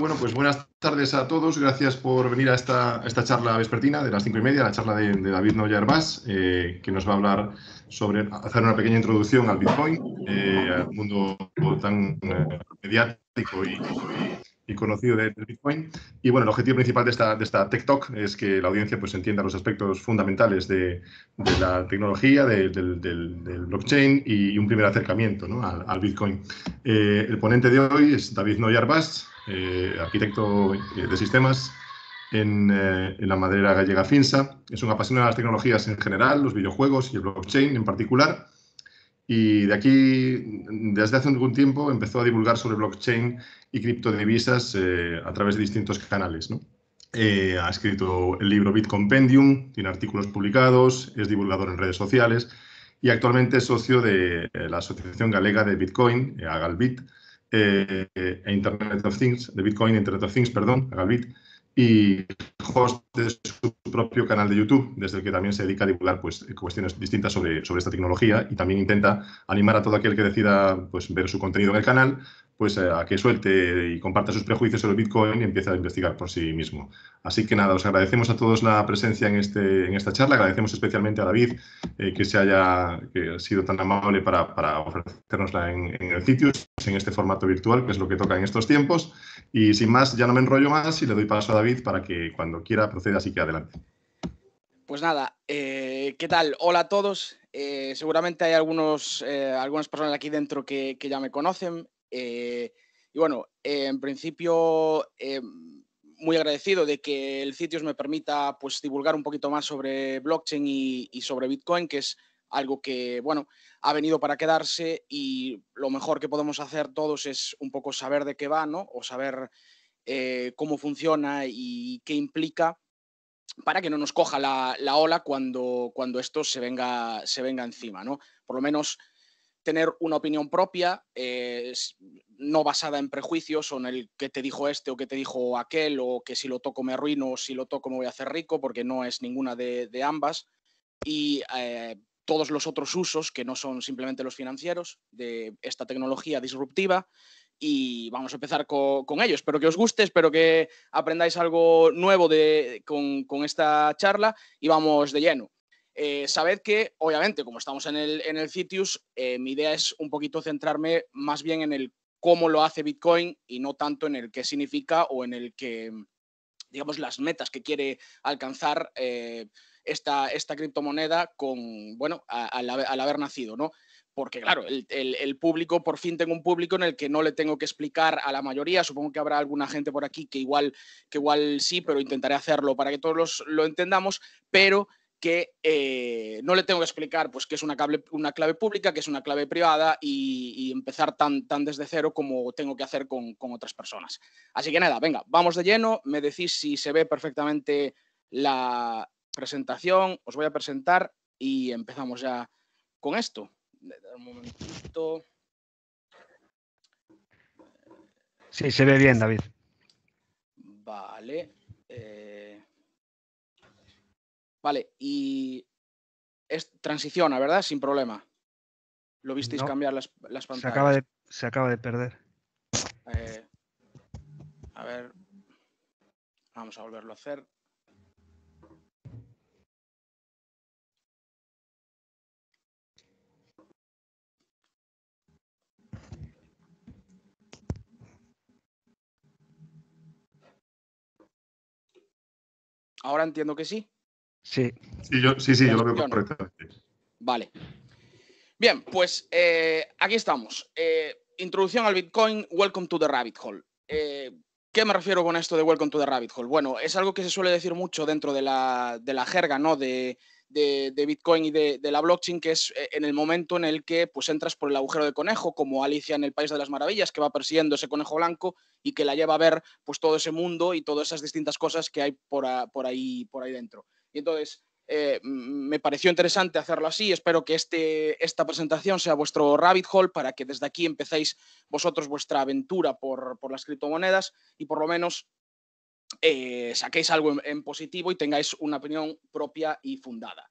Bueno, pues buenas tardes a todos. Gracias por venir a esta, charla vespertina de las cinco y media, la charla de, David Noyarbas eh, que nos va a hablar sobre hacer una pequeña introducción al Bitcoin, eh, al mundo tan eh, mediático y, conocido del Bitcoin. Y bueno, el objetivo principal de esta, de esta Tech Talk es que la audiencia pues entienda los aspectos fundamentales de, la tecnología, del, blockchain y un primer acercamiento al, Bitcoin. el ponente de hoy es David Noyarbas, eh, arquitecto eh, de sistemas eh, en, la madera gallega FINSA. Es un apasionado de las tecnologías en general, los videojuegos y el blockchain en particular. Y de aquí, desde hace algún tiempo, empezó a divulgar sobre blockchain y criptodivisas eh, a través de distintos canales. ha escrito el libro compendium tiene artículos publicados, es divulgador en redes sociales y actualmente es socio de la Asociación Galega de Bitcoin, Agalbit, e Internet of Things, de Bitcoin Internet of Things, perdón, Galbit, y host de su propio canal de YouTube, desde el que también se dedica a divulgar pues, cuestiones distintas sobre, sobre esta tecnología y también intenta animar a todo aquel que decida pues, ver su contenido en el canal pues eh, a que suelte y comparta sus prejuicios sobre Bitcoin y empiece a investigar por sí mismo. Así que nada, os agradecemos a todos la presencia en, este, en esta charla, agradecemos especialmente a David eh, que se haya sido tan amable para, para ofrecernosla en, el sitio, en este formato virtual, que es lo que toca en estos tiempos. Y sin más, ya no me enrollo más y le doy paso a David para que cuando quiera proceda, así que adelante. Pues nada, eh, ¿qué tal? Hola a todos. seguramente hay algunos, algunas personas aquí dentro que ya me conocen. Eh, y bueno, en principio, eh, muy agradecido de que el sitios me permita pues, divulgar un poquito más sobre blockchain y, sobre Bitcoin, que es algo que, bueno, ha venido para quedarse y lo mejor que podemos hacer todos es un poco saber de qué va, ¿no? O saber eh, cómo funciona y qué implica para que no nos coja la, ola cuando, cuando esto se venga, se venga encima, ¿no? Por lo menos tener una opinión propia, eh, no basada en prejuicios o en el que te dijo este o que te dijo aquel, o que si lo toco me arruino, o si lo toco me voy a hacer rico, porque no es ninguna de, ambas. Y eh, todos los otros usos que no son simplemente los financieros de esta tecnología disruptiva. Y vamos a empezar con, ellos Espero que os guste, espero que aprendáis algo nuevo de, con esta charla y vamos de lleno. Eh, sabed que, obviamente, como estamos en el, en el Citius, eh, mi idea es un poquito centrarme más bien en el cómo lo hace Bitcoin y no tanto en el qué significa o en el que, digamos, las metas que quiere alcanzar eh, esta, esta, criptomoneda con, bueno, al haber nacido, ¿no? porque claro, el, público, por fin tengo un público en el que no le tengo que explicar a la mayoría, supongo que habrá alguna gente por aquí que igual, que igual sí, pero intentaré hacerlo para que todos los, lo entendamos, pero que eh, no le tengo que explicar pues, que es una, una clave pública, que es una clave privada y, empezar tan, tan desde cero como tengo que hacer con, otras personas. Así que nada, venga, vamos de lleno, me decís si se ve perfectamente la presentación, os voy a presentar y empezamos ya con esto. Un momentito. Sí, se ve bien, David. Vale. Eh, Vale, y es, transiciona, ¿verdad? Sin problema. Lo visteis cambiar las, pantallas. Se acaba de, se acaba de perder. Eh, a ver. Vamos a volverlo a hacer. Ahora entiendo que sí. Sí. Sí, yo, sí, yo lo veo correctamente. Vale. Bien, pues eh, aquí estamos. Eh, introducción al Bitcoin, Welcome to the Rabbit Hole. Eh, ¿Qué me refiero con esto de Welcome to the Rabbit Hole? Bueno, es algo que se suele decir mucho dentro de la, jerga, ¿no? De, Bitcoin y de, la blockchain, que es en el momento en el que pues, entras por el agujero de conejo, como Alicia en el País de las Maravillas, que va persiguiendo ese conejo blanco y que la lleva a ver pues, todo ese mundo y todas esas distintas cosas que hay por ahí, por ahí dentro. Y entonces, eh, me pareció interesante hacerlo así. Espero que este, esta presentación sea vuestro rabbit hole para que desde aquí empecéis vosotros vuestra aventura por, por las criptomonedas y por lo menos eh, saquéis algo en, positivo y tengáis una opinión propia y fundada.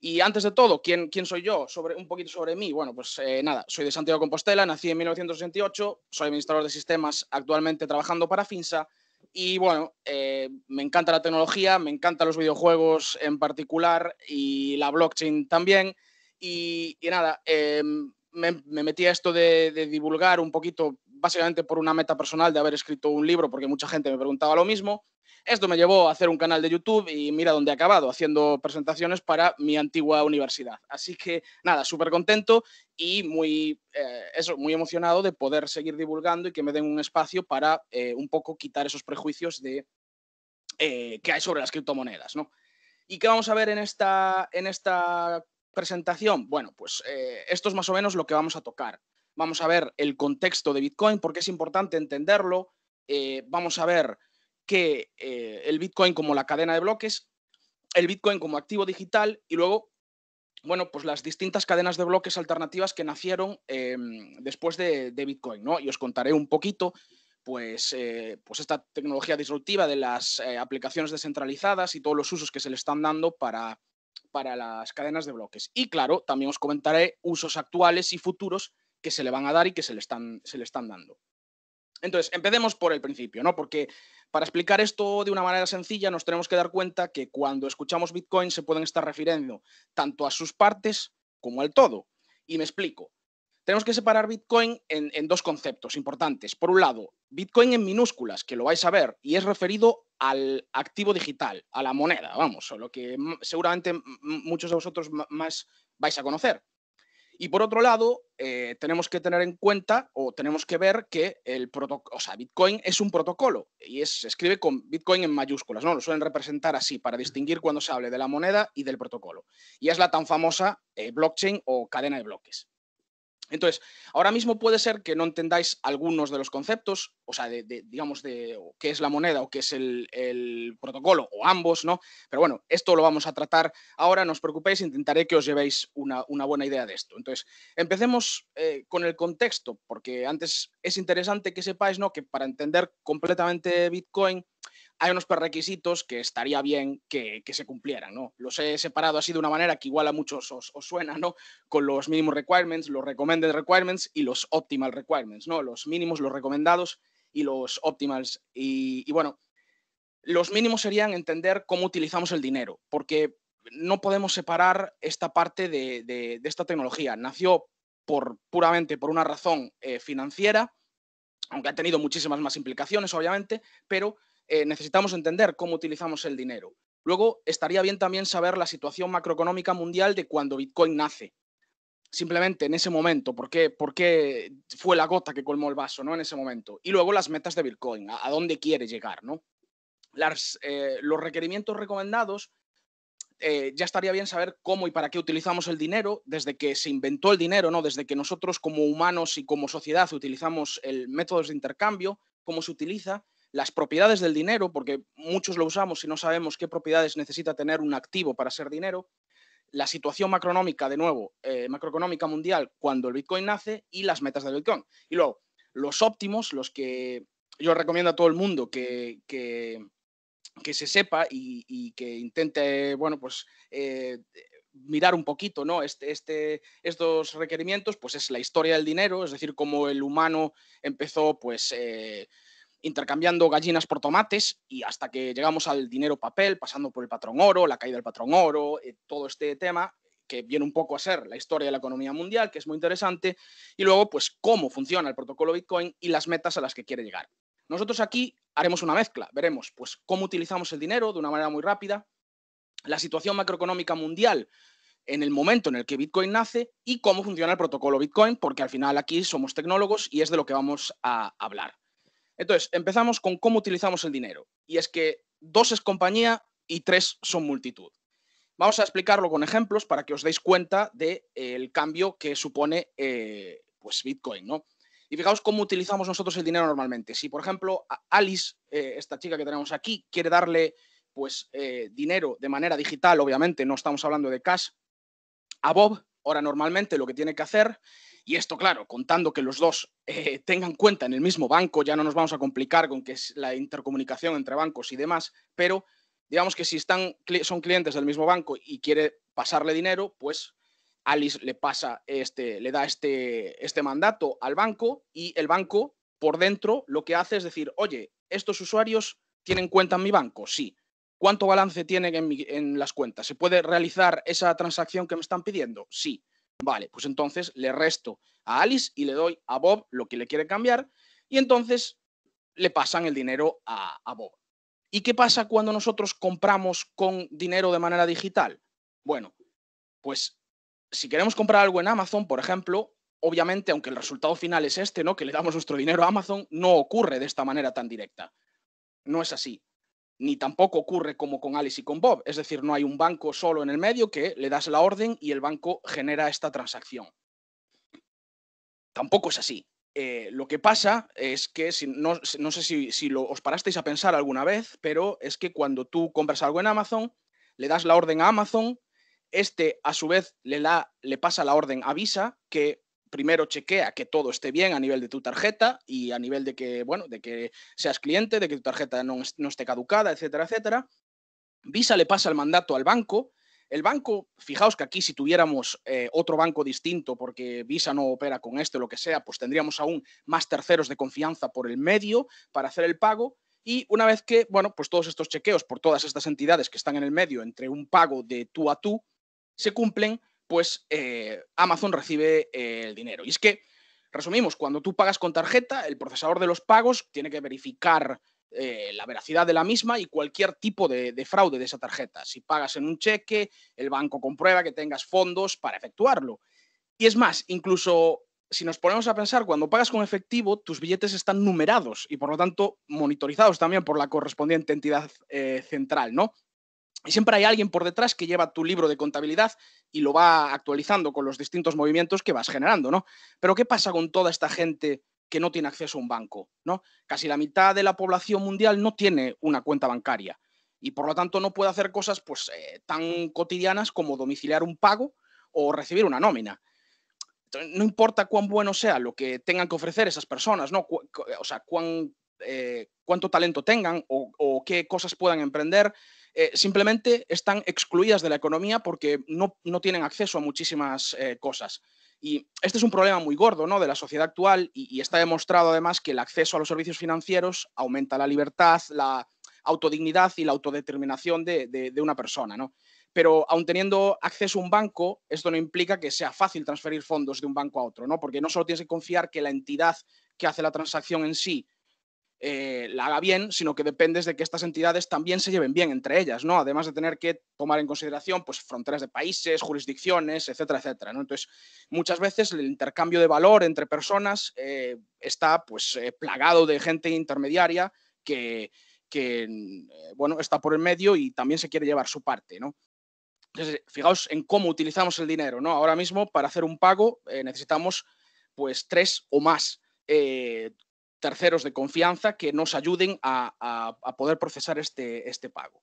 Y antes de todo, ¿quién, quién soy yo? Sobre, un poquito sobre mí. Bueno, pues eh, nada, soy de Santiago Compostela, nací en 1968, soy administrador de sistemas, actualmente trabajando para FINSA y bueno, eh, me encanta la tecnología, me encantan los videojuegos en particular y la blockchain también. Y, nada, em, me, metí a esto de, divulgar un poquito, básicamente por una meta personal de haber escrito un libro, porque mucha gente me preguntaba lo mismo. Esto me llevó a hacer un canal de YouTube y mira dónde he acabado, haciendo presentaciones para mi antigua universidad. Así que nada, súper contento y muy, eh, muy emocionado de poder seguir divulgando y que me den un espacio para eh, un poco quitar esos prejuicios de, eh, que hay sobre las criptomonedas. ¿Y qué vamos a ver en esta, en esta presentación? Bueno, pues esto es más o menos lo que vamos a tocar. Vamos a ver el contexto de Bitcoin, porque es importante entenderlo. vamos a ver que eh, el Bitcoin como la cadena de bloques, el Bitcoin como activo digital y luego, bueno, pues las distintas cadenas de bloques alternativas que nacieron em, después de, Bitcoin, ¿no? Y os contaré un poquito, pues, eh, pues esta tecnología disruptiva de las eh, aplicaciones descentralizadas y todos los usos que se le están dando para, para las cadenas de bloques. Y claro, también os comentaré usos actuales y futuros que se le van a dar y que se le están, se le están dando. Entonces, empecemos por el principio, ¿no? Porque para explicar esto de una manera sencilla, nos tenemos que dar cuenta que cuando escuchamos Bitcoin se pueden estar refiriendo tanto a sus partes como al todo. Y me explico. Tenemos que separar Bitcoin en, dos conceptos importantes. Por un lado, Bitcoin en minúsculas, que lo vais a ver, y es referido al activo digital, a la moneda, vamos, lo que seguramente muchos de vosotros más vais a conocer. Y por otro lado, eh, tenemos que tener en cuenta o tenemos que ver que el protocolo, o sea, Bitcoin es un protocolo y es, se escribe con Bitcoin en mayúsculas, ¿no? Lo suelen representar así para distinguir cuando se hable de la moneda y del protocolo. Y es la tan famosa eh, blockchain o cadena de bloques. Entonces, ahora mismo puede ser que no entendáis algunos de los conceptos, o sea, digamos, de qué es la moneda o qué es el, protocolo, o ambos, ¿no? Pero bueno, esto lo vamos a tratar ahora, no os preocupéis, intentaré que os llevéis una, buena idea de esto. Entonces, empecemos eh, con el contexto, porque antes es interesante que sepáis, ¿no? Que para entender completamente Bitcoin hay unos prerequisitos que estaría bien que, se cumplieran, ¿no? Los he separado así de una manera que igual a muchos os, suena, ¿no? Con los mínimos requirements, los recommended requirements y los optimal requirements, ¿no? Los mínimos, los recomendados y los optimals. Y, bueno, los mínimos serían entender cómo utilizamos el dinero, porque no podemos separar esta parte de, de, esta tecnología. Nació por, puramente por una razón eh, financiera, aunque ha tenido muchísimas más implicaciones, obviamente, pero eh, necesitamos entender cómo utilizamos el dinero. Luego, estaría bien también saber la situación macroeconómica mundial de cuando Bitcoin nace. Simplemente en ese momento, ¿por qué, por qué fue la gota que colmó el vaso ¿no? en ese momento? Y luego las metas de Bitcoin, a, dónde quiere llegar. ¿no? Eh, los requerimientos recomendados, eh, ya estaría bien saber cómo y para qué utilizamos el dinero, desde que se inventó el dinero, ¿no? desde que nosotros como humanos y como sociedad utilizamos el método de intercambio, cómo se utiliza las propiedades del dinero, porque muchos lo usamos y no sabemos qué propiedades necesita tener un activo para ser dinero, la situación macroeconómica, de nuevo, eh, macroeconómica mundial cuando el Bitcoin nace y las metas del Bitcoin. Y luego, los óptimos, los que yo recomiendo a todo el mundo que, que, se sepa y, que intente, bueno, pues eh, mirar un poquito, ¿no? Este, este, estos requerimientos, pues es la historia del dinero, es decir, cómo el humano empezó, pues... Eh, intercambiando gallinas por tomates y hasta que llegamos al dinero papel, pasando por el patrón oro, la caída del patrón oro, eh, todo este tema que viene un poco a ser la historia de la economía mundial, que es muy interesante, y luego pues cómo funciona el protocolo Bitcoin y las metas a las que quiere llegar. Nosotros aquí haremos una mezcla, veremos pues cómo utilizamos el dinero de una manera muy rápida, la situación macroeconómica mundial en el momento en el que Bitcoin nace y cómo funciona el protocolo Bitcoin, porque al final aquí somos tecnólogos y es de lo que vamos a hablar. Entonces, empezamos con cómo utilizamos el dinero. Y es que dos es compañía y tres son multitud. Vamos a explicarlo con ejemplos para que os deis cuenta del de, eh, el cambio que supone eh, pues Bitcoin, ¿no? Y fijaos cómo utilizamos nosotros el dinero normalmente. Si, por ejemplo, Alice, eh, esta chica que tenemos aquí, quiere darle pues, dinero de manera digital, obviamente no estamos hablando de cash, a Bob, ahora normalmente lo que tiene que hacer y esto, claro, contando que los dos eh, tengan cuenta en el mismo banco, ya no nos vamos a complicar con que es la intercomunicación entre bancos y demás, pero digamos que si están, son clientes del mismo banco y quiere pasarle dinero, pues Alice le pasa este, le da este, este mandato al banco y el banco por dentro lo que hace es decir, oye, estos usuarios tienen cuenta en mi banco, sí. ¿Cuánto balance tienen en las cuentas? ¿Se puede realizar esa transacción que me están pidiendo? Sí. Vale, pues entonces le resto a Alice y le doy a Bob lo que le quiere cambiar y entonces le pasan el dinero a, Bob. ¿Y qué pasa cuando nosotros compramos con dinero de manera digital? Bueno, pues si queremos comprar algo en Amazon, por ejemplo, obviamente, aunque el resultado final es este, ¿no? Que le damos nuestro dinero a Amazon, no ocurre de esta manera tan directa. No es así ni tampoco ocurre como con Alice y con Bob. Es decir, no hay un banco solo en el medio que le das la orden y el banco genera esta transacción. Tampoco es así. Eh, lo que pasa es que, si, no, sé si, lo, os parasteis a pensar alguna vez, pero es que cuando tú compras algo en Amazon, le das la orden a Amazon, este a su vez le, le pasa la orden a Visa, que primero chequea que todo esté bien a nivel de tu tarjeta y a nivel de que, bueno, de que seas cliente, de que tu tarjeta no, esté caducada, etcétera, etcétera. Visa le pasa el mandato al banco. El banco, fijaos que aquí si tuviéramos eh, otro banco distinto, porque Visa no opera con este o lo que sea, pues tendríamos aún más terceros de confianza por el medio para hacer el pago. Y una vez que, bueno, pues todos estos chequeos por todas estas entidades que están en el medio entre un pago de tú a tú se cumplen, pues eh, Amazon recibe el dinero. Y es que, resumimos, cuando tú pagas con tarjeta, el procesador de los pagos tiene que verificar eh, la veracidad de la misma y cualquier tipo de, fraude de esa tarjeta. Si pagas en un cheque, el banco comprueba que tengas fondos para efectuarlo. Y es más, incluso si nos ponemos a pensar, cuando pagas con efectivo, tus billetes están numerados y por lo tanto monitorizados también por la correspondiente entidad eh, central, ¿no? Y siempre hay alguien por detrás que lleva tu libro de contabilidad y lo va actualizando con los distintos movimientos que vas generando, ¿no? Pero ¿qué pasa con toda esta gente que no tiene acceso a un banco, ¿no? Casi la mitad de la población mundial no tiene una cuenta bancaria y por lo tanto no puede hacer cosas pues eh, tan cotidianas como domiciliar un pago o recibir una nómina. No importa cuán bueno sea lo que tengan que ofrecer esas personas, ¿no? O sea, cuán, eh, cuánto talento tengan o, o qué cosas puedan emprender, eh, simplemente están excluidas de la economía porque no, tienen acceso a muchísimas eh, cosas. Y este es un problema muy gordo de la sociedad actual y, está demostrado además que el acceso a los servicios financieros aumenta la libertad, la autodignidad y la autodeterminación de, una persona. ¿no? Pero aun teniendo acceso a un banco, esto no implica que sea fácil transferir fondos de un banco a otro, ¿no? porque no solo tienes que confiar que la entidad que hace la transacción en sí eh, la haga bien, sino que dependes de que estas entidades también se lleven bien entre ellas, ¿no? Además de tener que tomar en consideración pues, fronteras de países, jurisdicciones, etcétera, etcétera. Entonces, muchas veces el intercambio de valor entre personas eh, está pues, eh, plagado de gente intermediaria que, bueno, está por el medio y también se quiere llevar su parte, ¿no? Entonces, fijaos en cómo utilizamos el dinero, ¿no? Ahora mismo, para hacer un pago necesitamos pues tres o más terceros de confianza que nos ayuden a, poder procesar este, este pago.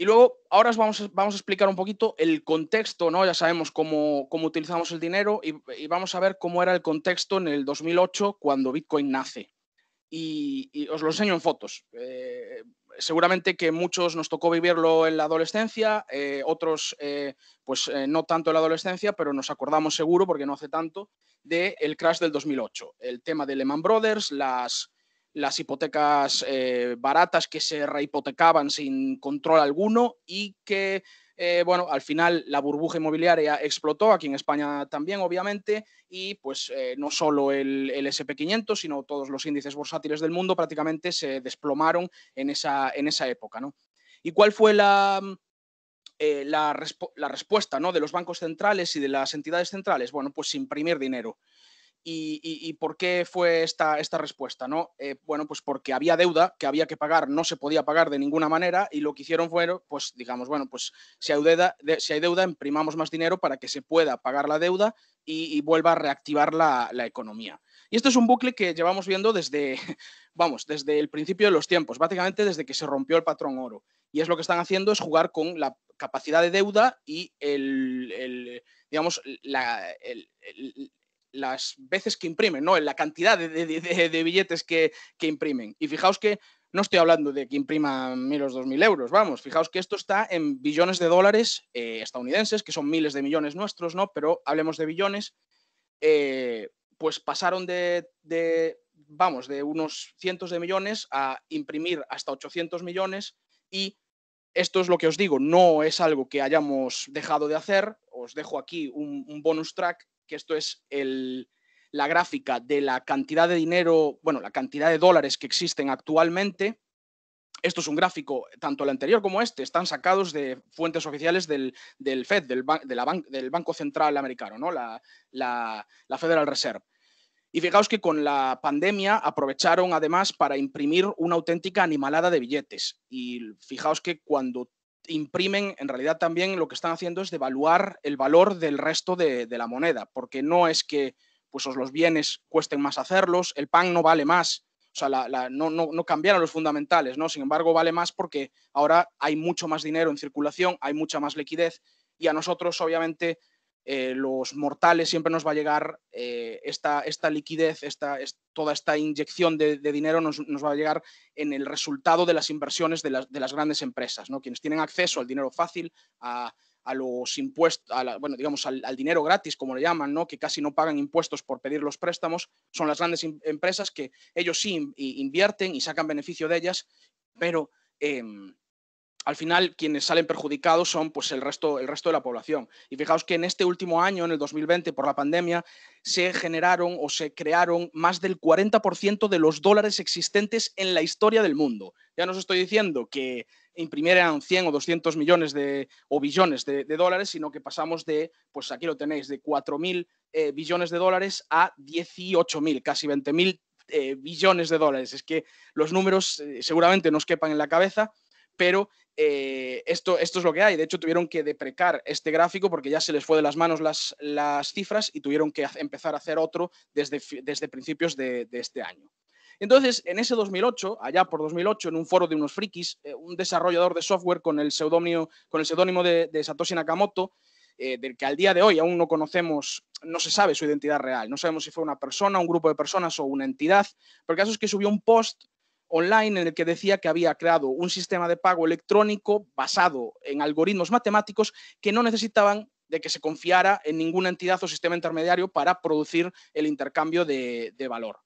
Y luego, ahora os vamos, vamos, a explicar un poquito el contexto, ¿no? Ya sabemos cómo, utilizamos el dinero y, vamos a ver cómo era el contexto en el 2008 cuando Bitcoin nace. Y, os lo enseño en fotos. Eh, seguramente que muchos nos tocó vivirlo en la adolescencia, eh, otros eh, pues eh, no tanto en la adolescencia, pero nos acordamos seguro, porque no hace tanto, del crash del 2008. El tema de Lehman Brothers, las, las hipotecas baratas que se rehipotecaban sin control alguno y que eh, bueno, al final la burbuja inmobiliaria explotó, aquí en España también, obviamente, y pues eh, no solo el, SP500, sino todos los índices bursátiles del mundo prácticamente se desplomaron en esa, época, ¿no? ¿Y cuál fue la, eh, la, respuesta ¿no? de los bancos centrales y de las entidades centrales? Bueno, pues imprimir dinero. ¿Y, por qué fue esta, esta respuesta? ¿no? Eh, bueno, pues porque había deuda que había que pagar, no se podía pagar de ninguna manera y lo que hicieron fue, pues digamos, bueno, pues si hay deuda, si hay deuda imprimamos más dinero para que se pueda pagar la deuda y, vuelva a reactivar la, economía. Y esto es un bucle que llevamos viendo desde, vamos, desde el principio de los tiempos, básicamente desde que se rompió el patrón oro. Y es lo que están haciendo es jugar con la capacidad de deuda y el, digamos, la, el, las veces que imprimen, ¿no? En la cantidad de, billetes que, imprimen. Y fijaos que no estoy hablando de que impriman mil o dos mil euros, vamos, fijaos que esto está en billones de dólares eh, estadounidenses, que son miles de millones nuestros, ¿no? Pero hablemos de billones, eh, pues pasaron de, vamos, de unos cientos de millones a imprimir hasta 800 millones y esto es lo que os digo, no es algo que hayamos dejado de hacer. Os dejo aquí un bonus track que esto es la gráfica de la cantidad de dinero, bueno, la cantidad de dólares que existen actualmente. Esto es un gráfico, tanto el anterior como este, están sacados de fuentes oficiales del, FED, del, del, Banco Central Americano, ¿no? La, la Federal Reserve. Y fijaos que con la pandemia aprovecharon además para imprimir una auténtica animalada de billetes. Y fijaos que cuando imprimen, en realidad también lo que están haciendo es devaluar el valor del resto de, la moneda, porque no es que pues, los bienes cuesten más hacerlos, el pan no vale más, o sea, la, no, no, no, cambiaron los fundamentales, ¿no? Sin embargo, vale más porque ahora hay mucho más dinero en circulación, hay mucha más liquidez y a nosotros, obviamente, eh, los mortales siempre nos va a llegar eh, esta, esta, liquidez, esta, toda esta inyección de, dinero nos, va a llegar en el resultado de las inversiones de las, grandes empresas, ¿no? quienes tienen acceso al dinero fácil, a, los impuestos, bueno, digamos, al, dinero gratis, como le llaman, ¿no? que casi no pagan impuestos por pedir los préstamos, son las grandes empresas que ellos sí invierten y sacan beneficio de ellas, pero... Em, al final quienes salen perjudicados son pues, el, resto, resto de la población. Y fijaos que en este último año, en el 2020, por la pandemia, se generaron o se crearon más del 40% de los dólares existentes en la historia del mundo. Ya no os estoy diciendo que imprimieran 100 o 200 millones de, o billones de, dólares, sino que pasamos de, pues aquí lo tenéis, de 4.000 mil eh, billones de dólares a 18.000, casi 20.000 eh, billones de dólares. Es que los números eh, seguramente nos quepan en la cabeza, pero eh, esto, esto es lo que hay. De hecho, tuvieron que deprecar este gráfico porque ya se les fue de las manos las, las cifras y tuvieron que empezar a hacer otro desde, desde principios de, este año. Entonces, en ese 2008, allá por 2008, en un foro de unos frikis, eh, un desarrollador de software con el seudónimo, con el seudónimo de, Satoshi Nakamoto, eh, del que al día de hoy aún no conocemos, no se sabe su identidad real, no sabemos si fue una persona, un grupo de personas o una entidad, pero el caso es que subió un post online en el que decía que había creado un sistema de pago electrónico basado en algoritmos matemáticos que no necesitaban de que se confiara en ninguna entidad o sistema intermediario para producir el intercambio de, valor.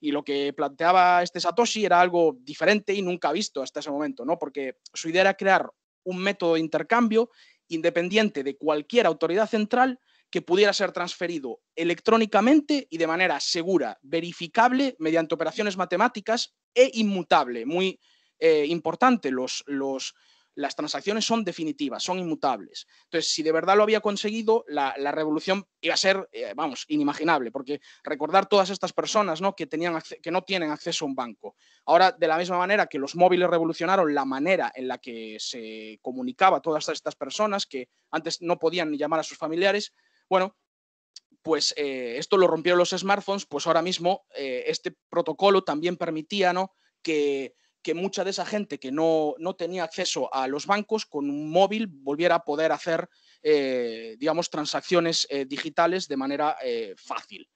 Y lo que planteaba este Satoshi era algo diferente y nunca visto hasta ese momento, ¿no? Porque su idea era crear un método de intercambio independiente de cualquier autoridad central que pudiera ser transferido electrónicamente y de manera segura, verificable mediante operaciones matemáticas e inmutable, muy eh, importante. Los, los, las transacciones son definitivas, son inmutables. Entonces, si de verdad lo había conseguido, la, la revolución iba a ser, eh, vamos, inimaginable, porque recordar todas estas personas Que, tenían, que no tienen acceso a un banco. Ahora, de la misma manera que los móviles revolucionaron la manera en la que se comunicaba todas estas personas que antes no podían ni llamar a sus familiares, bueno, pues eh, esto lo rompieron los smartphones, pues ahora mismo eh, este protocolo también permitía que, mucha de esa gente que no, tenía acceso a los bancos con un móvil volviera a poder hacer, eh, digamos, transacciones digitales de manera fácil.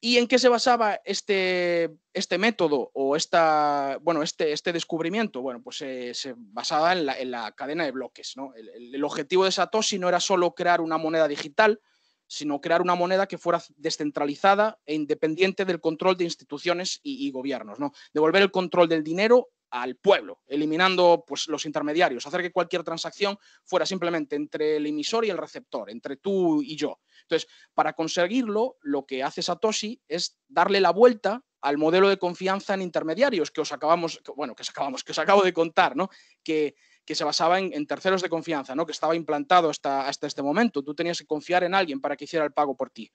¿Y en qué se basaba este, este método o esta, este, este, descubrimiento? Bueno, pues se basaba en la, cadena de bloques. El, el, objetivo de Satoshi no era solo crear una moneda digital, sino crear una moneda que fuera descentralizada e independiente del control de instituciones y, gobiernos, ¿no? Devolver el control del dinero al pueblo, eliminando pues, los intermediarios, hacer que cualquier transacción fuera simplemente entre el emisor y el receptor, entre tú y yo. Entonces, para conseguirlo, lo que hace Satoshi es darle la vuelta al modelo de confianza en intermediarios que os acabamos, bueno, que os acabamos, que os acabo de contar, ¿no? Que, que se basaba en, terceros de confianza, ¿no? que estaba implantado hasta, este momento. Tú tenías que confiar en alguien para que hiciera el pago por ti.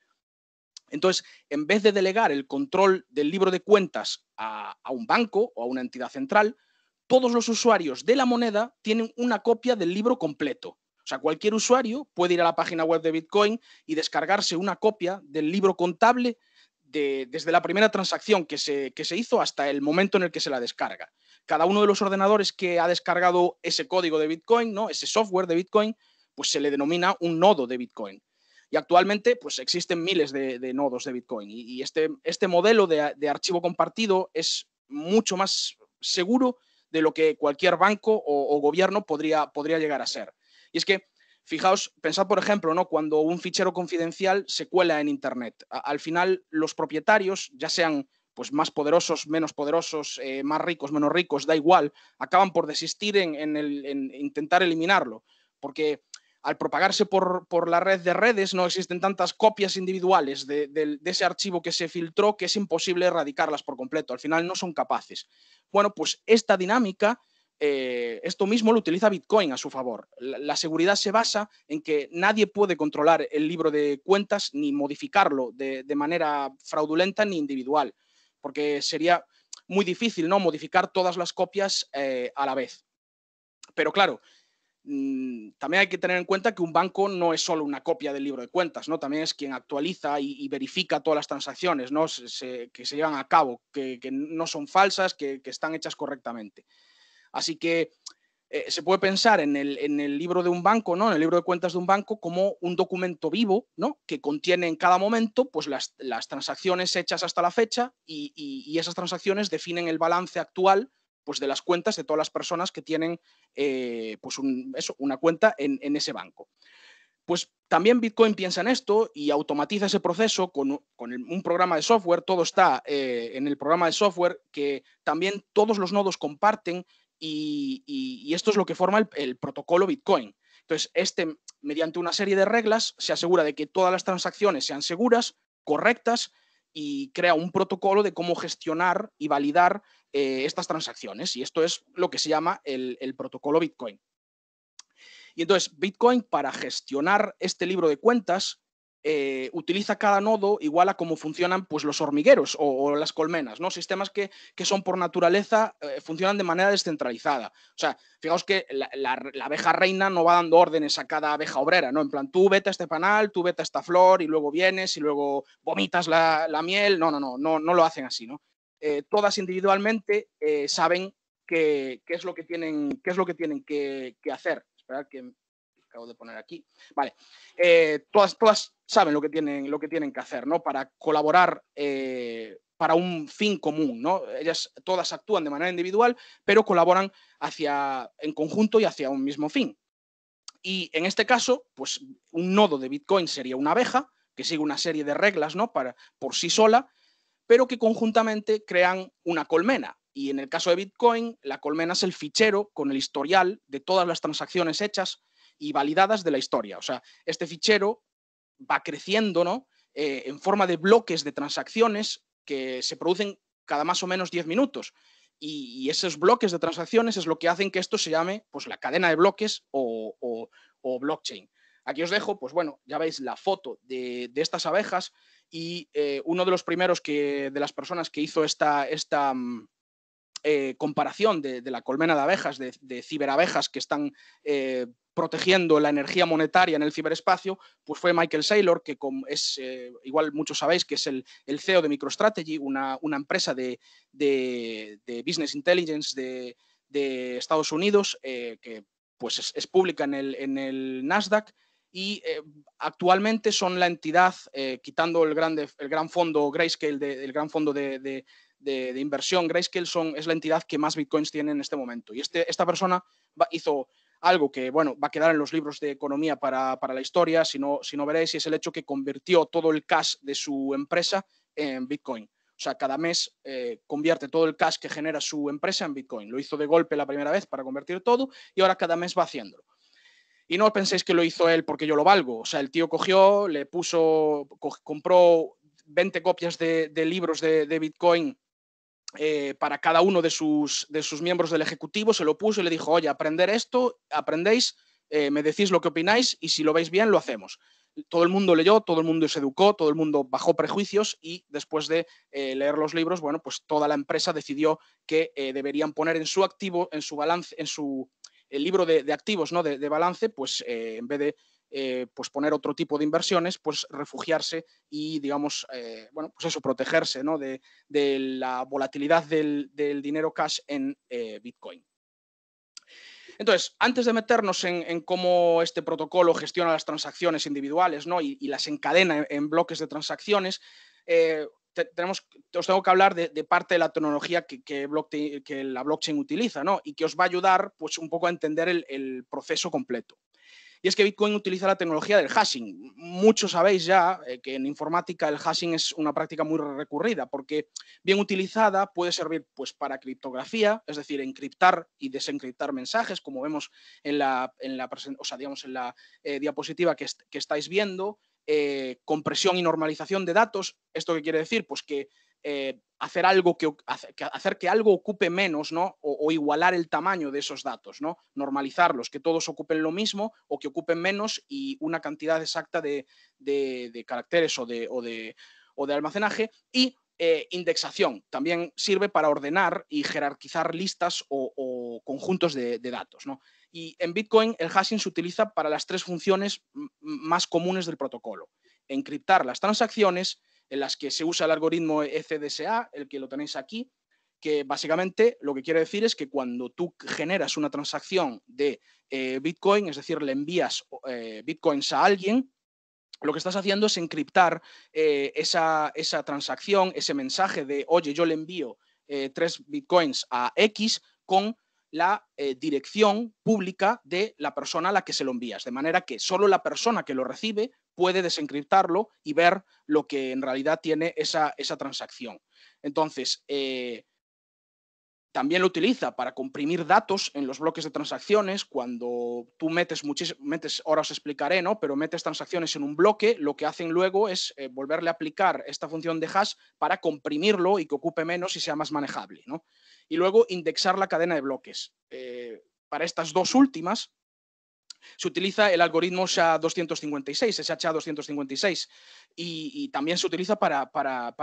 Entonces, en vez de delegar el control del libro de cuentas a, un banco o a una entidad central, todos los usuarios de la moneda tienen una copia del libro completo. O sea, cualquier usuario puede ir a la página web de Bitcoin y descargarse una copia del libro contable desde la primera transacción que se, hizo hasta el momento en el que se la descarga cada uno de los ordenadores que ha descargado ese código de Bitcoin, ¿no? ese software de Bitcoin, pues se le denomina un nodo de Bitcoin. Y actualmente pues existen miles de, nodos de Bitcoin. Y, este, este, modelo de, archivo compartido es mucho más seguro de lo que cualquier banco o, gobierno podría, podría llegar a ser. Y es que Fijaos, pensad por ejemplo, ¿no? cuando un fichero confidencial se cuela en Internet. Al final, los propietarios, ya sean pues más poderosos, menos poderosos, eh, más ricos, menos ricos, da igual, acaban por desistir en, intentar eliminarlo, porque al propagarse por, la red de redes no existen tantas copias individuales de, ese archivo que se filtró que es imposible erradicarlas por completo, al final no son capaces. Bueno, pues esta dinámica... Eh, esto mismo lo utiliza Bitcoin a su favor. La, seguridad se basa en que nadie puede controlar el libro de cuentas ni modificarlo de manera fraudulenta ni individual porque sería muy difícil ¿no? modificar todas las copias eh, a la vez. Pero claro, mm, también hay que tener en cuenta que un banco no es solo una copia del libro de cuentas, ¿no? también es quien actualiza y, verifica todas las transacciones que se llevan a cabo, que, no son falsas, que, que, están hechas correctamente. Así que eh, se puede pensar en el, libro de un banco, ¿no? En el libro de cuentas de un banco como un documento vivo, ¿no? Que contiene en cada momento pues, las, transacciones hechas hasta la fecha y, esas transacciones definen el balance actual pues, de las cuentas de todas las personas que tienen eh, pues, una cuenta en, ese banco. Pues también Bitcoin piensa en esto y automatiza ese proceso con, un programa de software. Todo está eh, en el programa de software que también todos los nodos comparten y, esto es lo que forma el, protocolo Bitcoin. Entonces, este, mediante una serie de reglas, se asegura de que todas las transacciones sean seguras, correctas y crea un protocolo de cómo gestionar y validar eh, estas transacciones. Y esto es lo que se llama el, protocolo Bitcoin. Y entonces, Bitcoin, para gestionar este libro de cuentas, eh, utiliza cada nodo igual a cómo funcionan pues, los hormigueros o, las colmenas, ¿no? Sistemas que, son por naturaleza, eh, funcionan de manera descentralizada. O sea, fijaos que la, abeja reina no va dando órdenes a cada abeja obrera, ¿no? En plan, tú vete a este panal, tú vete a esta flor y luego vienes y luego vomitas la, miel. No, no, no, no, no lo hacen así, ¿no? Eh, todas individualmente saben qué es lo que tienen, qué es lo que, tienen que, que hacer. Esperad que acabo de poner aquí. Vale, eh, todas, todas saben lo que, tienen, lo que tienen que hacer, Para colaborar eh, para un fin común, Ellas todas actúan de manera individual, pero colaboran hacia, en conjunto y hacia un mismo fin. Y en este caso, pues un nodo de Bitcoin sería una abeja que sigue una serie de reglas, por sí sola, pero que conjuntamente crean una colmena, y en el caso de Bitcoin, la colmena es el fichero con el historial de todas las transacciones hechas y validadas de la historia. O sea, este fichero va creciendo, ¿no? Eh, en forma de bloques de transacciones que se producen cada más o menos 10 minutos. Y, esos bloques de transacciones es lo que hacen que esto se llame pues, la cadena de bloques o, blockchain. Aquí os dejo, pues bueno, ya veis la foto de, estas abejas y eh, uno de los primeros que, de las personas que hizo esta, esta, mm, eh, comparación de, la colmena de abejas, de, ciberabejas que están eh, protegiendo la energía monetaria en el ciberespacio, pues fue Michael Saylor, que es, eh, igual muchos sabéis, que es el, CEO de MicroStrategy, una, empresa de, Business Intelligence de, Estados Unidos, que pues es, pública en el, Nasdaq, y actualmente son la entidad, quitando el, grande, el gran fondo Grayscale, del gran fondo de, de, inversión, Grayscale, son, es la entidad que más bitcoins tiene en este momento. Y este, esta persona hizo algo que, bueno, va a quedar en los libros de economía para, la historia, si no, si no veréis, y es el hecho que convirtió todo el cash de su empresa en bitcoin. O sea, cada mes eh, convierte todo el cash que genera su empresa en bitcoin. Lo hizo de golpe la primera vez para convertir todo y ahora cada mes va haciéndolo. Y no penséis que lo hizo él porque yo lo valgo. O sea, el tío cogió, le puso, compró 20 copias de, libros de Bitcoin eh, para cada uno de sus, de sus miembros del Ejecutivo, se lo puso y le dijo, oye, aprender esto, aprendéis, eh, me decís lo que opináis y si lo veis bien, lo hacemos. Todo el mundo leyó, todo el mundo se educó, todo el mundo bajó prejuicios y después de eh, leer los libros, bueno, pues toda la empresa decidió que deberían poner en su activo, en su balance, en su libro de, activos, ¿no? de balance, pues en vez de eh, pues poner otro tipo de inversiones, pues refugiarse y, digamos, eh, bueno, pues eso, protegerse ¿no? de, la volatilidad del, dinero cash en eh, Bitcoin. Entonces, antes de meternos en, cómo este protocolo gestiona las transacciones individuales y, las encadena en, bloques de transacciones, tenemos, os tengo que hablar de, parte de la tecnología que, la blockchain utiliza ¿no? y que os va a ayudar pues, un poco a entender el proceso completo y es que Bitcoin utiliza la tecnología del hashing. Muchos sabéis ya eh, que en informática el hashing es una práctica muy recurrida porque bien utilizada puede servir pues, para criptografía, es decir, encriptar y desencriptar mensajes, como vemos en la, o digamos, en la eh, diapositiva que, estáis viendo, eh, compresión y normalización de datos. ¿Esto qué quiere decir? Pues que eh, hacer algo que, hacer que algo ocupe menos, O, igualar el tamaño de esos datos, Normalizarlos, que todos ocupen lo mismo o que ocupen menos y una cantidad exacta de, caracteres o de, almacenaje. Y eh, indexación. También sirve para ordenar y jerarquizar listas o, conjuntos de, datos. Y en Bitcoin el hashing se utiliza para las tres funciones más comunes del protocolo. Encriptar las transacciones, en las que se usa el algoritmo ECDSA, el que lo tenéis aquí, que básicamente lo que quiere decir es que cuando tú generas una transacción de eh, Bitcoin, es decir, le envías eh, Bitcoins a alguien, lo que estás haciendo es encriptar eh, esa, esa, transacción, ese mensaje de, oye, yo le envío tres Bitcoins a X con la dirección pública de la persona a la que se lo envías, de manera que solo la persona que lo recibe puede desencriptarlo y ver lo que en realidad tiene esa, transacción. Entonces, eh, también lo utiliza para comprimir datos en los bloques de transacciones. Cuando tú metes metes, ahora os explicaré, ¿no? Pero metes transacciones en un bloque, lo que hacen luego es eh, volverle a aplicar esta función de hash para comprimirlo y que ocupe menos y sea más manejable, Y luego indexar la cadena de bloques. Eh, para estas dos últimas, se utiliza el algoritmo SHA-256, SHA-256, y, también se utiliza para,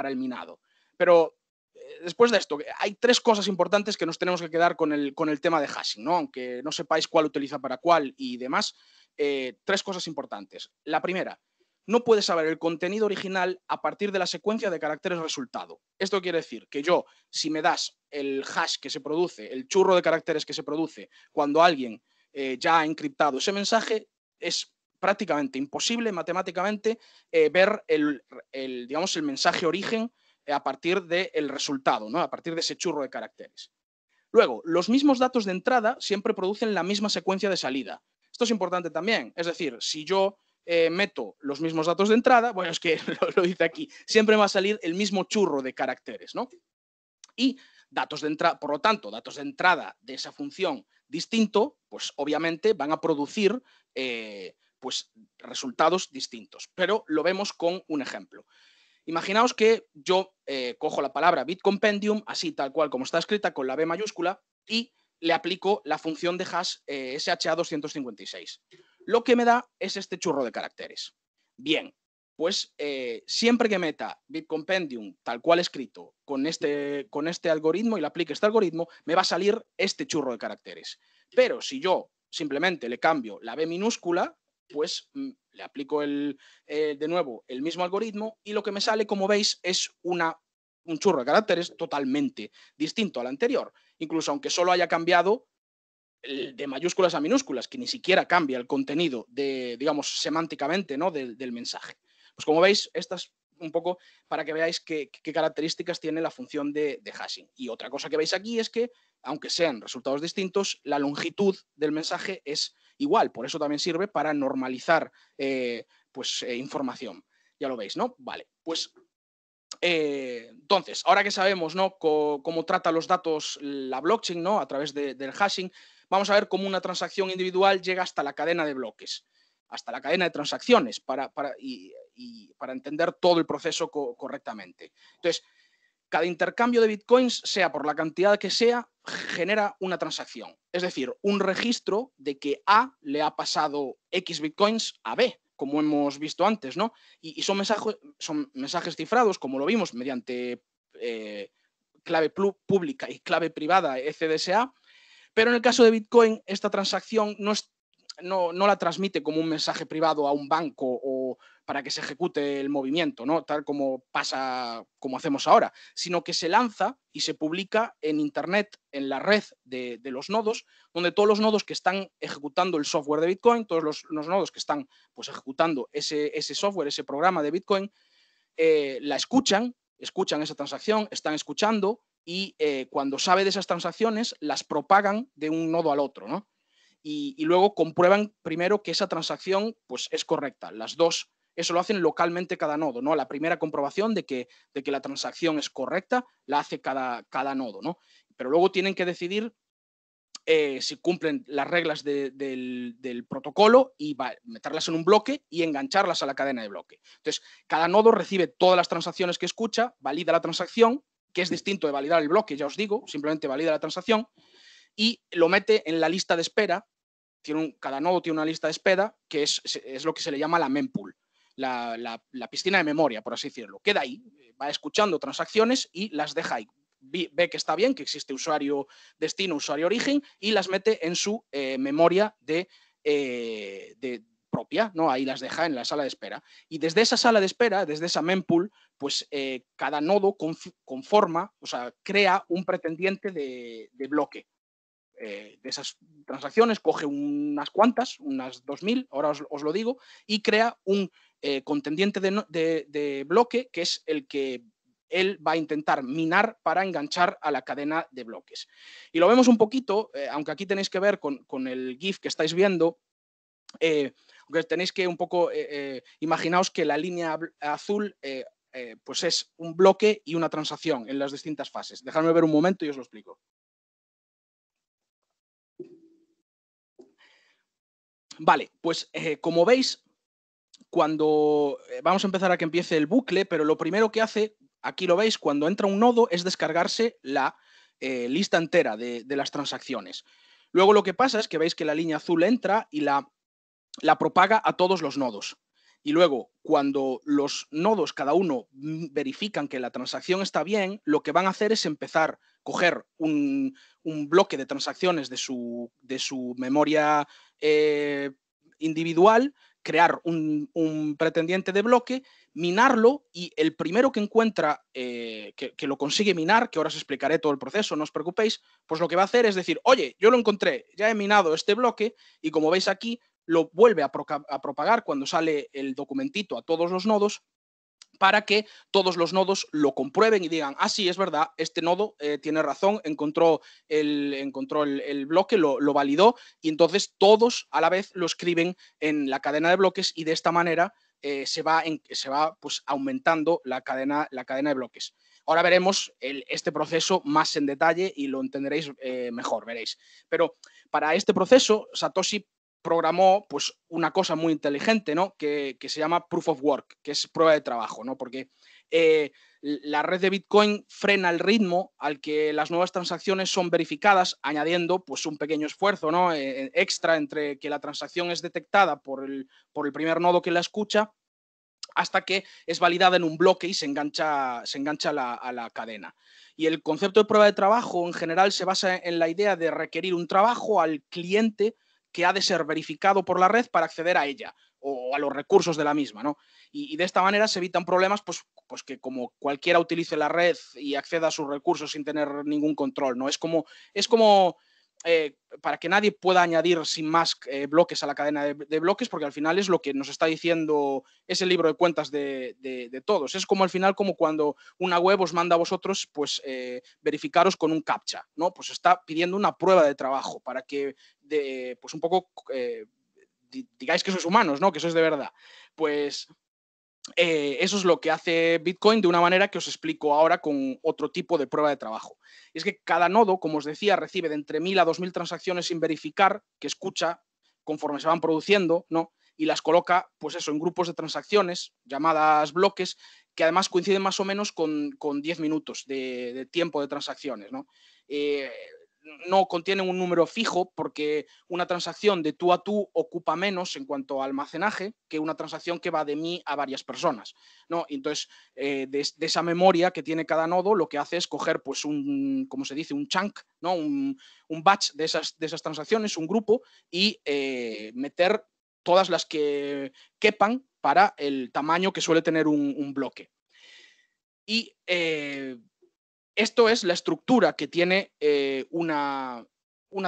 el minado. Pero eh, después de esto, hay tres cosas importantes que nos tenemos que quedar con el, tema de hashing, ¿no? aunque no sepáis cuál utiliza para cuál y demás. Eh, tres cosas importantes. La primera, no puedes saber el contenido original a partir de la secuencia de caracteres resultado. Esto quiere decir que yo, si me das el hash que se produce, el churro de caracteres que se produce cuando alguien eh, ya ya encriptado ese mensaje, es prácticamente imposible matemáticamente eh, ver el, mensaje origen eh, a partir del resultado, ¿no? a partir de ese churro de caracteres. Luego, los mismos datos de entrada siempre producen la misma secuencia de salida. Esto es importante también. Es decir, si yo meto los mismos datos de entrada, bueno, es que lo, lo, dice aquí, siempre va a salir el mismo churro de caracteres, ¿no? Y datos de entrada, por lo tanto, datos de entrada de esa función distinto, pues obviamente van a producir eh, pues, resultados distintos. Pero lo vemos con un ejemplo. Imaginaos que yo eh, cojo la palabra compendium, así tal cual como está escrita, con la B mayúscula, y le aplico la función de hash eh, SHA256. Lo que me da es este churro de caracteres. Bien, pues eh, siempre que meta Bitcompendium tal cual escrito con este, con este algoritmo y le aplique este algoritmo, me va a salir este churro de caracteres. Pero si yo simplemente le cambio la B minúscula, pues mm, le aplico el, eh, de nuevo el mismo algoritmo y lo que me sale, como veis, es una, un churro de caracteres totalmente distinto al anterior. Incluso aunque solo haya cambiado de mayúsculas a minúsculas, que ni siquiera cambia el contenido de, digamos, semánticamente, ¿no? del mensaje. Pues como veis, estas un poco para que veáis qué, características tiene la función de, hashing. Y otra cosa que veis aquí es que, aunque sean resultados distintos, la longitud del mensaje es igual. Por eso también sirve para normalizar eh, pues, eh, información. Ya lo veis, ¿no? Vale, pues eh, entonces, ahora que sabemos ¿no? cómo trata los datos la blockchain ¿no? a través del hashing, vamos a ver cómo una transacción individual llega hasta la cadena de bloques, hasta la cadena de transacciones, para, para entender todo el proceso correctamente. Entonces, cada intercambio de bitcoins, sea por la cantidad que sea, genera una transacción. Es decir, un registro de que A le ha pasado X bitcoins a B, como hemos visto antes, ¿no? Y, son, mensajes, son mensajes cifrados, como lo vimos, mediante eh, clave pública y clave privada, ECDSA. Pero en el caso de Bitcoin, esta transacción no, no la transmite como un mensaje privado a un banco o para que se ejecute el movimiento, ¿no? Tal como pasa, como hacemos ahora, sino que se lanza y se publica en Internet, en la red de, los nodos, donde todos los nodos que están ejecutando el software de Bitcoin, todos los, nodos que están pues, ejecutando ese, software, ese programa de Bitcoin, eh, la escuchan, escuchan esa transacción, están escuchando y eh, cuando sabe de esas transacciones las propagan de un nodo al otro, ¿no? Y, luego comprueban primero que esa transacción pues, es correcta. Las dos eso lo hacen localmente cada nodo, ¿no? La primera comprobación de que, de que la transacción es correcta la hace cada, cada nodo, ¿no? Pero luego tienen que decidir eh, si cumplen las reglas del, protocolo y meterlas en un bloque y engancharlas a la cadena de bloque. Entonces, cada nodo recibe todas las transacciones que escucha, valida la transacción, que es distinto de validar el bloque, ya os digo, simplemente valida la transacción y lo mete en la lista de espera. cada nodo tiene una lista de espera que es, es lo que se le llama la mempool la, piscina de memoria, por así decirlo. Queda ahí, eh, va escuchando transacciones y las deja ahí. Ve que está bien, que existe usuario destino, usuario origen y las mete en su eh, memoria eh, de, propia, ¿no? Ahí las deja en la sala de espera. Y desde esa sala de espera, desde esa mempool, pues cada nodo conforma, o sea, crea un pretendiente de, bloque. de esas transacciones, coge unas cuantas, unas 2.000, ahora os, lo digo, y crea un eh, contendiente de, bloque, que es el que él va a intentar minar para enganchar a la cadena de bloques. Y lo vemos un poquito, eh, aunque aquí tenéis que ver con, el GIF que estáis viendo, eh, tenéis que un poco, imaginaos que la línea azul pues es un bloque y una transacción en las distintas fases. Dejadme ver un momento y os lo explico. Vale, pues como veis, cuando eh, vamos a empezar a que empiece el bucle, pero lo primero que hace, aquí lo veis, cuando entra un nodo es descargarse la eh, lista entera de, las transacciones. Luego lo que pasa es que veis que la línea azul entra y la, propaga a todos los nodos. Y luego, cuando los nodos, cada uno, mm, verifican que la transacción está bien, lo que van a hacer es empezar a coger un, bloque de transacciones de su, de su memoria eh, individual, crear un, pretendiente de bloque, minarlo y el primero que encuentra eh, que, lo consigue minar, que ahora os explicaré todo el proceso, no os preocupéis, pues lo que va a hacer es decir, oye, yo lo encontré, ya he minado este bloque y como veis aquí, lo vuelve a propagar cuando sale el documentito a todos los nodos para que todos los nodos lo comprueben y digan, ah, sí, es verdad, este nodo eh, tiene razón, encontró el, encontró el, bloque, lo, validó, y entonces todos a la vez lo escriben en la cadena de bloques y de esta manera eh, se va, se va pues, aumentando la cadena, la cadena de bloques. Ahora veremos este proceso más en detalle y lo entenderéis eh, mejor, veréis. Pero para este proceso, Satoshi programó pues, una cosa muy inteligente, ¿no? Que, se llama proof of work, que es prueba de trabajo, ¿no? Porque eh, la red de Bitcoin frena el ritmo al que las nuevas transacciones son verificadas, añadiendo pues, un pequeño esfuerzo eh, eh, extra entre que la transacción es detectada por el, primer nodo que la escucha hasta que es validada en un bloque y se engancha, se engancha a la cadena. Y el concepto de prueba de trabajo en general se basa en la idea de requerir un trabajo al cliente que ha de ser verificado por la red para acceder a ella o a los recursos de la misma, ¿no? Y, de esta manera se evitan problemas, pues, pues, que como cualquiera utilice la red y acceda a sus recursos sin tener ningún control, ¿no? Es como, es como eh, para que nadie pueda añadir sin más eh, bloques a la cadena de, bloques, porque al final es lo que nos está diciendo ese libro de cuentas de, todos. Es como al final, como cuando una web os manda a vosotros, pues eh, verificaros con un captcha, ¿no? Pues está pidiendo una prueba de trabajo para que, pues un poco digáis que sois humanos, ¿no? Que sois de verdad. Pues eh, eso es lo que hace Bitcoin de una manera que os explico ahora con otro tipo de prueba de trabajo. Y es que cada nodo, como os decía, recibe de entre 1.000 a 2.000 transacciones sin verificar, que escucha conforme se van produciendo, ¿no? Y las coloca, pues eso, en grupos de transacciones, llamadas bloques, que además coinciden más o menos con, 10 minutos de, tiempo de transacciones, ¿no? Eh, no contienen un número fijo porque una transacción de tú a tú ocupa menos en cuanto a almacenaje que una transacción que va de mí a varias personas. ¿no? Entonces, eh, de, esa memoria que tiene cada nodo, lo que hace es coger pues, un, como se dice, un chunk, ¿no? un, batch de esas, de esas transacciones, un grupo, y eh, meter todas las que quepan para el tamaño que suele tener un, bloque. Y eh, esto es la estructura que tiene eh, una,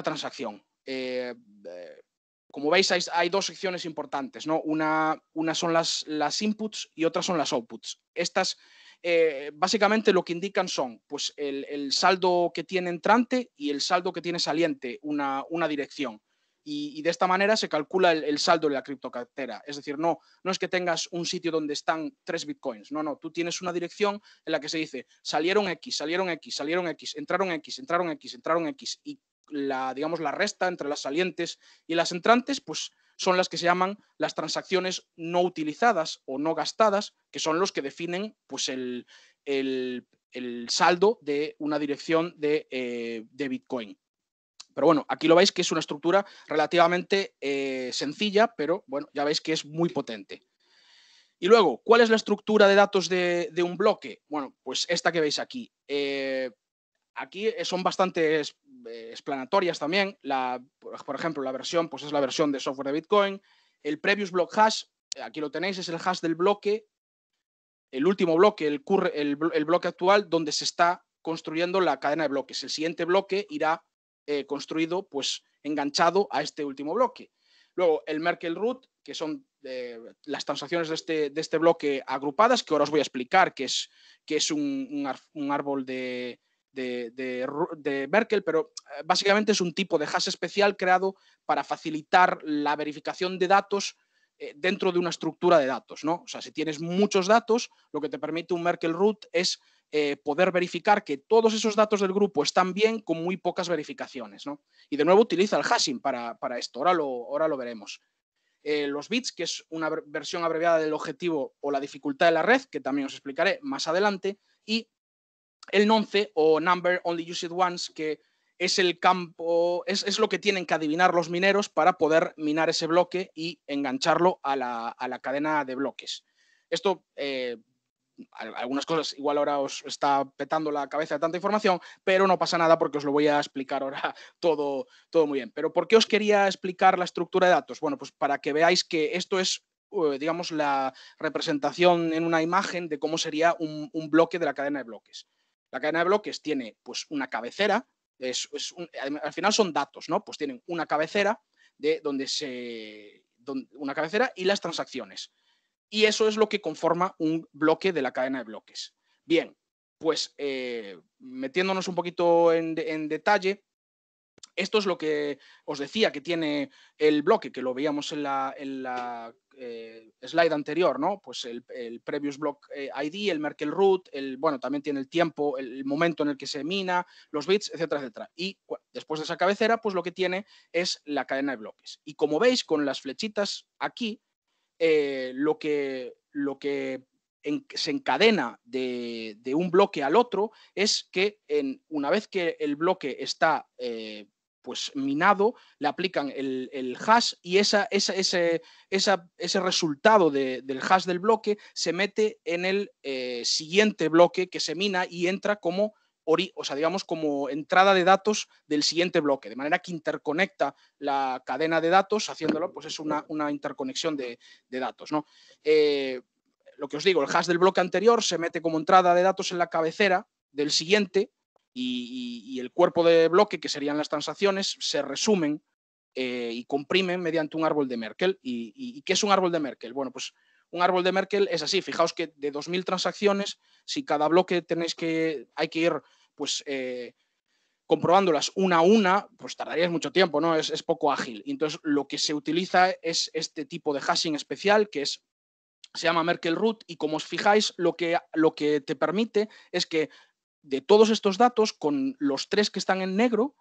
transacción. Eh, eh, como veis, hay, dos secciones importantes, Una, son las, inputs y otra son las outputs. Estas, básicamente, lo que indican son pues, el, saldo que tiene entrante y el saldo que tiene saliente, una dirección y, de esta manera se calcula el, saldo de la criptocartera. Es decir, no, no es que tengas un sitio donde están tres bitcoins, no, no, tú tienes una dirección en la que se dice salieron X, salieron X, salieron X, entraron X, entraron X, entraron X y la, digamos, la resta entre las salientes y las entrantes, pues son las que se llaman las transacciones no utilizadas o no gastadas, que son los que definen pues, el, saldo de una dirección de, eh, de Bitcoin. Pero bueno, aquí lo veis que es una estructura relativamente eh, sencilla, pero bueno, ya veis que es muy potente. Y luego, ¿cuál es la estructura de datos de, un bloque? Bueno, pues esta que veis aquí. Eh, aquí son bastante eh, explanatorias también. La, por ejemplo, la versión, pues es la versión de software de Bitcoin. El previous block hash, aquí lo tenéis, es el hash del bloque, el último bloque, el, el bloque actual, donde se está construyendo la cadena de bloques. El siguiente bloque irá eh, construido, pues enganchado a este último bloque. Luego, el merkel Root, que son eh, las transacciones este, de este, bloque agrupadas, que ahora os voy a explicar, que es, que es un, árbol de, de, Merkel, pero eh, básicamente es un tipo de hash especial creado para facilitar la verificación de datos dentro de una estructura de datos. ¿no? O sea, si tienes muchos datos, lo que te permite un merkel root es eh, poder verificar que todos esos datos del grupo están bien con muy pocas verificaciones. Y de nuevo utiliza el hashing para, para esto, ahora lo, ahora lo veremos. Eh, los bits, que es una versión abreviada del objetivo o la dificultad de la red, que también os explicaré más adelante, y el nonce o number only used once, que es el campo, es, lo que tienen que adivinar los mineros para poder minar ese bloque y engancharlo a la, cadena de bloques. Esto eh, algunas cosas igual ahora os está petando la cabeza de tanta información, pero no pasa nada porque os lo voy a explicar ahora todo, todo muy bien. Pero ¿por qué os quería explicar la estructura de datos? Bueno, pues para que veáis que esto es eh, digamos, la representación en una imagen de cómo sería un, bloque de la cadena de bloques. La cadena de bloques tiene pues una cabecera, es, eh, al final son datos, ¿no? Pues tienen una cabecera de donde se una cabecera y las transacciones y eso es lo que conforma un bloque de la cadena de bloques. Bien, pues eh, metiéndonos un poquito en, detalle, esto es lo que os decía que tiene el bloque, que lo veíamos en la, eh, slide anterior, ¿no? Pues el, previous block eh, ID, el Merkle root, el, bueno, también tiene el tiempo, el momento en el que se mina, los bits, etcétera, etcétera. Y después de esa cabecera, pues lo que tiene es la cadena de bloques. Y como veis, con las flechitas aquí, eh, lo que, lo que se encadena de, un bloque al otro es que en, una vez que el bloque está eh, pues minado, le aplican el, hash y ese, resultado del hash del bloque se mete en el eh, siguiente bloque que se mina y entra como o sea, digamos, como entrada de datos del siguiente bloque, de manera que interconecta la cadena de datos, haciéndolo, pues es una, interconexión de, datos. ¿no? Eh, lo que os digo, el hash del bloque anterior se mete como entrada de datos en la cabecera del siguiente y, el cuerpo de bloque, que serían las transacciones, se resumen eh, y comprimen mediante un árbol de Merkel. ¿Y, y qué es un árbol de Merkel? Bueno, pues un árbol de Merkel es así. Fijaos que de 2.000 transacciones, si cada bloque tenéis que, hay que ir pues, eh, comprobándolas una a una, pues tardarías mucho tiempo, ¿no? Es, poco ágil. Entonces, lo que se utiliza es este tipo de hashing especial, que es se llama Merkel Root y como os fijáis, lo que, lo que te permite es que de todos estos datos, con los tres que están en negro,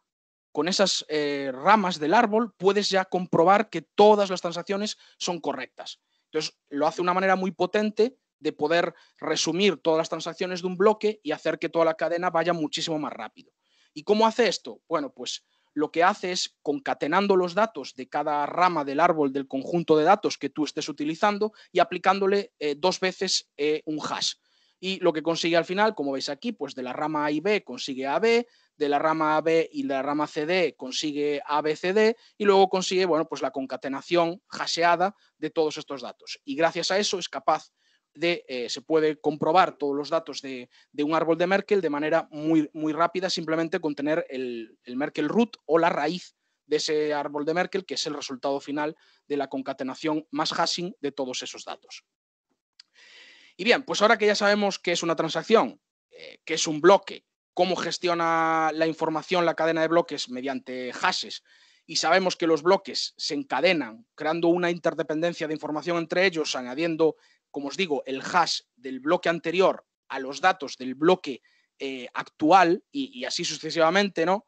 con esas eh, ramas del árbol, puedes ya comprobar que todas las transacciones son correctas. Entonces, lo hace de una manera muy potente de poder resumir todas las transacciones de un bloque y hacer que toda la cadena vaya muchísimo más rápido. ¿Y cómo hace esto? Bueno, pues lo que hace es concatenando los datos de cada rama del árbol del conjunto de datos que tú estés utilizando y aplicándole eh, dos veces eh, un hash. Y lo que consigue al final, como veis aquí, pues de la rama A y B consigue AB, de la rama AB y de la rama CD consigue ABCD y luego consigue, bueno, pues la concatenación haseada de todos estos datos. Y gracias a eso es capaz de, eh, se puede comprobar todos los datos de, de, un árbol de Merkel de manera muy, muy rápida, simplemente con tener el, el Merkel root o la raíz de ese árbol de Merkel, que es el resultado final de la concatenación más hashing de todos esos datos. Y bien, pues ahora que ya sabemos qué es una transacción, eh, que qué es un bloque, cómo gestiona la información la cadena de bloques mediante hashes, y sabemos que los bloques se encadenan creando una interdependencia de información entre ellos, añadiendo, como os digo, el hash del bloque anterior a los datos del bloque eh, actual y, así sucesivamente, ¿no?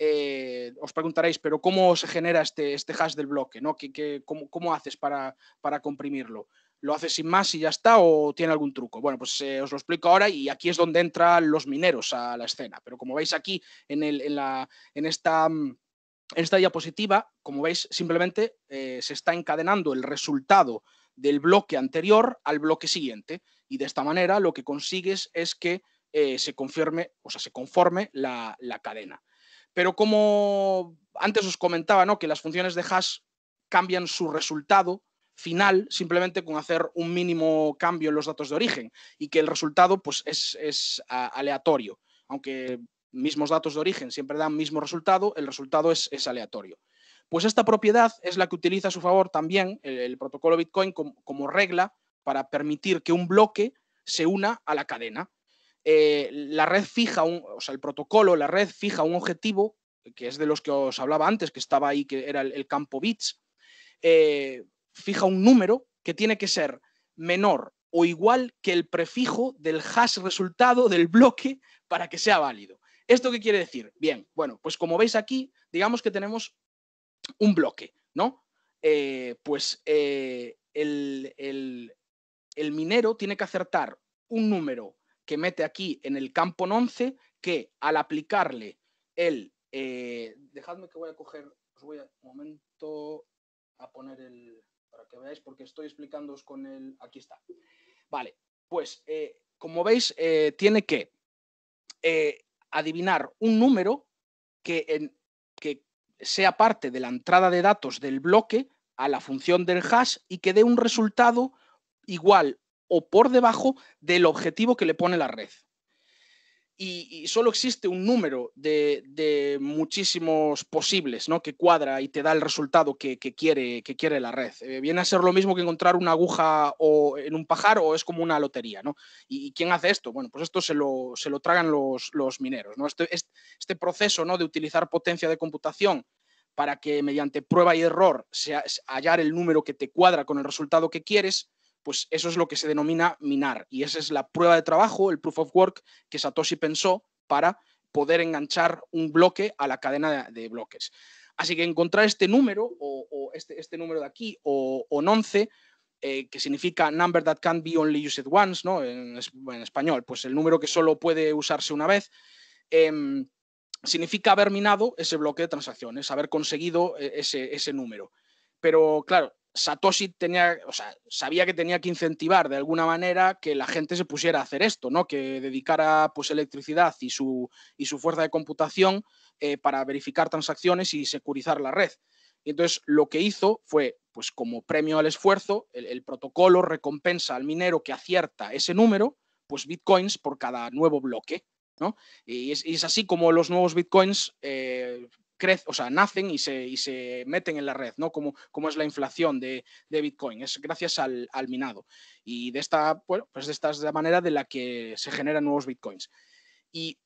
Eh, os preguntaréis, pero ¿cómo se genera este, este hash del bloque? ¿no? cómo, haces para comprimirlo? lo hace sin más y ya está, o tiene algún truco. Bueno, pues eh, os lo explico ahora y aquí es donde entran los mineros a la escena. Pero como veis aquí en, mm, esta, diapositiva, como veis, simplemente eh, se está encadenando el resultado del bloque anterior al bloque siguiente. Y de esta manera lo que consigues es que eh, se confirme, o sea, se conforme la, la cadena. Pero como antes os comentaba, ¿no? Que las funciones de hash cambian su resultado final simplemente con hacer un mínimo cambio en los datos de origen y que el resultado pues, es, aleatorio. Aunque mismos datos de origen siempre dan mismo resultado, el resultado es, aleatorio. Pues esta propiedad es la que utiliza a su favor también el, protocolo Bitcoin como, regla para permitir que un bloque se una a la cadena. Eh, la red fija, un, o sea, el protocolo, la red fija un objetivo, que es de los que os hablaba antes, que estaba ahí, que era el, campo bits, eh, fija un número que tiene que ser menor o igual que el prefijo del hash resultado del bloque para que sea válido. ¿Esto qué quiere decir? Bien, bueno, pues como veis aquí, digamos que tenemos un bloque, ¿no? Eh, pues eh, el, minero tiene que acertar un número que mete aquí en el campo 11 que al aplicarle el... Eh, dejadme que voy a coger, os voy a un momento a poner el para que veáis porque estoy explicándoos con el... Aquí está. Vale, pues eh, como veis, eh, tiene que eh, adivinar un número que, que sea parte de la entrada de datos del bloque a la función del hash y que dé un resultado igual o por debajo del objetivo que le pone la red y, solo existe un número de, muchísimos posibles, ¿no? Que cuadra y te da el resultado que, quiere, que quiere la red. Eh, viene a ser lo mismo que encontrar una aguja o en un pajar o es como una lotería, ¿no? ¿Y, quién hace esto? Bueno, pues esto se lo, tragan los, mineros, ¿no? Este, este, proceso, ¿no? De utilizar potencia de computación para que mediante prueba y error se, hallar el número que te cuadra con el resultado que quieres, pues eso es lo que se denomina minar. Y esa es la prueba de trabajo, el proof of work que Satoshi pensó para poder enganchar un bloque a la cadena de, bloques. Así que encontrar este número, o, este, este, número de aquí, o, o 11, eh, que significa number that can be only used once, ¿no? En, español, pues el número que solo puede usarse una vez. Em, significa haber minado ese bloque de transacciones, haber conseguido eh, ese número. Pero claro, Satoshi tenía, o sabía que tenía que incentivar de alguna manera que la gente se pusiera a hacer esto, ¿no? Que dedicara pues electricidad y su, su fuerza de computación eh, para verificar transacciones y securizar la red. entonces lo que hizo fue, pues como premio al esfuerzo, el, protocolo recompensa al minero que acierta ese número, pues bitcoins por cada nuevo bloque. ¿no? Y es, así como los nuevos bitcoins eh, crece, o sea, nacen y se, meten en la red, ¿no? Como, como es la inflación de, Bitcoin, es gracias al, minado. Y de esta, pues de esta es la manera de la que se generan nuevos Bitcoins. Y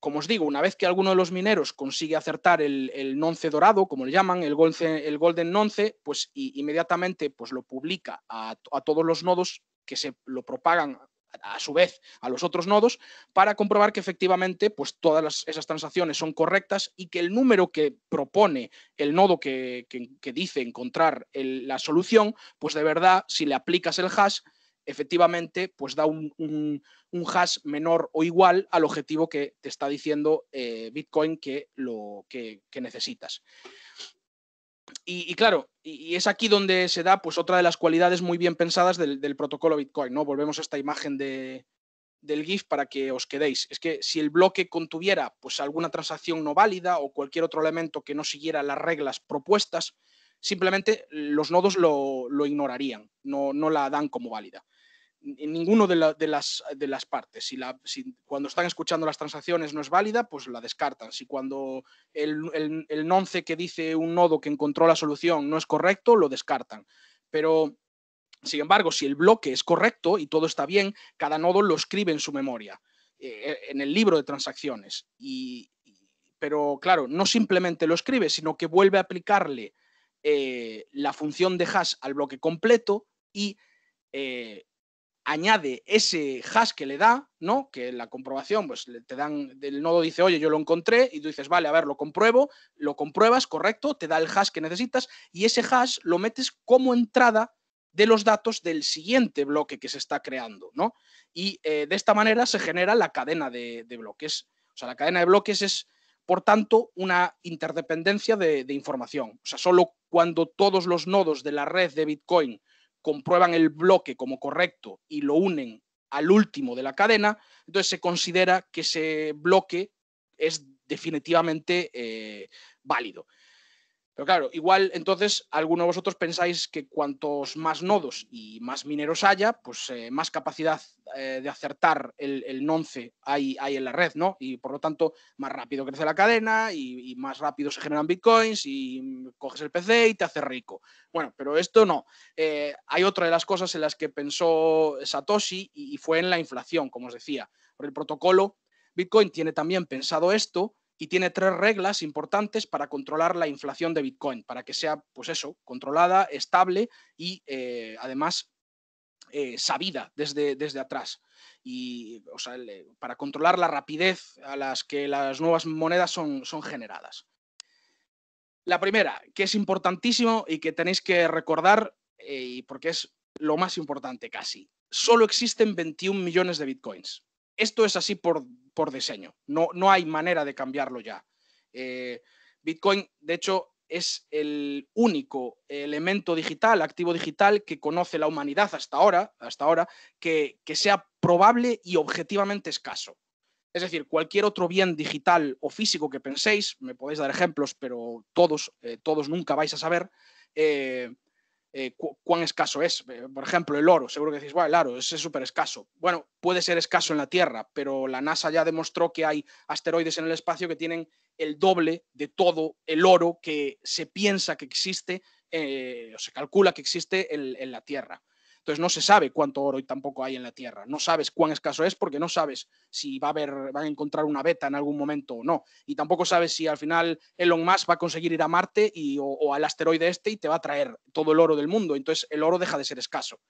como os digo, una vez que alguno de los mineros consigue acertar el, el nonce dorado, como le llaman, el golden, el nonce, pues inmediatamente pues, lo publica a, a todos los nodos que se lo propagan a su vez a los otros nodos para comprobar que efectivamente pues, todas esas transacciones son correctas y que el número que propone el nodo que, dice encontrar la solución, pues de verdad, si le aplicas el hash, efectivamente pues da un, hash menor o igual al objetivo que te está diciendo eh, Bitcoin que, lo, que, necesitas. y, claro, y, es aquí donde se da pues otra de las cualidades muy bien pensadas del, protocolo Bitcoin, ¿no? Volvemos a esta imagen de, del GIF para que os quedéis. Es que si el bloque contuviera pues alguna transacción no válida o cualquier otro elemento que no siguiera las reglas propuestas, simplemente los nodos lo, lo ignorarían, no, no la dan como válida en ninguno de, las, partes. Si, la, cuando están escuchando las transacciones no es válida, pues la descartan. Si cuando el, nonce que dice un nodo que encontró la solución no es correcto, lo descartan. Pero sin embargo, si el bloque es correcto y todo está bien, cada nodo lo escribe en su memoria, eh, en el libro de transacciones. pero claro, no simplemente lo escribe, sino que vuelve a aplicarle eh, la función de hash al bloque completo y eh, añade ese hash que le da, ¿no? Que la comprobación, pues te dan, el nodo dice, oye, yo lo encontré, y tú dices, vale, a ver, lo compruebo, lo compruebas, correcto, te da el hash que necesitas, y ese hash lo metes como entrada de los datos del siguiente bloque que se está creando, ¿no? Y eh, de esta manera se genera la cadena de, bloques. O sea, la cadena de bloques es, por tanto, una interdependencia de, de información. O sea, solo cuando todos los nodos de la red de Bitcoin comprueban el bloque como correcto y lo unen al último de la cadena, entonces se considera que ese bloque es definitivamente eh, válido. Pero claro, igual entonces alguno de vosotros pensáis que cuantos más nodos y más mineros haya, pues eh, más capacidad eh, de acertar el, el nonce hay, hay, en la red, ¿no? Y por lo tanto, más rápido crece la cadena y, más rápido se generan bitcoins y coges el PC y te hace rico. Bueno, pero esto no. Eh, hay otra de las cosas en las que pensó Satoshi y fue en la inflación, como os decía. Por el protocolo, Bitcoin tiene también pensado esto y tiene tres reglas importantes para controlar la inflación de Bitcoin, para que sea, pues eso, controlada, estable y eh, además eh, sabida desde, desde atrás. Y, para controlar la rapidez a las que las nuevas monedas son, son generadas. La primera, que es importantísimo y que tenéis que recordar, eh, porque es lo más importante casi, solo existen 21 millones de bitcoins. Esto es así por diseño. No, no hay manera de cambiarlo ya. Eh, Bitcoin, de hecho, es el único elemento digital, activo digital que conoce la humanidad hasta ahora, hasta ahora que, sea probable y objetivamente escaso. Es decir, cualquier otro bien digital o físico que penséis, me podéis dar ejemplos, pero todos, eh, todos nunca vais a saber, eh, eh, cuán escaso es. Eh, por ejemplo, el oro. Seguro que decís, bueno, el oro es súper escaso. Bueno, puede ser escaso en la Tierra, pero la NASA ya demostró que hay asteroides en el espacio que tienen el doble de todo el oro que se piensa que existe eh, o se calcula que existe en la Tierra. Entonces no se sabe cuánto oro y tampoco hay en la Tierra. No sabes cuán escaso es porque no sabes si va a haber, van a encontrar una beta en algún momento o no. Y tampoco sabes si al final Elon Musk va a conseguir ir a Marte y, o, al asteroide este y te va a traer todo el oro del mundo. Entonces el oro deja de ser escaso.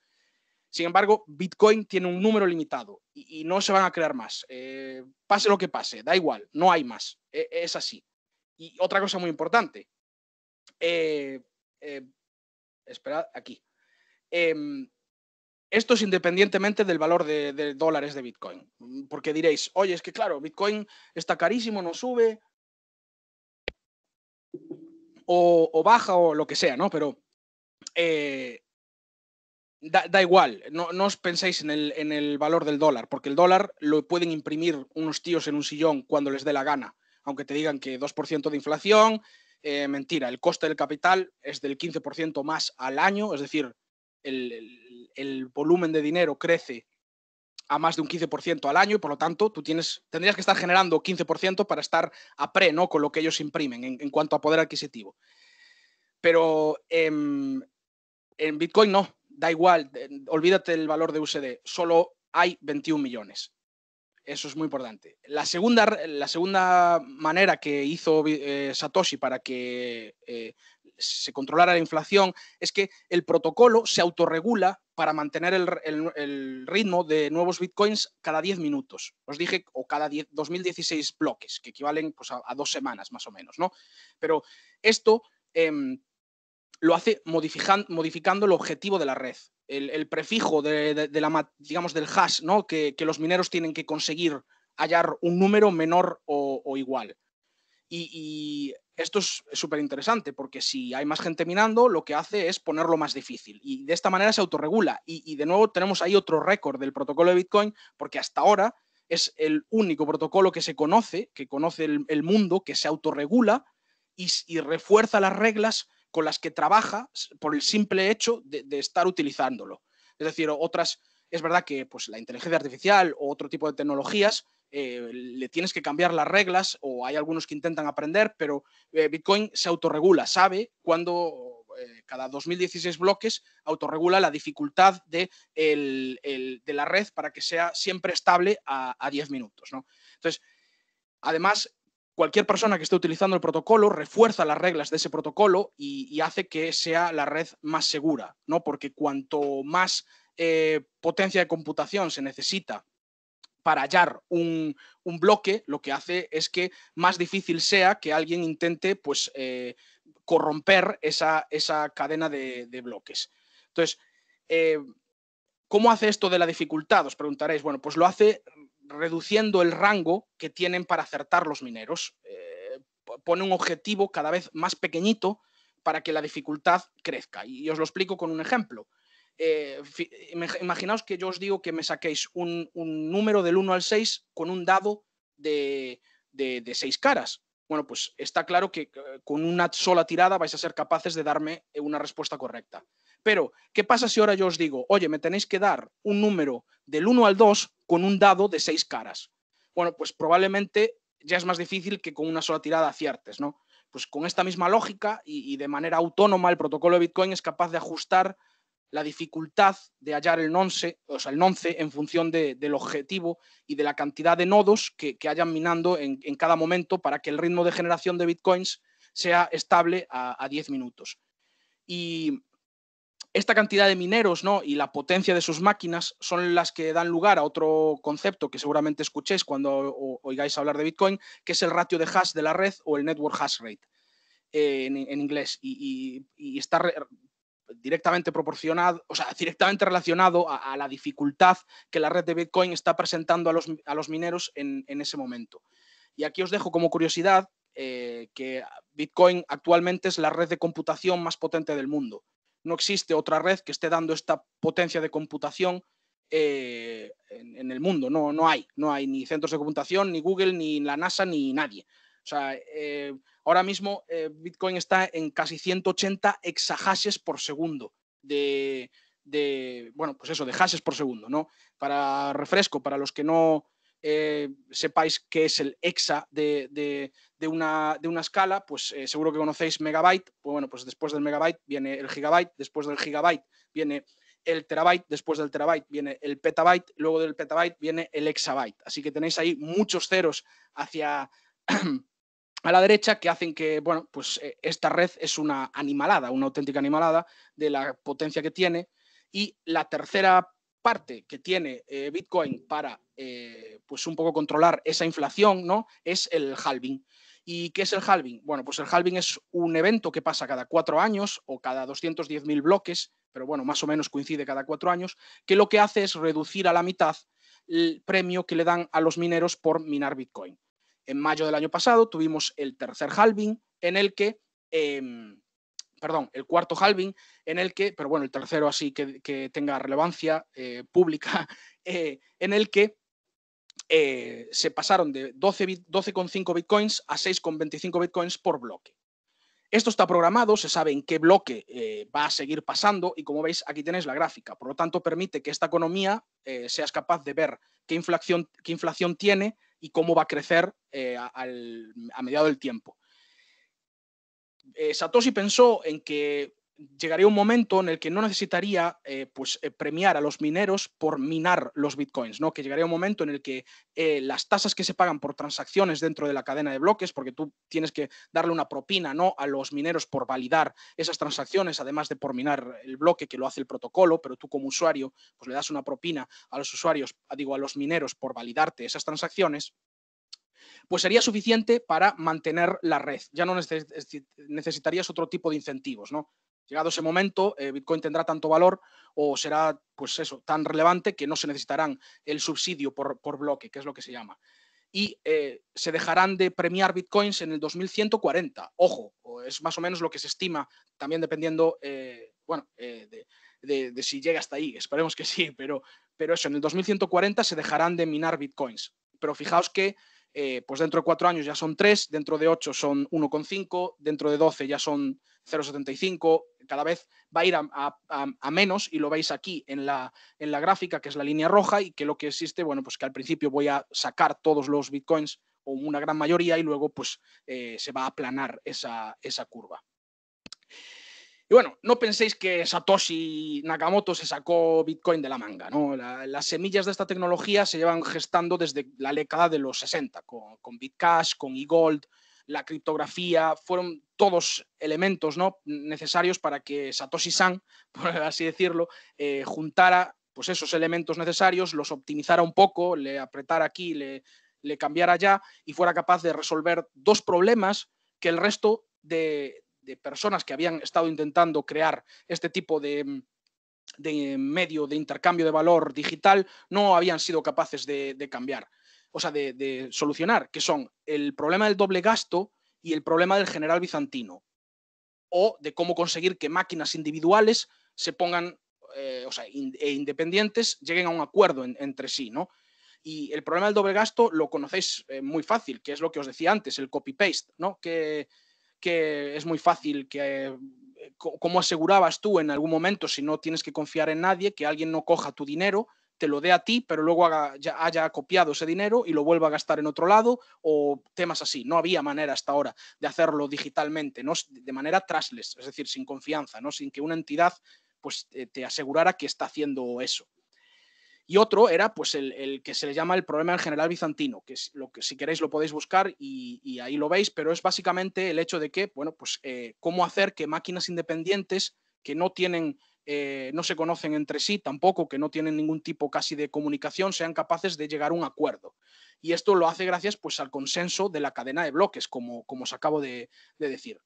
Sin embargo, Bitcoin tiene un número limitado y, no se van a crear más. Eh, pase lo que pase, da igual, no hay más. E, es así. Y otra cosa muy importante. Eh, eh, esperad, aquí. Em, esto es independientemente del valor de, dólares de Bitcoin. Porque diréis, oye, es que claro, Bitcoin está carísimo, no sube. O, baja o lo que sea, ¿no? Pero eh, da, igual, no, os penséis en el, valor del dólar, porque el dólar lo pueden imprimir unos tíos en un sillón cuando les dé la gana, aunque te digan que 2% de inflación, eh, mentira, el coste del capital es del 15% más al año, es decir, el el, volumen de dinero crece a más de un 15% al año y por lo tanto tú tienes, tendrías que estar generando 15% para estar a pre ¿no? con lo que ellos imprimen en, cuanto a poder adquisitivo. Pero em, en Bitcoin no, da igual, olvídate el valor de USD, solo hay 21 millones. Eso es muy importante. La segunda, la segunda manera que hizo eh, Satoshi para que eh, se controlara la inflación, es que el protocolo se autorregula para mantener el, ritmo de nuevos bitcoins cada 10 minutos. Os dije, o cada 2016 bloques, que equivalen pues, a, dos semanas más o menos, ¿no? Pero esto em, lo hace modificando el objetivo de la red. El, prefijo de, la, digamos, del hash, ¿no? Que, los mineros tienen que conseguir hallar un número menor o, igual. y, esto es súper interesante porque si hay más gente minando, lo que hace es ponerlo más difícil y de esta manera se autorregula. Y, de nuevo tenemos ahí otro récord del protocolo de Bitcoin porque hasta ahora es el único protocolo que se conoce, que conoce el, mundo, que se autorregula y, refuerza las reglas con las que trabaja por el simple hecho de, de estar utilizándolo. Es decir, otras, es verdad que pues, la inteligencia artificial o otro tipo de tecnologías eh, le tienes que cambiar las reglas o hay algunos que intentan aprender, pero eh, Bitcoin se autorregula, sabe cuando eh, cada 2016 bloques autorregula la dificultad de, la red para que sea siempre estable a, 10 minutos. Entonces, además, cualquier persona que esté utilizando el protocolo refuerza las reglas de ese protocolo y, y hace que sea la red más segura, ¿no? porque cuanto más potencia de computación se necesita para hallar un, bloque, lo que hace es que más difícil sea que alguien intente pues, eh, corromper esa, cadena de, bloques. Entonces, eh, ¿cómo hace esto de la dificultad? Os preguntaréis. Bueno, pues lo hace reduciendo el rango que tienen para acertar los mineros. Eh, pone un objetivo cada vez más pequeñito para que la dificultad crezca. Y os lo explico con un ejemplo. Eh, imaginaos que yo os digo que me saquéis un, número del 1 al 6 con un dado de, seis caras. Bueno, pues está claro que eh, con una sola tirada vais a ser capaces de darme eh, una respuesta correcta. Pero, ¿qué pasa si ahora yo os digo, oye, me tenéis que dar un número del 1 al 2 con un dado de seis caras? Bueno, pues probablemente ya es más difícil que con una sola tirada aciertes, ¿no? Pues con esta misma lógica y de manera autónoma el protocolo de Bitcoin es capaz de ajustar la dificultad de hallar el nonce, o sea, el en función del objetivo y de la cantidad de nodos que, hayan minando en, cada momento para que el ritmo de generación de bitcoins sea estable a, 10 minutos. Y esta cantidad de mineros y la potencia de sus máquinas son las que dan lugar a otro concepto que seguramente escuchéis cuando oigáis hablar de Bitcoin, que es el ratio de hash de la red o el network hash rate eh, en, inglés. Y, está directamente proporcionado, o sea, directamente relacionado a, la dificultad que la red de Bitcoin está presentando a los, mineros en, ese momento. Y aquí os dejo como curiosidad eh, que Bitcoin actualmente es la red de computación más potente del mundo. No existe otra red que esté dando esta potencia de computación eh, en, el mundo. No, no hay. No hay ni centros de computación, ni Google, ni la NASA, ni nadie sea, eh, ahora mismo eh, Bitcoin está en casi 180 exahashes por segundo de, bueno, pues eso, de hashes por segundo, ¿no? Para refresco, para los que no eh, sepáis qué es el exa de, una, escala, pues seguro que conocéis megabyte, pues bueno, pues después del megabyte viene el gigabyte, después del gigabyte viene el terabyte, después del terabyte viene el petabyte, luego del petabyte viene el exabyte. Así que tenéis ahí muchos ceros hacia a la derecha que hacen que, bueno, pues eh, esta red es una animalada, una auténtica animalada de la potencia que tiene. Y la tercera parte que tiene eh, Bitcoin para, eh, pues un poco controlar esa inflación, ¿no? Es el halving. ¿Y qué es el halving? Bueno, pues el halving es un evento que pasa cada cuatro años o cada 210.000 bloques, pero bueno, más o menos coincide cada cuatro años, que lo que hace es reducir a la mitad el premio que le dan a los mineros por minar Bitcoin. En mayo del año pasado tuvimos el tercer halving en el que, em, perdón, el cuarto halving en el que, pero bueno, el tercero así que, que tenga relevancia eh, pública, eh, en el que eh, se pasaron de 12,5 bitcoins a 6,25 bitcoins por bloque. Esto está programado, se sabe en qué bloque va a seguir pasando y como veis aquí tenéis la gráfica. Por lo tanto, permite que esta economía seas capaz de ver qué inflación, qué inflación tiene y cómo va a crecer eh, a mediado del tiempo. Eh, Satoshi pensó en que llegaría un momento en el que no necesitaría eh, pues, eh, premiar a los mineros por minar los bitcoins, ¿no? que llegaría un momento en el que eh, las tasas que se pagan por transacciones dentro de la cadena de bloques, porque tú tienes que darle una propina ¿no? a los mineros por validar esas transacciones, además de por minar el bloque que lo hace el protocolo, pero tú como usuario pues, le das una propina a los usuarios, digo, a los mineros por validarte esas transacciones, pues sería suficiente para mantener la red. Ya no necesitarías otro tipo de incentivos, ¿no? Llegado ese momento, eh, Bitcoin tendrá tanto valor o será, pues eso, tan relevante que no se necesitarán el subsidio por, bloque, que es lo que se llama. Y eh, se dejarán de premiar bitcoins en el 2140. Ojo, es más o menos lo que se estima, también dependiendo, eh, bueno, de, si llega hasta ahí, esperemos que sí, pero, pero eso, en el 2140 se dejarán de minar bitcoins. Pero fijaos que pues dentro de cuatro años ya son tres, dentro de ocho son 1,5, dentro de doce ya son 0,75, cada vez va a ir a, menos y lo veis aquí en la, gráfica, que es la línea roja, y que lo que existe, bueno, pues que al principio voy a sacar todos los bitcoins o una gran mayoría y luego pues eh, se va a aplanar esa, curva. Y bueno, no penséis que Satoshi Nakamoto se sacó Bitcoin de la manga, ¿no? las semillas de esta tecnología se llevan gestando desde la década de los 60, con, con Bitcash, con eGold, la criptografía, fueron todos elementos ¿no? necesarios para que Satoshi San, por así decirlo, eh, juntara pues, esos elementos necesarios, los optimizara un poco, le apretara aquí, le, cambiara allá y fuera capaz de resolver dos problemas que el resto de, personas que habían estado intentando crear este tipo de, medio de intercambio de valor digital no habían sido capaces de cambiar o sea, de, solucionar, que son el problema del doble gasto y el problema del general bizantino, o de cómo conseguir que máquinas individuales se pongan, eh, o sea, e independientes lleguen a un acuerdo entre sí, ¿no? Y el problema del doble gasto lo conocéis eh, muy fácil, que es lo que os decía antes, el copy-paste, ¿no? Que, es muy fácil que... Eh, asegurabas tú en algún momento, si no tienes que confiar en nadie, que alguien no coja tu dinero te lo dé a ti, pero luego haya copiado ese dinero y lo vuelva a gastar en otro lado o temas así. No había manera hasta ahora de hacerlo digitalmente, ¿no? de manera trasles, es decir, sin confianza, ¿no? sin que una entidad pues, te asegurara que está haciendo eso. Y otro era pues el, que se le llama el problema del general bizantino, que, es lo que si queréis lo podéis buscar y, ahí lo veis, pero es básicamente el hecho de que, bueno, pues eh, cómo hacer que máquinas independientes que no tienen eh, no se conocen entre sí tampoco, que no tienen ningún tipo casi de comunicación, sean capaces de llegar a un acuerdo. Y esto lo hace gracias pues, al consenso de la cadena de bloques, como, os acabo de, decir.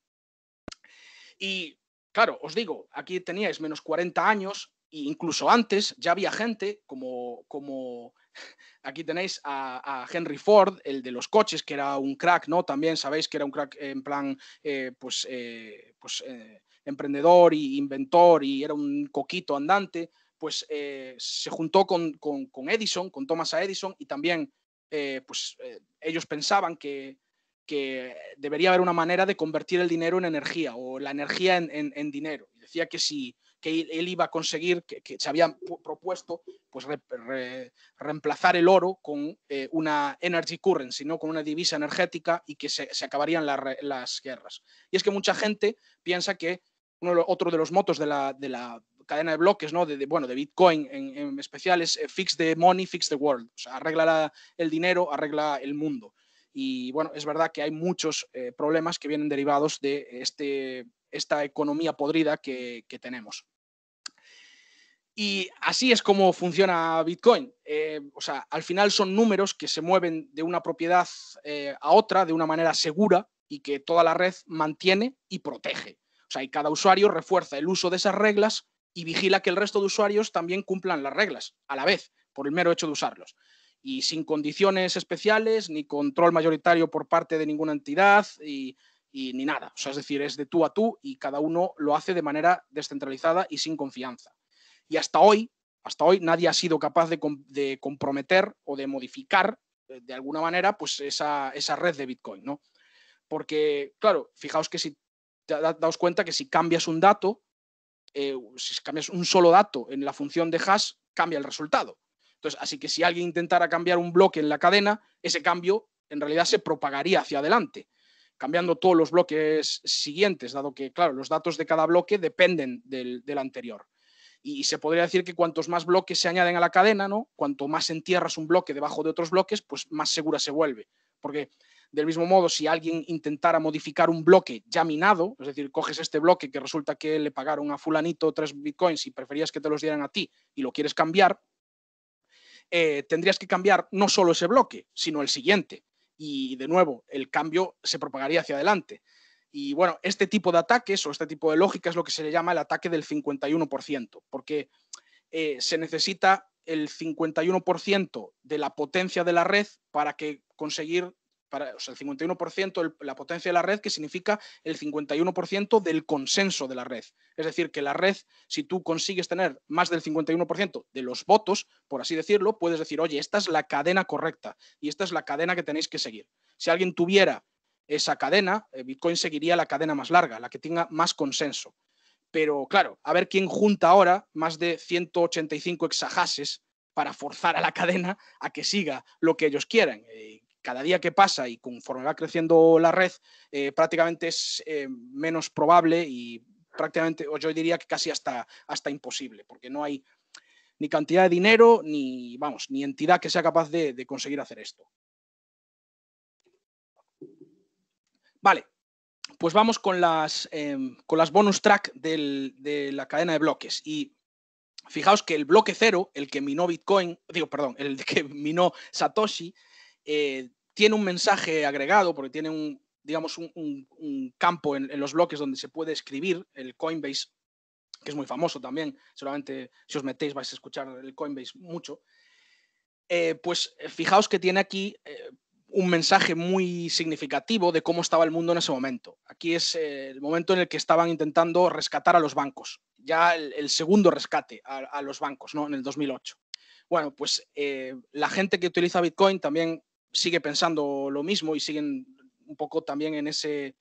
Y claro, os digo, aquí teníais menos 40 años, e incluso antes ya había gente como, como aquí tenéis a, Henry Ford, el de los coches, que era un crack, ¿no? También sabéis que era un crack en plan, eh, pues, eh, pues emprendedor y inventor y era un coquito andante, pues eh, se juntó con, con, Edison, con Thomas Edison, y también eh, pues, eh, ellos pensaban que, que, debería haber una manera de convertir el dinero en energía o la energía en, en, dinero. Y decía que si que él iba a conseguir, que, se había propuesto pues, reemplazar el oro con una energy currency, ¿no? con una divisa energética y que se, se acabarían las guerras. Y es que mucha gente piensa que otro de los motos de la, cadena de bloques, ¿no? De, bueno, de Bitcoin en, especial es eh, fix the money, fix the world. O sea, arregla el dinero, arregla el mundo. Y bueno, es verdad que hay muchos eh, problemas que vienen derivados de este, esta economía podrida que, tenemos. Y así es como funciona Bitcoin. Eh, o sea, al final son números que se mueven de una propiedad a otra de una manera segura y que toda la red mantiene y protege. O sea, y cada usuario refuerza el uso de esas reglas y vigila que el resto de usuarios también cumplan las reglas a la vez, por el mero hecho de usarlos. Y sin condiciones especiales, ni control mayoritario por parte de ninguna entidad, y, ni nada. O sea, es decir, es de tú a tú y cada uno lo hace de manera descentralizada y sin confianza. Y hasta hoy, hasta hoy nadie ha sido capaz de, comprometer o de modificar eh, de alguna manera pues esa, esa, red de Bitcoin, ¿no? Porque, claro, fijaos que si daos cuenta que si cambias un dato, eh, si cambias un solo dato en la función de hash, cambia el resultado. Entonces, así que si alguien intentara cambiar un bloque en la cadena, ese cambio en realidad se propagaría hacia adelante, cambiando todos los bloques siguientes, dado que, claro, los datos de cada bloque dependen del, del anterior. Y se podría decir que cuantos más bloques se añaden a la cadena, ¿no? Cuanto más entierras un bloque debajo de otros bloques, pues más segura se vuelve. Porque del mismo modo, si alguien intentara modificar un bloque ya minado, es decir, coges este bloque que resulta que le pagaron a fulanito tres bitcoins y preferías que te los dieran a ti y lo quieres cambiar, eh, tendrías que cambiar no solo ese bloque, sino el siguiente. Y de nuevo, el cambio se propagaría hacia adelante. Y bueno, este tipo de ataques o este tipo de lógica es lo que se le llama el ataque del 51%, porque eh, se necesita el 51% de la potencia de la red para que conseguir el 51% la potencia de la red, que significa el 51% del consenso de la red. Es decir, que la red, si tú consigues tener más del 51% de los votos, por así decirlo, puedes decir, oye, esta es la cadena correcta y esta es la cadena que tenéis que seguir. Si alguien tuviera esa cadena, eh, Bitcoin seguiría la cadena más larga, la que tenga más consenso. Pero claro, a ver quién junta ahora más de 185 exajases para forzar a la cadena a que siga lo que ellos quieran. Eh, cada día que pasa y conforme va creciendo la red, eh, prácticamente es eh, menos probable y prácticamente, yo diría que casi hasta, hasta imposible, porque no hay ni cantidad de dinero, ni, vamos, ni entidad que sea capaz de, conseguir hacer esto. Vale, pues vamos con las, em, con las bonus track de la cadena de bloques. Y fijaos que el bloque cero, el que minó Bitcoin, digo, perdón, el que minó Satoshi, eh, tiene un mensaje agregado, porque tiene un, digamos, un, campo en, los bloques donde se puede escribir el Coinbase, que es muy famoso también, solamente si os metéis vais a escuchar el Coinbase mucho, eh, pues eh, fijaos que tiene aquí un mensaje muy significativo de cómo estaba el mundo en ese momento. Aquí es el momento en el que estaban intentando rescatar a los bancos, ya el, segundo rescate a, a, los bancos, ¿no? En el 2008. Bueno, pues la gente que utiliza Bitcoin también sigue pensando lo mismo y siguen un poco también en ese,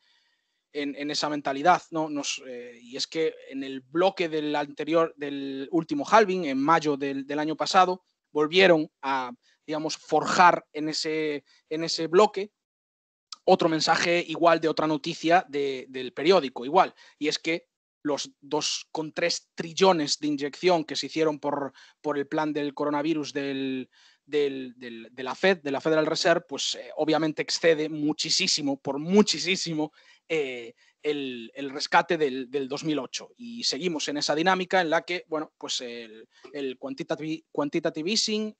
en, esa mentalidad, ¿no? Nos, eh, y es que en el bloque del anterior, del último halving, en mayo del, año pasado, volvieron a, digamos, forjar en ese, en ese bloque otro mensaje igual de otra noticia del periódico, igual. Y es que los 2,3 trillones de inyección que se hicieron por, por el plan del coronavirus del, de la Fed, de la Federal Reserve, pues eh, obviamente excede muchísimo, por muchísimo, eh, el, rescate del, 2008. Y seguimos en esa dinámica en la que, bueno, pues el, el quantitative, easing,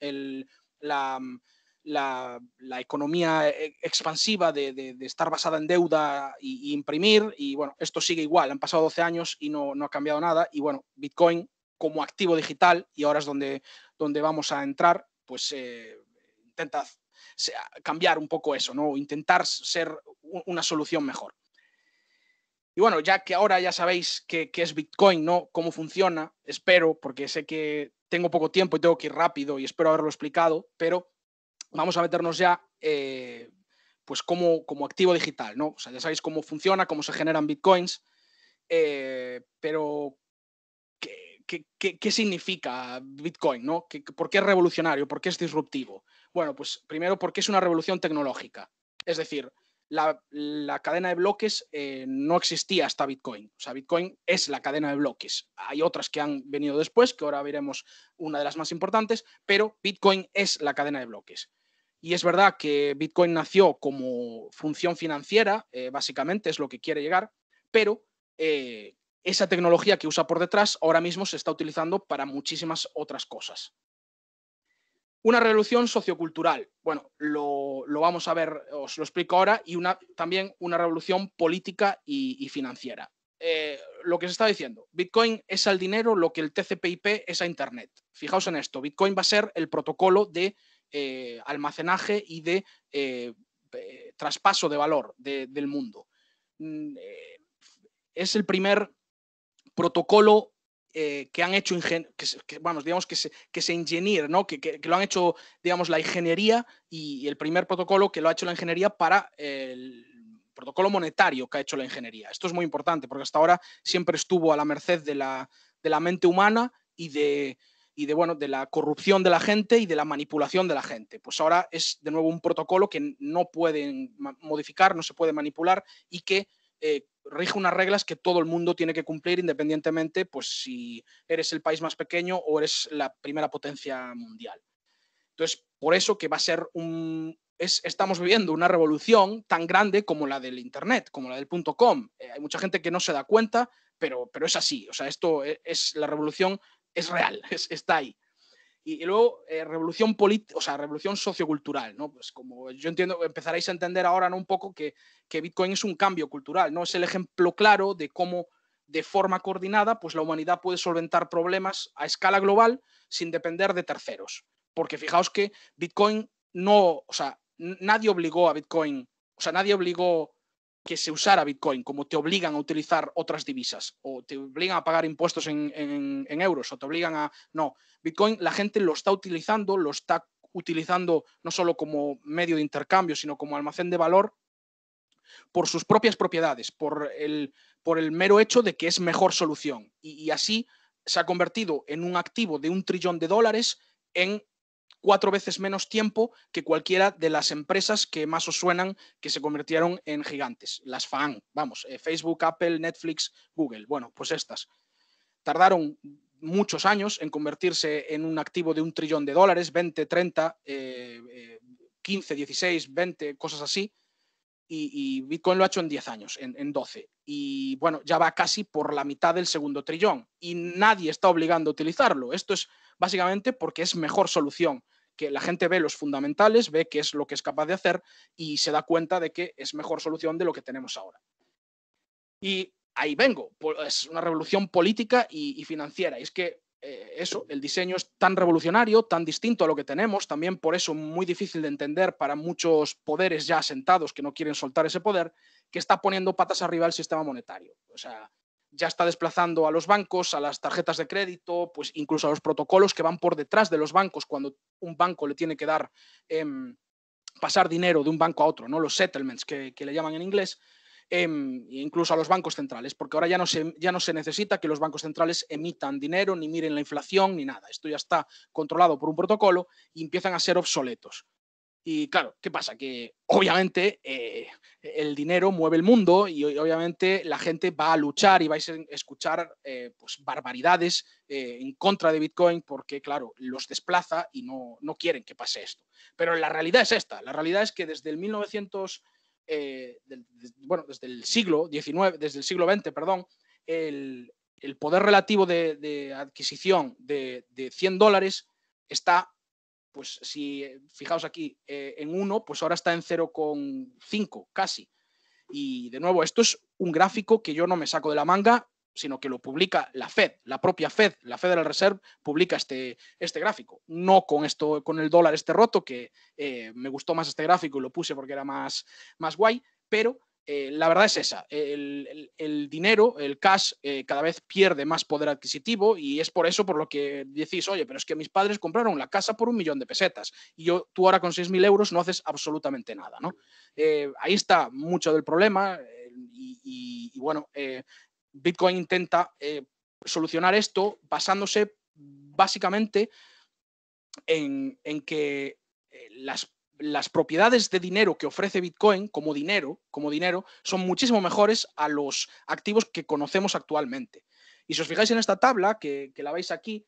la, economía expansiva de, estar basada en deuda e imprimir, y bueno, esto sigue igual, han pasado 12 años y no, ha cambiado nada, y bueno, Bitcoin como activo digital, y ahora es donde, donde vamos a entrar, pues eh, intenta cambiar un poco eso, ¿no? Intentar ser una solución mejor. Y bueno, ya que ahora ya sabéis qué es Bitcoin, ¿no? Cómo funciona, espero, porque sé que tengo poco tiempo y tengo que ir rápido y espero haberlo explicado, pero vamos a meternos ya eh, pues como, como activo digital, ¿no? O sea, ya sabéis cómo funciona, cómo se generan Bitcoins, eh, pero qué, significa Bitcoin, ¿no? ¿Por qué es revolucionario? ¿Por qué es disruptivo? Bueno, pues primero porque es una revolución tecnológica. Es decir, la, cadena de bloques eh, no existía hasta Bitcoin. O sea, Bitcoin es la cadena de bloques. Hay otras que han venido después, que ahora veremos una de las más importantes, pero Bitcoin es la cadena de bloques. Y es verdad que Bitcoin nació como función financiera, eh, básicamente es lo que quiere llegar, pero eh, esa tecnología que usa por detrás ahora mismo se está utilizando para muchísimas otras cosas. Una revolución sociocultural. Bueno, lo, vamos a ver, os lo explico ahora, y una, también una revolución política y, financiera. Eh, lo que se está diciendo, Bitcoin es al dinero lo que el TCPIP es a Internet. Fijaos en esto, Bitcoin va a ser el protocolo de eh, almacenaje y de eh, traspaso de valor del mundo. Mm, es el primer protocolo eh, que han hecho, que, digamos que se, que se ingenier ¿no? Que, lo han hecho, digamos, la ingeniería y, el primer protocolo que lo ha hecho la ingeniería para el protocolo monetario que ha hecho la ingeniería. Esto es muy importante porque hasta ahora siempre estuvo a la merced de la, de la mente humana y de, y de, bueno, de la corrupción de la gente y de la manipulación de la gente. Pues ahora es de nuevo un protocolo que no pueden modificar, no se puede manipular y que eh, rige unas reglas que todo el mundo tiene que cumplir independientemente pues si eres el país más pequeño o eres la primera potencia mundial. Entonces, por eso que va a ser un... estamos viviendo una revolución tan grande como la del Internet, como la del .com. Eh, hay mucha gente que no se da cuenta, pero, pero es así. O sea, esto e, es, la revolución es real, está ahí. Y, luego, eh, revolución política, o sea, revolución sociocultural, ¿no? Pues como yo entiendo, empezaréis a entender ahora, Un poco que, que Bitcoin es un cambio cultural, ¿no? Es el ejemplo claro de cómo de forma coordinada, pues la humanidad puede solventar problemas a escala global sin depender de terceros. Porque fijaos que Bitcoin no, o sea, nadie obligó a Bitcoin, o sea, nadie obligó que se usara Bitcoin, como te obligan a utilizar otras divisas, o te obligan a pagar impuestos en, en, euros, o te obligan a... No, Bitcoin la gente lo está utilizando, lo está utilizando no solo como medio de intercambio, sino como almacén de valor por sus propias propiedades, por el, por el mero hecho de que es mejor solución. y así se ha convertido en un activo de un trillón de dólares en cuatro veces menos tiempo que cualquiera de las empresas que más os suenan que se convirtieron en gigantes, las fan vamos, eh, Facebook, Apple, Netflix, Google, bueno, pues estas. Tardaron muchos años en convertirse en un activo de un trillón de dólares, 20, 30, 15, 16, 20, cosas así, y, Bitcoin lo ha hecho en 10 años, en, en, 12. Y bueno, ya va casi por la mitad del segundo trillón y nadie está obligando a utilizarlo. Esto es básicamente porque es mejor solución que la gente ve los fundamentales, ve qué es lo que es capaz de hacer y se da cuenta de que es mejor solución de lo que tenemos ahora. Y ahí vengo, pues, es una revolución política y, financiera. Y es que eh, eso, el diseño es tan revolucionario, tan distinto a lo que tenemos, también por eso muy difícil de entender para muchos poderes ya asentados que no quieren soltar ese poder, que está poniendo patas arriba el sistema monetario. O sea, ya está desplazando a los bancos, a las tarjetas de crédito, pues incluso a los protocolos que van por detrás de los bancos cuando un banco le tiene que dar, em, pasar dinero de un banco a otro, ¿no? los settlements que, le llaman en inglés, em, e incluso a los bancos centrales, porque ahora ya no, se, ya no se necesita que los bancos centrales emitan dinero, ni miren la inflación, ni nada. Esto ya está controlado por un protocolo y empiezan a ser obsoletos. Y claro, ¿qué pasa? Que obviamente eh, el dinero mueve el mundo y obviamente la gente va a luchar y vais a escuchar eh, pues, barbaridades eh, en contra de Bitcoin porque, claro, los desplaza y no, quieren que pase esto. Pero la realidad es esta, la realidad es que desde el 1900... bueno, desde el siglo XIX, desde el siglo XX, perdón, el, el poder relativo de, adquisición de, de, 100 dólares está pues si eh, fijaos aquí eh, en 1, pues ahora está en 0,5 casi. Y de nuevo, esto es un gráfico que yo no me saco de la manga, sino que lo publica la Fed, la propia Fed, la Federal Reserve publica este, este gráfico. No con esto, con el dólar este roto, que eh, me gustó más este gráfico y lo puse porque era más, más guay, pero eh, la verdad es esa, el, dinero, el cash, eh, cada vez pierde más poder adquisitivo y es por eso por lo que decís, oye, pero es que mis padres compraron la casa por un millón de pesetas y yo, tú ahora con 6.000 euros no haces absolutamente nada, eh, ahí está mucho del problema y, bueno, Bitcoin intenta solucionar esto basándose básicamente en, en que las las propiedades de dinero que ofrece Bitcoin como dinero, como dinero, son muchísimo mejores a los activos que conocemos actualmente. Y si os fijáis en esta tabla, que, la veis aquí,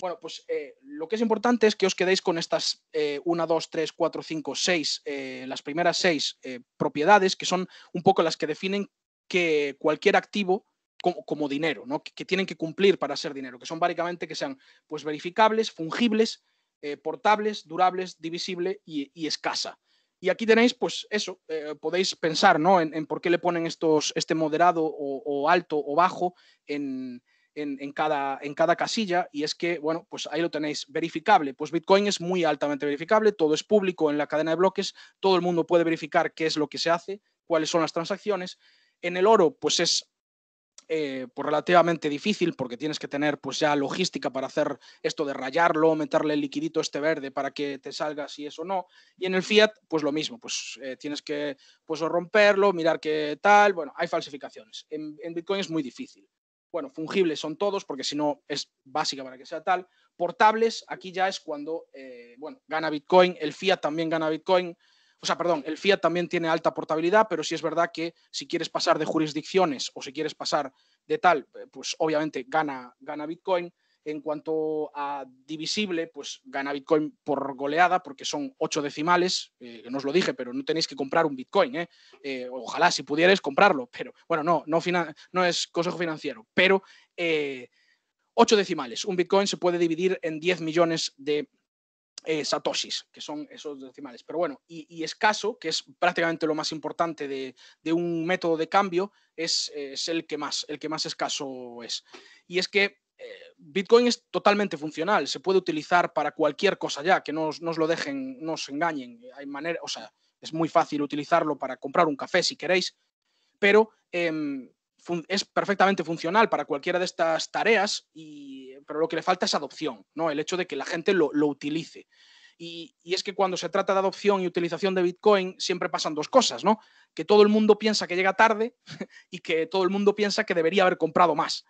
bueno, pues eh, lo que es importante es que os quedéis con estas 1, 2, 3, 4, 5, 6, las primeras 6 eh, propiedades, que son un poco las que definen que cualquier activo como, dinero, ¿no? que, que, tienen que cumplir para ser dinero, que son básicamente que sean pues, verificables, fungibles eh, portables, durables, divisible y, escasa. Y aquí tenéis, pues eso, eh, podéis pensar ¿no? En, por qué le ponen estos, este moderado o, alto o bajo en, en, cada, en cada casilla y es que, bueno, pues ahí lo tenéis, verificable. Pues Bitcoin es muy altamente verificable, todo es público en la cadena de bloques, todo el mundo puede verificar qué es lo que se hace, cuáles son las transacciones. En el oro, pues es eh, pues relativamente difícil porque tienes que tener pues ya logística para hacer esto de rayarlo, meterle el liquidito este verde para que te salga si eso no. Y en el fiat, pues lo mismo, pues eh, tienes que pues romperlo, mirar qué tal, bueno, hay falsificaciones. En, Bitcoin es muy difícil. Bueno, fungibles son todos porque si no es básica para que sea tal. Portables, aquí ya es cuando, eh, bueno, gana Bitcoin, el fiat también gana Bitcoin o sea, perdón, el fiat también tiene alta portabilidad, pero sí es verdad que si quieres pasar de jurisdicciones o si quieres pasar de tal, eh, pues obviamente gana, gana Bitcoin. En cuanto a divisible, pues gana Bitcoin por goleada, porque son ocho decimales. Eh, no os lo dije, pero no tenéis que comprar un Bitcoin. Eh. ojalá si pudierais comprarlo, pero bueno, no, no, no es consejo financiero, pero ocho decimales. Un Bitcoin se puede dividir en 10 millones de eh, que son esos decimales. Pero bueno, y, escaso, que es prácticamente lo más importante de, de un método de cambio, es, es, el que más, el que más escaso es. Y es que eh, Bitcoin es totalmente funcional, se puede utilizar para cualquier cosa ya, que no, os lo dejen, no os engañen. Hay manera, o sea, es muy fácil utilizarlo para comprar un café si queréis, pero em, es perfectamente funcional para cualquiera de estas tareas, y, pero lo que le falta es adopción, ¿no? el hecho de que la gente lo, utilice. Y, es que cuando se trata de adopción y utilización de Bitcoin siempre pasan dos cosas, ¿no? Que todo el mundo piensa que llega tarde y que todo el mundo piensa que debería haber comprado más.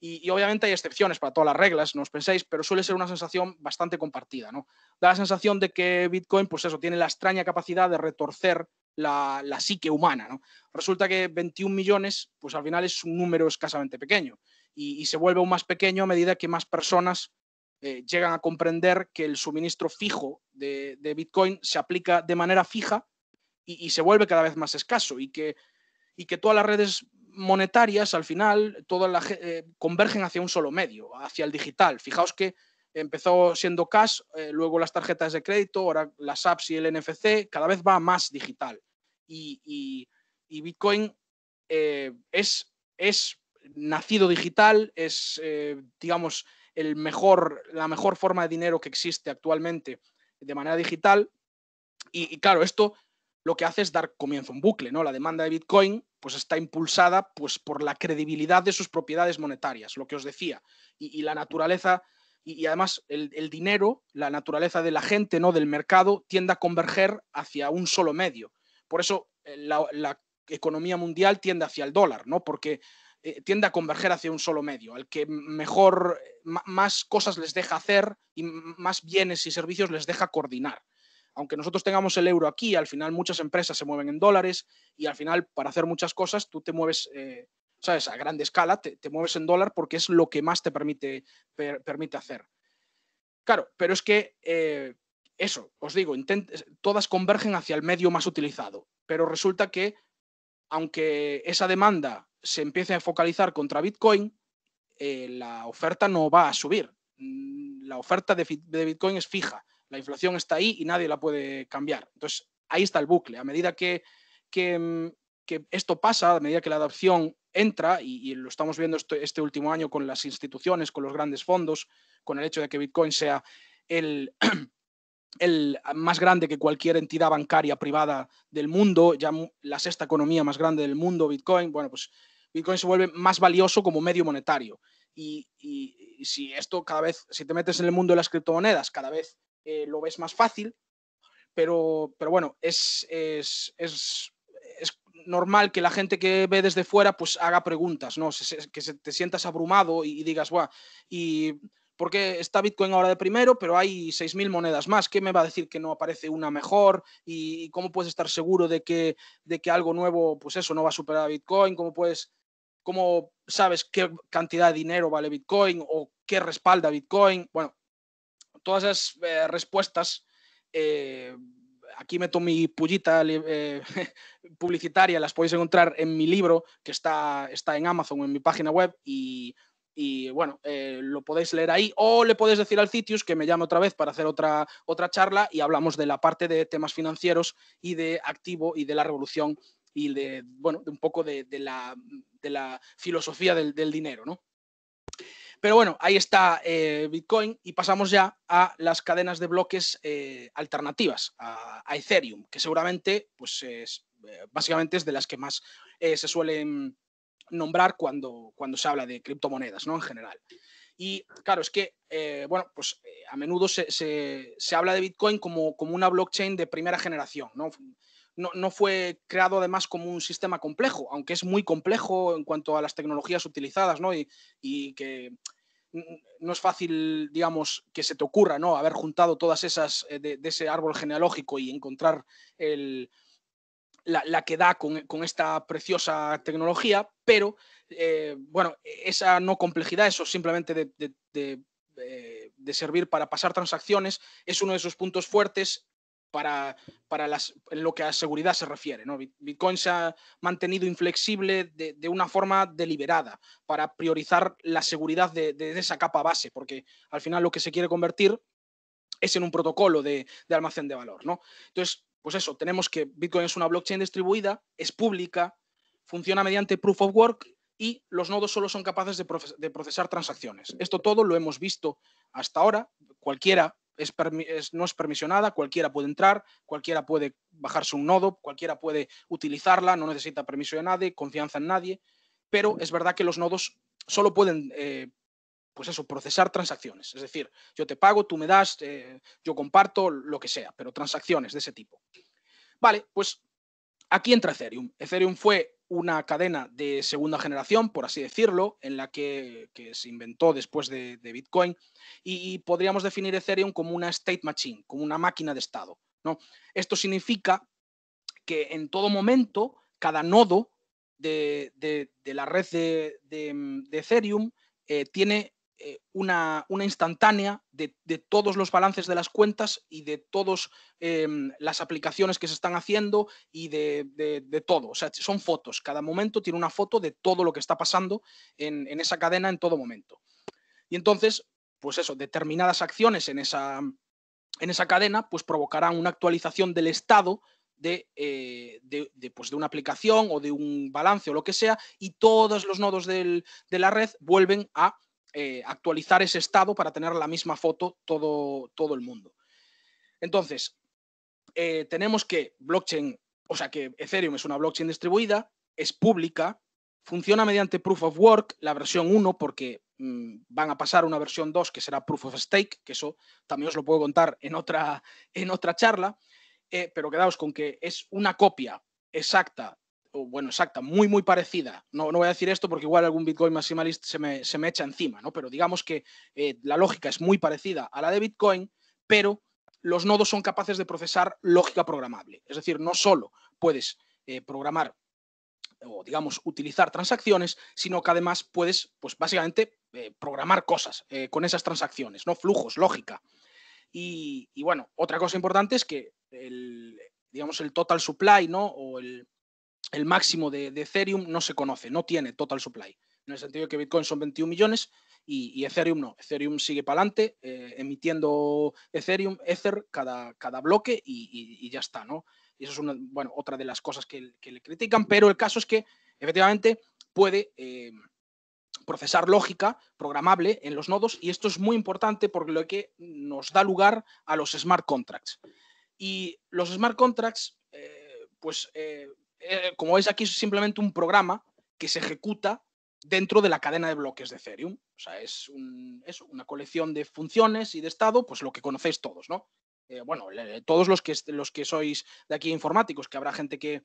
Y, obviamente hay excepciones para todas las reglas, no os penséis, pero suele ser una sensación bastante compartida, ¿no? Da la sensación de que Bitcoin, pues eso, tiene la extraña capacidad de retorcer la, psique humana. Resulta que 21 millones, pues al final es un número escasamente pequeño y, se vuelve aún más pequeño a medida que más personas eh, llegan a comprender que el suministro fijo de, Bitcoin se aplica de manera fija y, se vuelve cada vez más escaso y que, y que todas las redes monetarias al final todas eh, convergen hacia un solo medio, hacia el digital. Fijaos que Empezó siendo cash, eh, luego las tarjetas de crédito, ahora las apps y el NFC, cada vez va más digital. Y, Bitcoin eh, es, es nacido digital, es, eh, digamos, el mejor, la mejor forma de dinero que existe actualmente de manera digital. Y, claro, esto lo que hace es dar comienzo a un bucle, ¿no? La demanda de Bitcoin pues está impulsada pues, por la credibilidad de sus propiedades monetarias, lo que os decía, y la naturaleza y, además el, dinero, la naturaleza de la gente, ¿no? del mercado, tiende a converger hacia un solo medio. Por eso eh, la, economía mundial tiende hacia el dólar, ¿no? porque eh, tiende a converger hacia un solo medio, al que mejor, más cosas les deja hacer y más bienes y servicios les deja coordinar aunque nosotros tengamos el euro aquí, al final muchas empresas se mueven en dólares y al final para hacer muchas cosas tú te mueves eh, ¿sabes? A grande escala, te, mueves en dólar porque es lo que más te permite, permite hacer. Claro, pero es que eh, eso, os digo, todas convergen hacia el medio más utilizado, pero resulta que aunque esa demanda se empiece a focalizar contra Bitcoin, eh, la oferta no va a subir. Mm, la oferta de, Bitcoin es fija, la inflación está ahí y nadie la puede cambiar. Entonces, ahí está el bucle. A medida que, que mm, que esto pasa a medida que la adopción entra, y, lo estamos viendo este, último año con las instituciones, con los grandes fondos, con el hecho de que Bitcoin sea el, más grande que cualquier entidad bancaria privada del mundo, ya la sexta economía más grande del mundo, Bitcoin, bueno, pues Bitcoin se vuelve más valioso como medio monetario. Y, si esto cada vez, si te metes en el mundo de las criptomonedas, cada vez eh, lo ves más fácil, pero, bueno, es normal que la gente que ve desde fuera pues haga preguntas, ¿no? que se te sientas abrumado y, digas, guau, y ¿por qué está Bitcoin ahora de primero, pero hay 6.000 monedas más? ¿Qué me va a decir que no aparece una mejor? ¿Y cómo puedes estar seguro de que, de que algo nuevo, pues eso, no va a superar a Bitcoin? ¿Cómo puedes, cómo sabes qué cantidad de dinero vale Bitcoin o qué respalda Bitcoin? Bueno, todas esas eh, respuestas... Eh, aquí meto mi pullita eh, publicitaria, las podéis encontrar en mi libro que está, está en Amazon, en mi página web y, bueno, eh, lo podéis leer ahí o le podéis decir al Citius que me llame otra vez para hacer otra, otra charla y hablamos de la parte de temas financieros y de activo y de la revolución y de, bueno, de un poco de, la, filosofía del, del dinero, ¿no? Pero bueno, ahí está eh, Bitcoin y pasamos ya a las cadenas de bloques eh, alternativas, a, Ethereum, que seguramente, pues eh, básicamente es de las que más se suelen nombrar cuando, cuando se habla de criptomonedas, ¿no? En general. Y claro, es que, bueno, pues a menudo se, se, se, habla de Bitcoin como, como una blockchain de primera generación, ¿no? no, fue creado además como un sistema complejo, aunque es muy complejo en cuanto a las tecnologías utilizadas, ¿no? Y, que no es fácil, digamos, que se te ocurra, ¿no? Haber juntado todas esas eh, de, ese árbol genealógico y encontrar la, que da con, esta preciosa tecnología, pero, eh, bueno, esa no complejidad, eso simplemente de, de de eh, servir para pasar transacciones, es uno de sus puntos fuertes para, para las, lo que a seguridad se refiere. ¿no? Bitcoin se ha mantenido inflexible de, una forma deliberada para priorizar la seguridad de, esa capa base, porque al final lo que se quiere convertir es en un protocolo de, almacén de valor. ¿no? Entonces, pues eso, tenemos que Bitcoin es una blockchain distribuida, es pública, funciona mediante proof of work y los nodos solo son capaces de, procesar transacciones. Esto todo lo hemos visto hasta ahora. Cualquiera no es permisionada, cualquiera puede entrar, cualquiera puede bajarse un nodo, cualquiera puede utilizarla, no necesita permiso de nadie, confianza en nadie, pero es verdad que los nodos solo pueden, eh, pues eso, procesar transacciones. Es decir, yo te pago, tú me das, eh, yo comparto, lo que sea, pero transacciones de ese tipo. Vale, pues aquí entra Ethereum. Ethereum fue una cadena de segunda generación, por así decirlo, en la que, se inventó después de, Bitcoin, y, podríamos definir Ethereum como una state machine, como una máquina de estado. ¿no? Esto significa que en todo momento, cada nodo de, la red de, Ethereum eh, tiene eh, una, instantánea de, todos los balances de las cuentas y de todas em, las aplicaciones que se están haciendo y de, todo. O sea, son fotos. Cada momento tiene una foto de todo lo que está pasando en, esa cadena en todo momento. Y entonces, pues eso, determinadas acciones en esa, en esa cadena, pues provocarán una actualización del estado de, eh, pues de, una aplicación o de un balance o lo que sea, y todos los nodos de la red vuelven a eh, actualizar ese estado para tener la misma foto todo, todo el mundo. Entonces, eh, tenemos que blockchain, o sea que Ethereum es una blockchain distribuida, es pública, funciona mediante Proof of Work, la versión 1, porque mm, van a pasar una versión 2 que será Proof of Stake, que eso también os lo puedo contar en otra, en otra charla, eh, pero quedaos con que es una copia exacta bueno, exacta, muy, muy parecida. No, no voy a decir esto porque igual algún Bitcoin maximalista se me, echa encima, ¿no? Pero digamos que eh, la lógica es muy parecida a la de Bitcoin, pero los nodos son capaces de procesar lógica programable. Es decir, no solo puedes eh, programar o digamos utilizar transacciones, sino que además puedes, pues básicamente, eh, programar cosas con esas transacciones, ¿no? Flujos, lógica. Y, y bueno, otra cosa importante es que el, digamos, el total supply, ¿no? O el, el máximo de, Ethereum no se conoce, no tiene total supply, en el sentido que Bitcoin son 21 millones y, Ethereum no. Ethereum sigue para adelante, eh, emitiendo Ethereum, Ether cada, cada bloque y, ya está, ¿no? Y eso es bueno, otra de las cosas que, le critican, pero el caso es que efectivamente puede eh, procesar lógica programable en los nodos y esto es muy importante porque lo que nos da lugar a los smart contracts. Y los smart contracts, eh, pues eh, como veis aquí, es simplemente un programa que se ejecuta dentro de la cadena de bloques de Ethereum. O sea, es una colección de funciones y de estado, pues lo que conocéis todos, ¿no? Eh, bueno, todos los que, sois de aquí informáticos, que habrá gente que,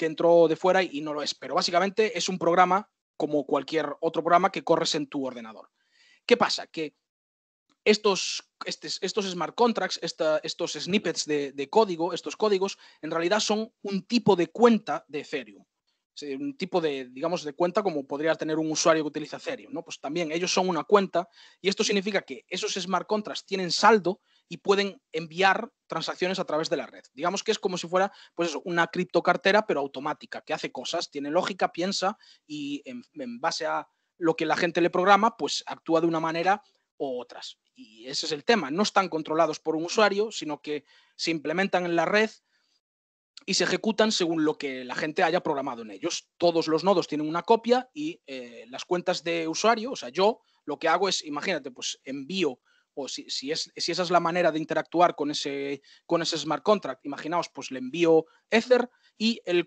entró de fuera y, no lo es, pero básicamente es un programa como cualquier otro programa que corres en tu ordenador. ¿Qué pasa? Que estos, estos smart contracts, estos snippets de, código, estos códigos, en realidad son un tipo de cuenta de Ethereum. Un tipo de, digamos, de cuenta como podría tener un usuario que utiliza Ethereum, ¿no? Pues también ellos son una cuenta y esto significa que esos smart contracts tienen saldo y pueden enviar transacciones a través de la red. Digamos que es como si fuera pues una criptocartera, pero automática, que hace cosas, tiene lógica, piensa y en, en base a lo que la gente le programa, pues actúa de una manera otras. Y ese es el tema. No están controlados por un usuario, sino que se implementan en la red y se ejecutan según lo que la gente haya programado en ellos. Todos los nodos tienen una copia y eh, las cuentas de usuario, o sea, yo lo que hago es, imagínate, pues envío, o si, si, si esa es la manera de interactuar con ese, con ese smart contract, imaginaos, pues le envío Ether y el,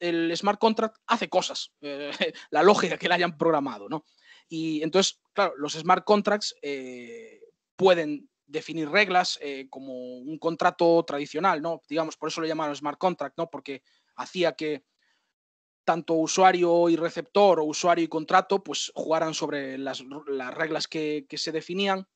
el smart contract hace cosas, eh, la lógica que le hayan programado, ¿no? Y entonces, claro, los smart contracts eh, pueden definir reglas eh, como un contrato tradicional, ¿no? Digamos, por eso lo llamaron smart contract, ¿no? Porque hacía que tanto usuario y receptor o usuario y contrato pues jugaran sobre las, reglas que, se definían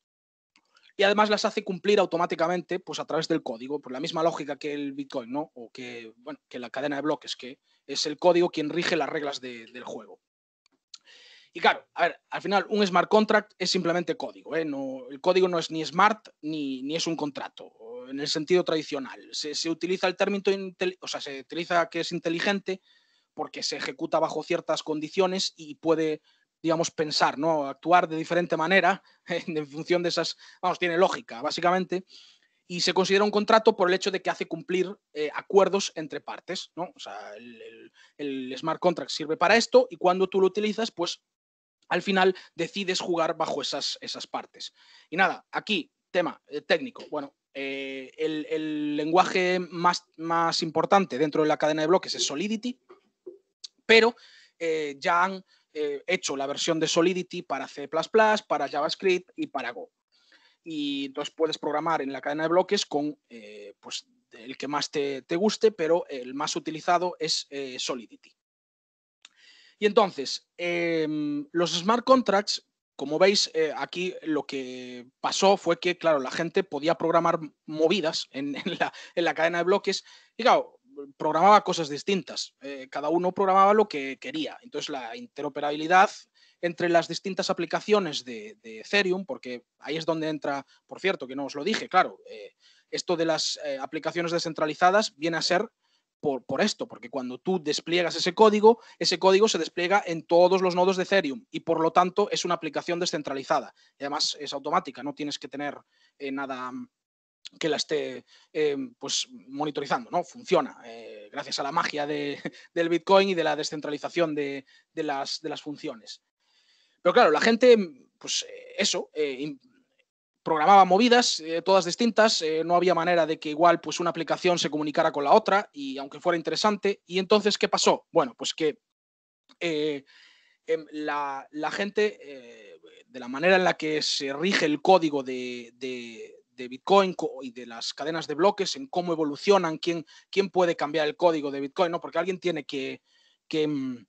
y además las hace cumplir automáticamente pues a través del código, por la misma lógica que el Bitcoin, ¿no? O que, bueno, que la cadena de bloques, que es el código quien rige las reglas del juego. Y claro, ver, al final un smart contract es simplemente código. ¿eh? el código no es ni smart ni, ni, es un contrato, en el sentido tradicional. Se, utiliza el término, o sea, se utiliza que es inteligente porque se ejecuta bajo ciertas condiciones y puede, digamos, pensar, ¿no? Actuar de diferente manera en función de esas, vamos, tiene lógica, básicamente y se considera un contrato por el hecho de que hace cumplir eh, acuerdos entre partes, el, smart contract sirve para esto y cuando tú lo utilizas, pues al final decides jugar bajo esas, esas partes. Y nada, aquí, tema eh, técnico. Bueno, eh, el, lenguaje más, más importante dentro de la cadena de bloques es Solidity, pero eh, ya han hecho la versión de Solidity para C, para JavaScript y para Go. Y entonces puedes programar en la cadena de bloques con pues, el que más te, te, guste, pero el más utilizado es Solidity. Y entonces, em, los smart contracts, como veis, eh, aquí lo que pasó fue que, claro, la gente podía programar movidas en, la, cadena de bloques y, claro, programaba cosas distintas. Eh, cada uno programaba lo que quería. Entonces, la interoperabilidad entre las distintas aplicaciones de Ethereum, porque ahí es donde entra, por cierto, que no os lo dije, claro, eh, esto de las aplicaciones descentralizadas viene a ser por, esto, porque cuando tú despliegas ese código, ese código se despliega en todos los nodos de Ethereum y por lo tanto es una aplicación descentralizada. además es automática, no tienes que tener eh, nada que la esté em, pues monitorizando, ¿no? Funciona eh, gracias a la magia del Bitcoin y de la descentralización de, de, las, funciones. Pero claro, la gente, pues eh, eso, programaba movidas, eh, todas distintas, eh, no había manera de que igual pues una aplicación se comunicara con la otra y aunque fuera interesante, y entonces ¿qué pasó? Bueno, pues que eh, em, la, gente, de la manera en la que se rige el código de, Bitcoin y de las cadenas de bloques, en cómo evolucionan, quién, puede cambiar el código de Bitcoin, ¿no? Porque alguien tiene que em,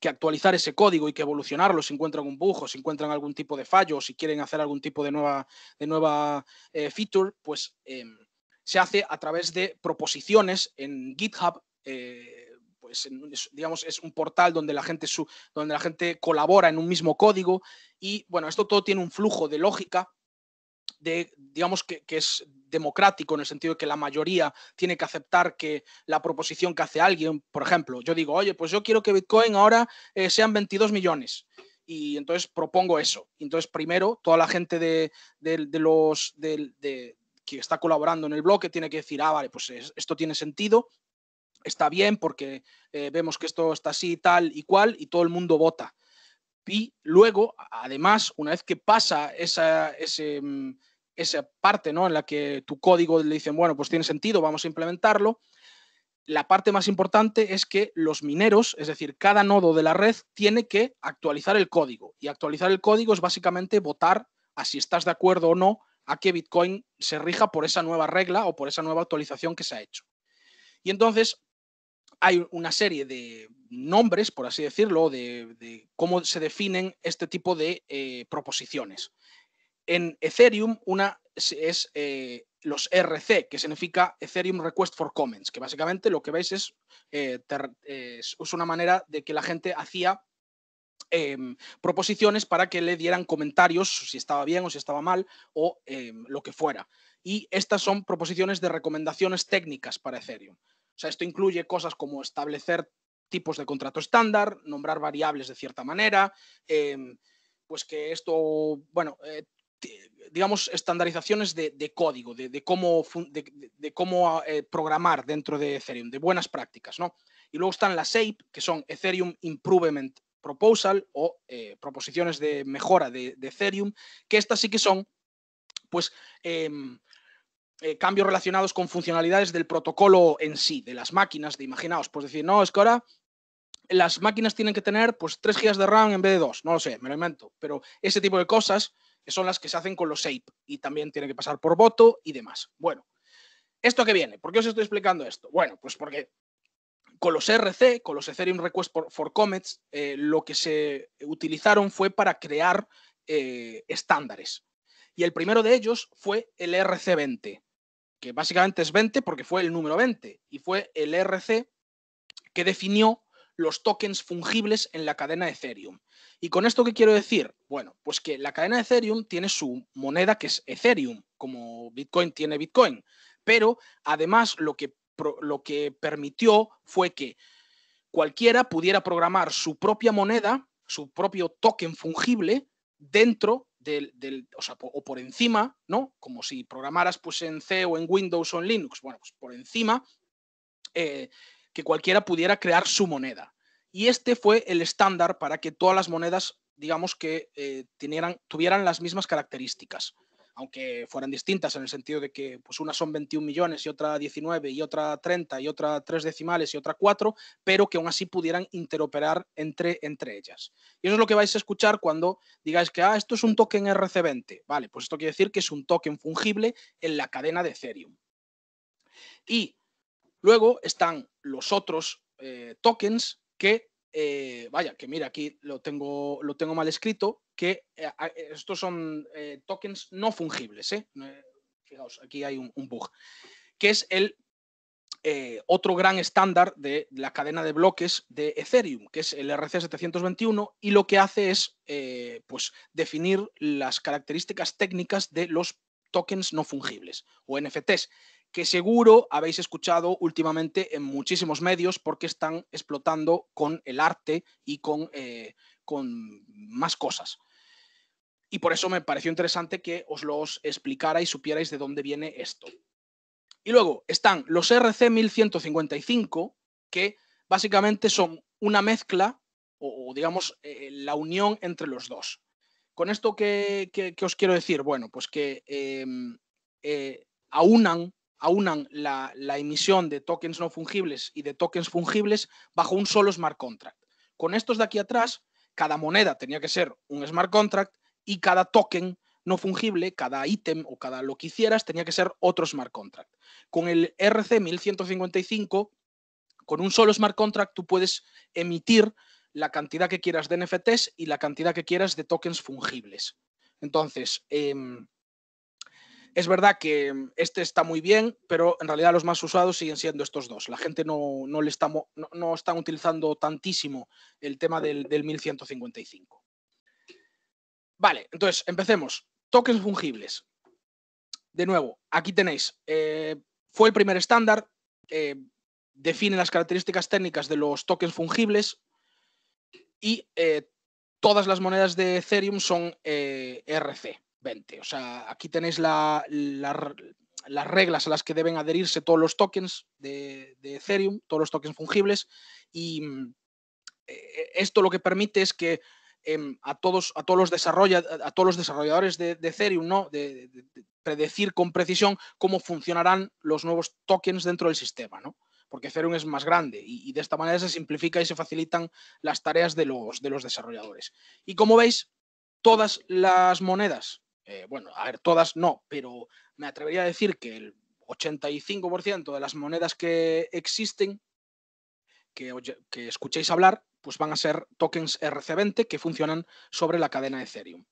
que actualizar ese código y que evolucionarlo si encuentran un bug o si encuentran algún tipo de fallo o si quieren hacer algún tipo de nueva, de nueva eh, feature, pues em, se hace a través de proposiciones en GitHub. Eh, pues, digamos, es un portal donde la, gente su, donde la gente colabora en un mismo código y, bueno, esto todo tiene un flujo de lógica de, digamos, que, que es democrático en el sentido de que la mayoría tiene que aceptar que la proposición que hace alguien, por ejemplo, yo digo, oye, pues yo quiero que Bitcoin ahora eh, sean 22 millones y entonces propongo eso. Entonces, primero, toda la gente de, los de, que está colaborando en el bloque tiene que decir, ah, vale, pues esto tiene sentido, está bien porque eh, vemos que esto está así, tal y cual, y todo el mundo vota. Y luego, además, una vez que pasa esa, ese, mm, esa parte ¿no? en la que tu código le dicen, bueno, pues tiene sentido, vamos a implementarlo. La parte más importante es que los mineros, es decir, cada nodo de la red tiene que actualizar el código. Y actualizar el código es básicamente votar a si estás de acuerdo o no a que Bitcoin se rija por esa nueva regla o por esa nueva actualización que se ha hecho. Y entonces hay una serie de nombres, por así decirlo, de, cómo se definen este tipo de eh, proposiciones. En Ethereum, una es eh, los RC, que significa Ethereum Request for Comments, que básicamente lo que veis es, eh, es, una manera de que la gente hacía em, proposiciones para que le dieran comentarios si estaba bien o si estaba mal o em, lo que fuera. Y estas son proposiciones de recomendaciones técnicas para Ethereum. O sea, esto incluye cosas como establecer tipos de contrato estándar, nombrar variables de cierta manera, em, pues que esto, bueno, eh, digamos, estandarizaciones de, código, de, cómo, de, cómo eh, programar dentro de Ethereum, de buenas prácticas, ¿no? Y luego están las EIP, que son Ethereum Improvement Proposal o eh, proposiciones de mejora de, Ethereum, que estas sí que son, pues, em, eh, cambios relacionados con funcionalidades del protocolo en sí, de las máquinas, de imaginaos, pues decir, no, es que ahora las máquinas tienen que tener, pues, 3 GB de RAM en vez de 2, no lo sé, me lo invento, pero ese tipo de cosas son las que se hacen con los SAPE y también tiene que pasar por voto y demás. Bueno, ¿esto qué viene? ¿Por qué os estoy explicando esto? Bueno, pues porque con los rc con los Ethereum Request for, Comets, eh, lo que se utilizaron fue para crear eh, estándares. Y el primero de ellos fue el RC20, que básicamente es 20 porque fue el número 20, y fue el RC que definió los tokens fungibles en la cadena Ethereum. ¿Y con esto qué quiero decir? Bueno, pues que la cadena de Ethereum tiene su moneda que es Ethereum, como Bitcoin tiene Bitcoin. Pero además lo que, lo que permitió fue que cualquiera pudiera programar su propia moneda, su propio token fungible dentro del, o, sea, o por encima, ¿no? Como si programaras pues en C o en Windows o en Linux. Bueno, pues por encima eh, que cualquiera pudiera crear su moneda. Y este fue el estándar para que todas las monedas, digamos que eh, tuvieran, las mismas características, aunque fueran distintas en el sentido de que pues una son 21 millones y otra 19 y otra 30 y otra 3 decimales y otra 4, pero que aún así pudieran interoperar entre, entre ellas. Y eso es lo que vais a escuchar cuando digáis que ah, esto es un token RC20. Vale, pues esto quiere decir que es un token fungible en la cadena de Ethereum. Y luego están los otros eh, tokens que, eh, vaya, que mira, aquí lo tengo, lo tengo mal escrito, que eh, estos son eh, tokens no fungibles. Fijaos, aquí hay un, bug, que es el otro gran estándar de la cadena de bloques de Ethereum, que es el RC721, y lo que hace es pues, definir las características técnicas de los tokens no fungibles o NFTs, que seguro habéis escuchado últimamente en muchísimos medios porque están explotando con el arte y eh, con, más cosas. Y por eso me pareció interesante que os los explicara y supierais de dónde viene esto. Y luego están los RC 1155, que básicamente son una mezcla o, digamos eh, la unión entre los dos. Con esto qué os quiero decir, bueno, pues que em, eh, aunan aunan la, emisión de tokens no fungibles y de tokens fungibles bajo un solo smart contract. Con estos de aquí atrás, cada moneda tenía que ser un smart contract y cada token no fungible, cada ítem o cada lo que hicieras tenía que ser otro smart contract. Con el RC 1155, con un solo smart contract tú puedes emitir la cantidad que quieras de NFTs y la cantidad que quieras de tokens fungibles. Entonces, em, es verdad que mm, este está muy bien, pero en realidad los más usados siguen siendo estos dos. La gente no, no le está, no, están utilizando tantísimo el tema del, del 1155. Vale, entonces empecemos. Tokens fungibles. De nuevo, aquí tenéis. Eh, fue el primer estándar. Eh, define las características técnicas de los tokens fungibles. Y eh, todas las monedas de Ethereum son e RC. 20. O sea, aquí tenéis las reglas a las que deben adherirse todos los tokens de, Ethereum, todos los tokens fungibles, y mm, eh, esto lo que permite es que em, a, todos, a, todos los desarrolladores de, Ethereum, ¿no? De, predecir con precisión cómo funcionarán los nuevos tokens dentro del sistema, ¿no? Porque Ethereum es más grande y, de esta manera se simplifica y se facilitan las tareas de los, de los desarrolladores. Y como veis, todas las monedas eh, bueno, a ver, todas no, pero me atrevería a decir que el 85% de las monedas que existen, que, escuchéis hablar, pues van a ser tokens RC20 que funcionan sobre la cadena Ethereum.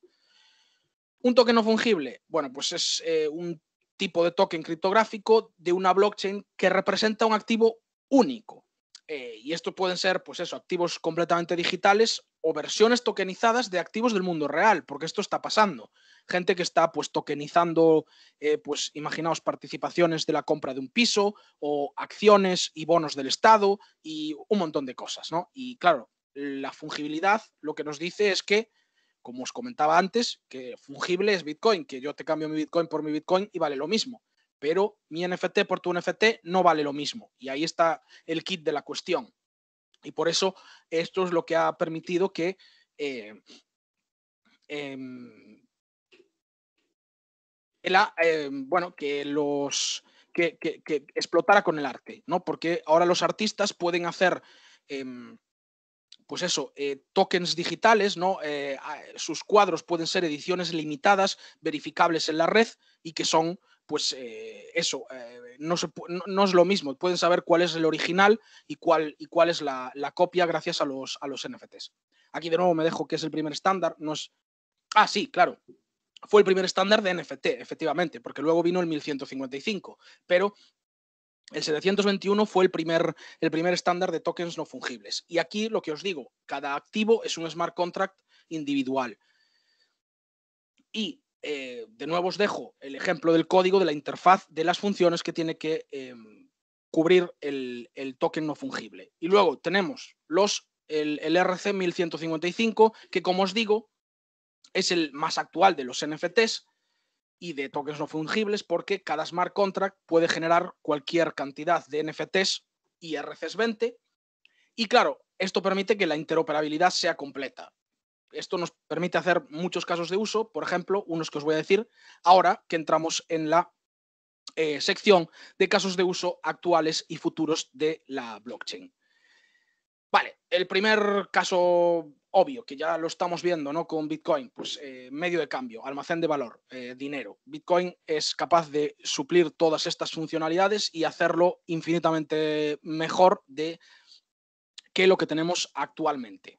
Un token no fungible, bueno, pues es eh, un tipo de token criptográfico de una blockchain que representa un activo único. Eh, y estos pueden ser, pues eso, activos completamente digitales versiones tokenizadas de activos del mundo real, porque esto está pasando. Gente que está pues tokenizando, eh, pues imaginaos participaciones de la compra de un piso o acciones y bonos del Estado y un montón de cosas, ¿no? Y claro, la fungibilidad lo que nos dice es que, como os comentaba antes, que fungible es Bitcoin, que yo te cambio mi Bitcoin por mi Bitcoin y vale lo mismo, pero mi NFT por tu NFT no vale lo mismo. Y ahí está el kit de la cuestión. Y por eso esto es lo que ha permitido que eh, em, em, bueno, que los que, que, explotara con el arte, ¿no? Porque ahora los artistas pueden hacer, em, pues eso, eh, tokens digitales, ¿no? Eh, sus cuadros pueden ser ediciones limitadas, verificables en la red y que son pues eh, eso, eh, no, es lo mismo. Pueden saber cuál es el original y cuál, y cuál es la, copia gracias a los, a los NFTs. Aquí de nuevo me dejo que es el primer estándar. No es... Ah, sí, claro. Fue el primer estándar de NFT, efectivamente, porque luego vino el 1155. Pero el 721 fue el primer, el primer estándar de tokens no fungibles. Y aquí lo que os digo, cada activo es un smart contract individual. Y eh, de nuevo os dejo el ejemplo del código de la interfaz de las funciones que tiene que em, cubrir el, token no fungible. Y luego tenemos los, el, el RC1155, que como os digo, es el más actual de los NFTs y de tokens no fungibles porque cada smart contract puede generar cualquier cantidad de NFTs y RCs 20. Y claro, esto permite que la interoperabilidad sea completa esto nos permite hacer muchos casos de uso, por ejemplo, unos que os voy a decir ahora que entramos en la eh, sección de casos de uso actuales y futuros de la blockchain. Vale, el primer caso obvio, que ya lo estamos viendo ¿no? con Bitcoin, pues eh, medio de cambio, almacén de valor, eh, dinero. Bitcoin es capaz de suplir todas estas funcionalidades y hacerlo infinitamente mejor de que lo que tenemos actualmente.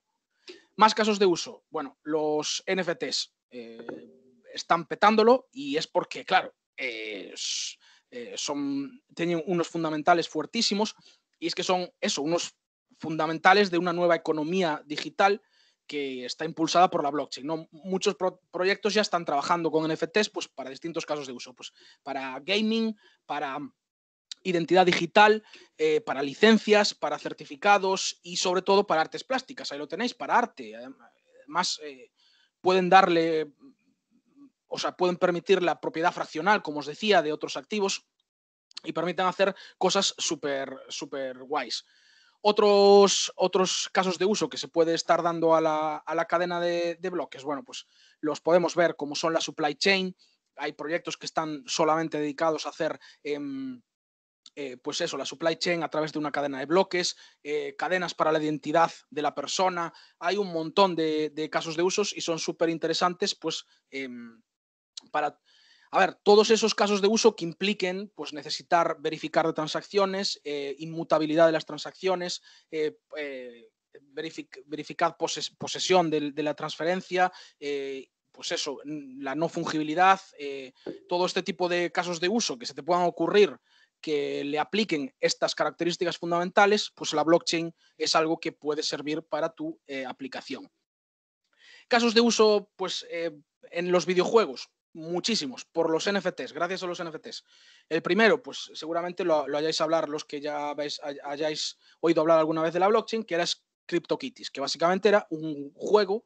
Más casos de uso. Bueno, los NFTs eh, están petándolo y es porque, claro, eh, son, tienen unos fundamentales fuertísimos y es que son eso, unos fundamentales de una nueva economía digital que está impulsada por la blockchain. ¿no? Muchos proyectos ya están trabajando con NFTs pues, para distintos casos de uso, pues, para gaming, para identidad digital eh, para licencias, para certificados y sobre todo para artes plásticas. Ahí lo tenéis, para arte. Además, eh, pueden darle, o sea, pueden permitir la propiedad fraccional, como os decía, de otros activos y permiten hacer cosas súper, súper guays. Otros, otros, casos de uso que se puede estar dando a la, a la cadena de, bloques, bueno, pues los podemos ver como son la supply chain. Hay proyectos que están solamente dedicados a hacer em, eh, pues eso, la supply chain a través de una cadena de bloques, eh, cadenas para la identidad de la persona. Hay un montón de, casos de usos y son súper interesantes, pues, em, para... A ver, todos esos casos de uso que impliquen pues, necesitar verificar de transacciones, eh, inmutabilidad de las transacciones, verificar posesión de, la transferencia, pues eso, la no fungibilidad, todo este tipo de casos de uso que se te puedan ocurrir que le apliquen estas características fundamentales, pues la blockchain es algo que puede servir para tu eh, aplicación. Casos de uso, pues eh, en los videojuegos, muchísimos, por los NFTs, gracias a los NFTs. El primero, pues seguramente lo, hayáis hablar los que ya hayáis oído hablar alguna vez de la blockchain, que era CryptoKitties, que básicamente era un juego,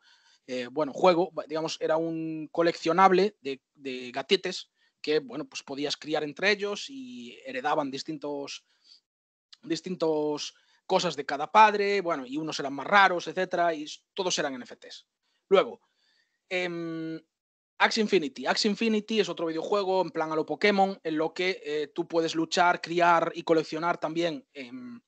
eh, bueno, juego, digamos, era un coleccionable de, de gatetes que, bueno, pues podías criar entre ellos y heredaban distintos, distintos cosas de cada padre, bueno, y unos eran más raros, etcétera, y todos eran NFTs. Luego, em, Axe Infinity. Axe Infinity es otro videojuego en plan a lo Pokémon, en lo que eh, tú puedes luchar, criar y coleccionar también. Em,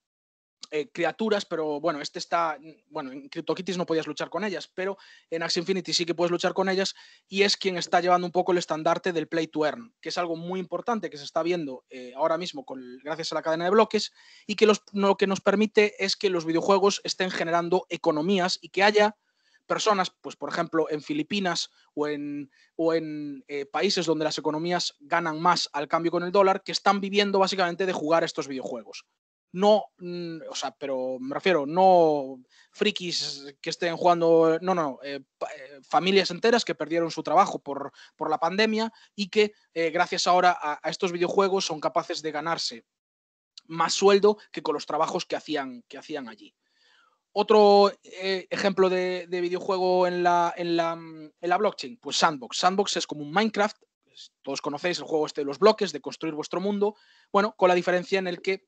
eh, criaturas, pero bueno, este está, mm, bueno, en CryptoKitties no podías luchar con ellas, pero en Axie Infinity sí que puedes luchar con ellas y es quien está llevando un poco el estandarte del play to earn, que es algo muy importante que se está viendo eh, ahora mismo con, gracias a la cadena de bloques y que lo que nos permite es que los videojuegos estén generando economías y que haya personas, pues por ejemplo en Filipinas o en, o en eh, países donde las economías ganan más al cambio con el dólar, que están viviendo básicamente de jugar estos videojuegos no, mm, o sea, pero me refiero, no frikis que estén jugando, no, no, eh, eh, familias enteras que perdieron su trabajo por, la pandemia y que eh, gracias ahora a, estos videojuegos son capaces de ganarse más sueldo que con los trabajos que hacían, que hacían allí. Otro ejemplo de, videojuego en la, en, la, mm, en la blockchain, pues Sandbox. Sandbox es como un Minecraft, pues, todos conocéis el juego este de los bloques, de construir vuestro mundo, bueno, con la diferencia en el que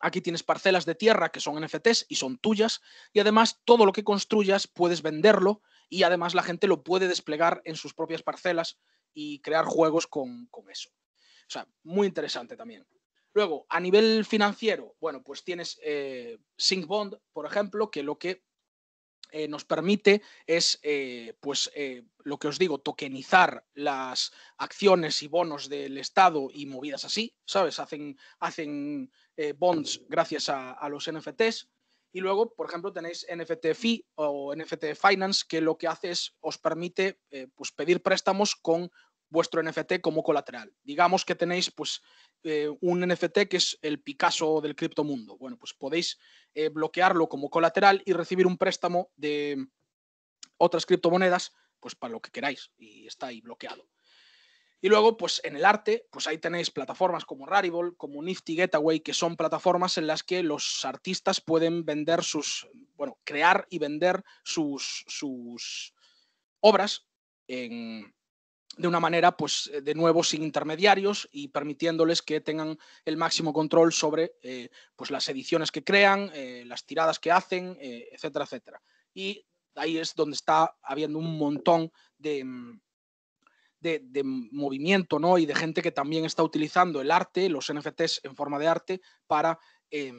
Aquí tienes parcelas de tierra que son NFTs y son tuyas y además todo lo que construyas puedes venderlo y además la gente lo puede desplegar en sus propias parcelas y crear juegos con, eso. O sea, muy interesante también. Luego, a nivel financiero, bueno, pues tienes eh, Bond, por ejemplo, que lo que eh, nos permite es, eh, pues, eh, lo que os digo, tokenizar las acciones y bonos del Estado y movidas así, ¿sabes? Hacen, hacen eh, bonds gracias a, los NFTs. Y luego, por ejemplo, tenéis NFT Fee o NFT Finance, que lo que hace es, os permite eh, pues pedir préstamos con vuestro NFT como colateral. Digamos que tenéis pues, eh, un NFT que es el Picasso del criptomundo. Bueno, pues podéis bloquearlo como colateral y recibir un préstamo de otras criptomonedas, pues para lo que queráis, y está ahí bloqueado. Y luego, pues en el arte, pues ahí tenéis plataformas como Rarible, como Nifty Getaway, que son plataformas en las que los artistas pueden vender sus, bueno, crear y vender sus, sus obras en, de una manera, pues, de nuevo, sin intermediarios y permitiéndoles que tengan el máximo control sobre eh, pues, las ediciones que crean, eh, las tiradas que hacen, eh, etcétera, etcétera. Y ahí es donde está habiendo un montón de mm, de, movimiento ¿no? y de gente que también está utilizando el arte, los NFTs en forma de arte, para, eh,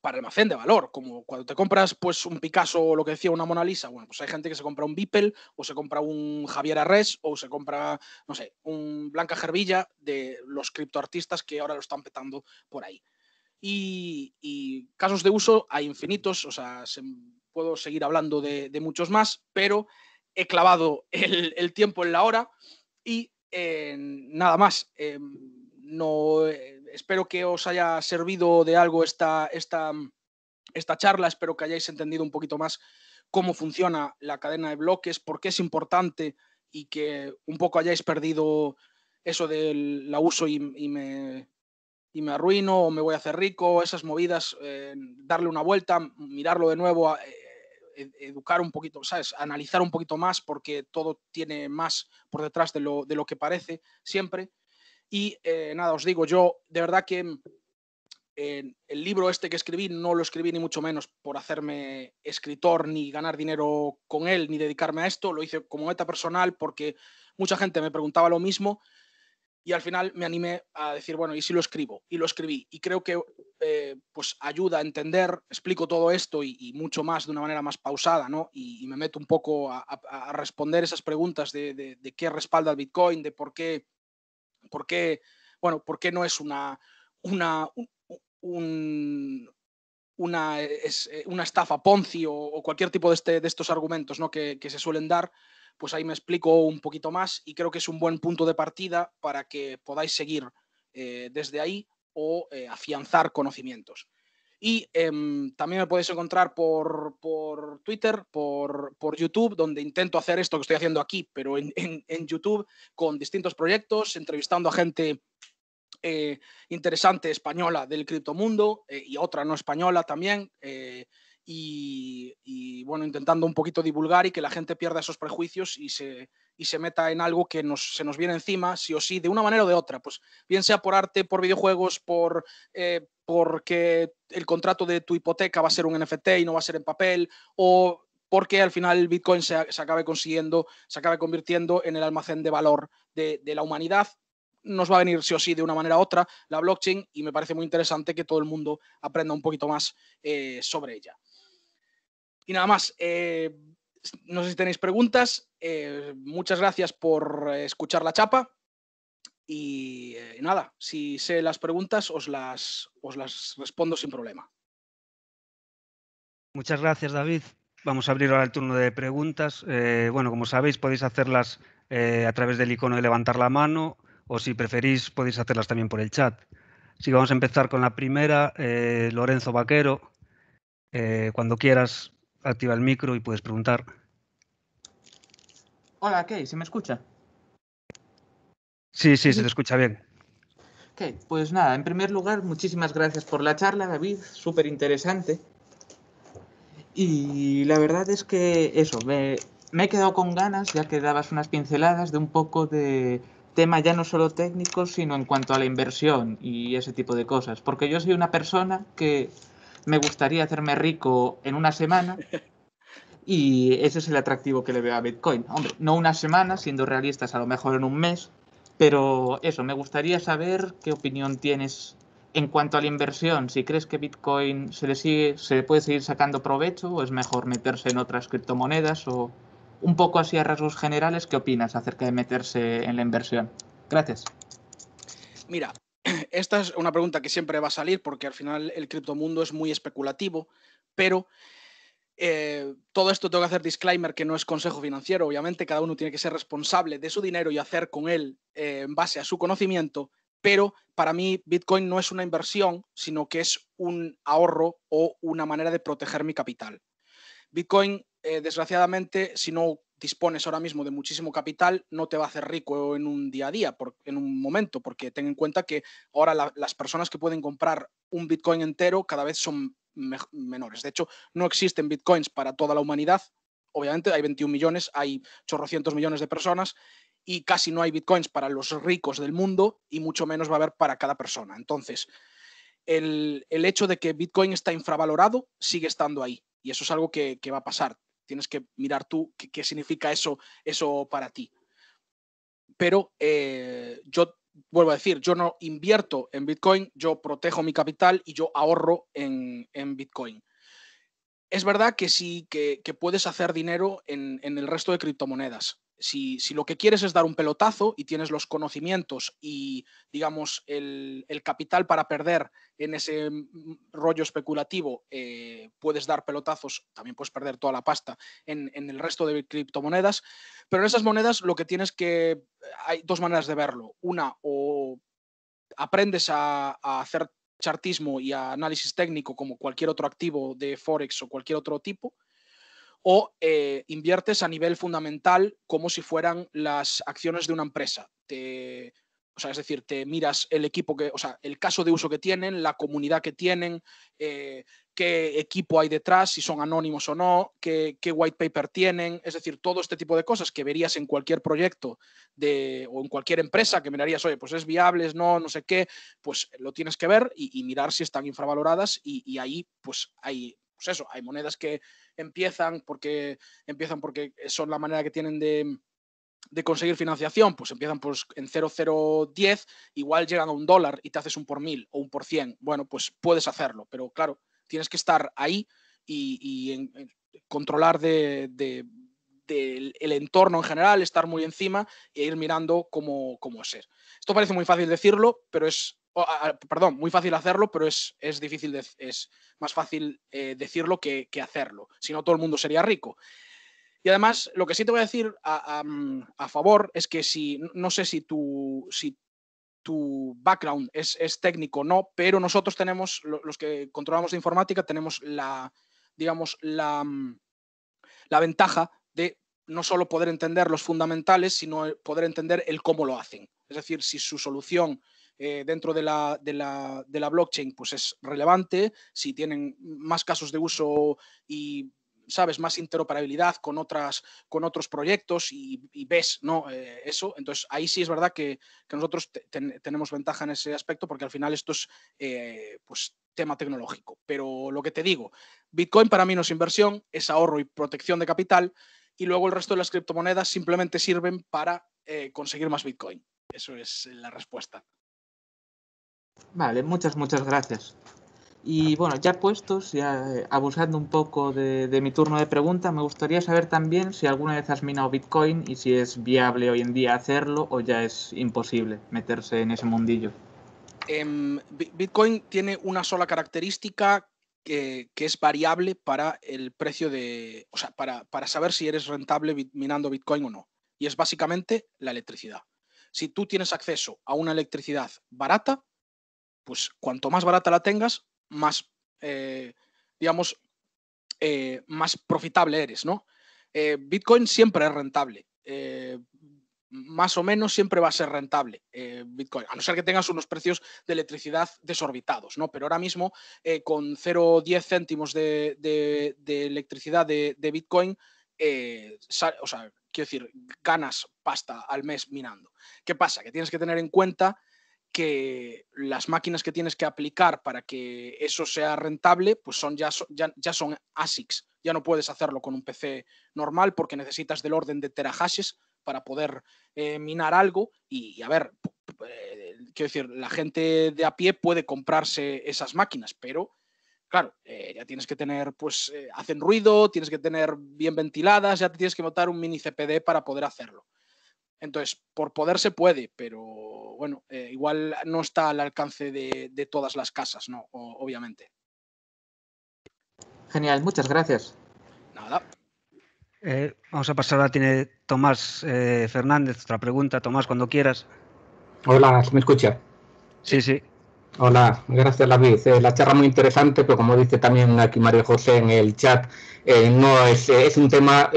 para almacén de valor. Como cuando te compras pues, un Picasso o lo que decía una Mona Lisa, bueno, pues hay gente que se compra un Beeple o se compra un Javier Arres o se compra, no sé, un Blanca Gervilla de los criptoartistas que ahora lo están petando por ahí. Y, casos de uso hay infinitos, o sea, se, puedo seguir hablando de muchos más, pero he clavado el, tiempo en la hora y eh, nada más. Eh, no, eh, espero que os haya servido de algo esta, esta, esta charla, espero que hayáis entendido un poquito más cómo funciona la cadena de bloques, por qué es importante y que un poco hayáis perdido eso del la uso y, me, y me arruino o me voy a hacer rico, esas movidas, darle una vuelta, mirarlo de nuevo, educar un poquito, ¿sabes? Analizar un poquito más porque todo tiene más por detrás de lo, que parece siempre. Y eh, nada, os digo, yo de verdad que eh, el libro este que escribí no lo escribí ni mucho menos por hacerme escritor ni ganar dinero con él ni dedicarme a esto, lo hice como meta personal porque mucha gente me preguntaba lo mismo y al final me animé a decir, bueno, ¿y si lo escribo? Y lo escribí. Y creo que eh, pues ayuda a entender, explico todo esto y, mucho más de una manera más pausada, ¿no? Y, me meto un poco a, responder esas preguntas de, qué respalda el Bitcoin, de por qué, por qué, bueno, por qué no es una, una, una, eh, una estafa Ponzi o, cualquier tipo de, este, de estos argumentos ¿no? que, que se suelen dar pues ahí me explico un poquito más y creo que es un buen punto de partida para que podáis seguir eh, desde ahí o eh, afianzar conocimientos. Y em, también me podéis encontrar por, por Twitter, por, por, YouTube, donde intento hacer esto que estoy haciendo aquí, pero en, en, en YouTube, con distintos proyectos, entrevistando a gente eh, interesante española del criptomundo y otra no española también, y, bueno, intentando un poquito divulgar y que la gente pierda esos prejuicios y se, meta en algo que se nos viene encima, sí o sí, de una manera o de otra, pues bien sea por arte, por videojuegos, por... Eh, porque el contrato de tu hipoteca va a ser un NFT y no va a ser en papel, o porque al final el Bitcoin se, se acabe consiguiendo, se acabe convirtiendo en el almacén de valor de, la humanidad, nos va a venir sí o sí de una manera u otra la blockchain y me parece muy interesante que todo el mundo aprenda un poquito más eh, sobre ella. Y nada más, eh, no sé si tenéis preguntas. Eh, muchas gracias por escuchar la chapa. Eh, y nada, si sé las preguntas, os las, las respondo sin problema. Muchas gracias, David. Vamos a abrir ahora el turno de preguntas. bueno, como sabéis, podéis hacerlas a través del icono de levantar la mano o si preferís, podéis hacerlas también por el chat. Así vamos a empezar con la primera. Lorenzo Vaquero, cuando quieras, activa el micro y puedes preguntar. Hola, ¿qué? ¿se me escucha? Sí, sí, se te escucha bien. Ok, pues nada, en primer lugar, muchísimas gracias por la charla, David, súper interesante. Y la verdad es que eso, me, me, he quedado con ganas, ya que dabas unas pinceladas de un poco de tema ya no solo técnico, sino en cuanto a la inversión y ese tipo de cosas. Porque yo soy una persona que me gustaría hacerme rico en una semana. Y ese es el atractivo que le veo a Bitcoin. Hombre, no una semana, siendo realistas, a lo mejor en un mes. Pero eso, me gustaría saber qué opinión tienes en cuanto a la inversión. Si crees que Bitcoin se le, sigue, se le puede seguir sacando provecho o es mejor meterse en otras criptomonedas o un poco así a rasgos generales, ¿qué opinas acerca de meterse en la inversión? Gracias. Mira, esta es una pregunta que siempre va a salir porque al final el criptomundo es muy especulativo, pero eh, todo esto tengo que hacer disclaimer que no es consejo financiero, obviamente cada uno tiene que ser responsable de su dinero y hacer con él eh, en base a su conocimiento, pero para mí Bitcoin no es una inversión, sino que es un ahorro o una manera de proteger mi capital. Bitcoin, eh, desgraciadamente, si no dispones ahora mismo de muchísimo capital, no te va a hacer rico en un día a día, en un momento, porque ten en cuenta que ahora las personas que pueden comprar un Bitcoin entero cada vez son menores. De hecho, no existen Bitcoins para toda la humanidad. Obviamente hay 21 millones, hay 800 millones de personas y casi no hay Bitcoins para los ricos del mundo y mucho menos va a haber para cada persona. Entonces, el, hecho de que Bitcoin está infravalorado sigue estando ahí y eso es algo que va a pasar. Tienes que mirar tú qué, significa eso, eso para ti. Pero eh, yo vuelvo a decir, yo no invierto en Bitcoin, yo protejo mi capital y yo ahorro en, Bitcoin. Es verdad que sí, que, que puedes hacer dinero en, en el resto de criptomonedas si, lo que quieres es dar un pelotazo y tienes los conocimientos y, digamos, el, capital para perder en ese mm, rollo especulativo, eh, puedes dar pelotazos, también puedes perder toda la pasta en, el resto de criptomonedas, pero en esas monedas lo que tienes que, hay dos maneras de verlo. Una, o aprendes a, a hacer chartismo y análisis técnico como cualquier otro activo de Forex o cualquier otro tipo, o eh, inviertes a nivel fundamental como si fueran las acciones de una empresa. o sea, es decir, te miras el equipo que, o sea, el caso de uso que tienen, la comunidad que tienen, eh, qué equipo hay detrás, si son anónimos o no, qué, white paper tienen, es decir, todo este tipo de cosas que verías en cualquier proyecto de, o en cualquier empresa que mirarías, oye, pues es viable, es no, no sé qué, pues lo tienes que ver y, mirar si están infravaloradas y, y ahí pues hay pues eso, hay monedas que empiezan porque, empiezan porque son la manera que tienen de, conseguir financiación, pues empiezan pues, en 0,010, igual llegan a un dólar y te haces un por mil o un por cien. Bueno, pues puedes hacerlo, pero claro, tienes que estar ahí y, en, controlar de, el entorno en general, estar muy encima e ir mirando cómo, cómo es ser. Esto parece muy fácil decirlo, pero es perdón, muy fácil hacerlo, pero es, difícil, es más fácil eh, decirlo que, hacerlo. Si no, todo el mundo sería rico. Y además, lo que sí te voy a decir a, mm, favor es que si, no sé si tu, si tu background es, técnico o no, pero nosotros tenemos, los que controlamos de informática, tenemos la, digamos, la, mm, la ventaja de no solo poder entender los fundamentales, sino eh, poder entender el cómo lo hacen. Es decir, si su solución eh, dentro de la, de, la, blockchain pues es relevante, si tienen más casos de uso y sabes más interoperabilidad con otras con otros proyectos y, ves eh, eso entonces ahí sí es verdad que, nosotros tenemos ventaja en ese aspecto porque al final esto es eh, pues tema tecnológico pero lo que te digo bitcoin para mí no es inversión es ahorro y protección de capital y luego el resto de las criptomonedas simplemente sirven para conseguir más Bitcoin. Eso es la respuesta. Vale, muchas, muchas gracias. Y bueno, ya puestos, ya eh, abusando un poco de, mi turno de pregunta, me gustaría saber también si alguna vez has minado Bitcoin y si es viable hoy en día hacerlo o ya es imposible meterse en ese mundillo. Em, Bitcoin tiene una sola característica que, es variable para el precio de, o sea, para, para saber si eres rentable minando Bitcoin o no. Y es básicamente la electricidad. Si tú tienes acceso a una electricidad barata, pues cuanto más barata la tengas, más, eh, digamos, eh, más profitable eres, ¿no? Eh, Bitcoin siempre es rentable. más o menos siempre va a ser rentable Bitcoin, a no ser que tengas unos precios de electricidad desorbitados, ¿no? Pero ahora mismo, con 0,10 céntimos de, de, de, electricidad de, Bitcoin, o sea, quiero decir, ganas pasta al mes minando. ¿Qué pasa? Que tienes que tener en cuenta que las máquinas que tienes que aplicar para que eso sea rentable, pues son ya, ya, son ASICs. Ya no puedes hacerlo con un PC normal porque necesitas del orden de terahashes para poder eh, minar algo. Y, a ver, eh, quiero decir, la gente de a pie puede comprarse esas máquinas, pero claro, eh, ya tienes que tener, pues, hacen ruido, tienes que tener bien ventiladas, ya tienes que montar un mini CPD para poder hacerlo. Entonces, por poder se puede, pero bueno, eh, igual no está al alcance de, todas las casas, ¿no? obviamente. Genial, muchas gracias. Nada. Eh, vamos a pasar ahora, tiene Tomás eh, Fernández otra pregunta. Tomás, cuando quieras. Hola, ¿me escucha? Sí, sí. Hola, gracias David. la charla muy interesante, pero como dice también aquí María José en el chat, no es un tema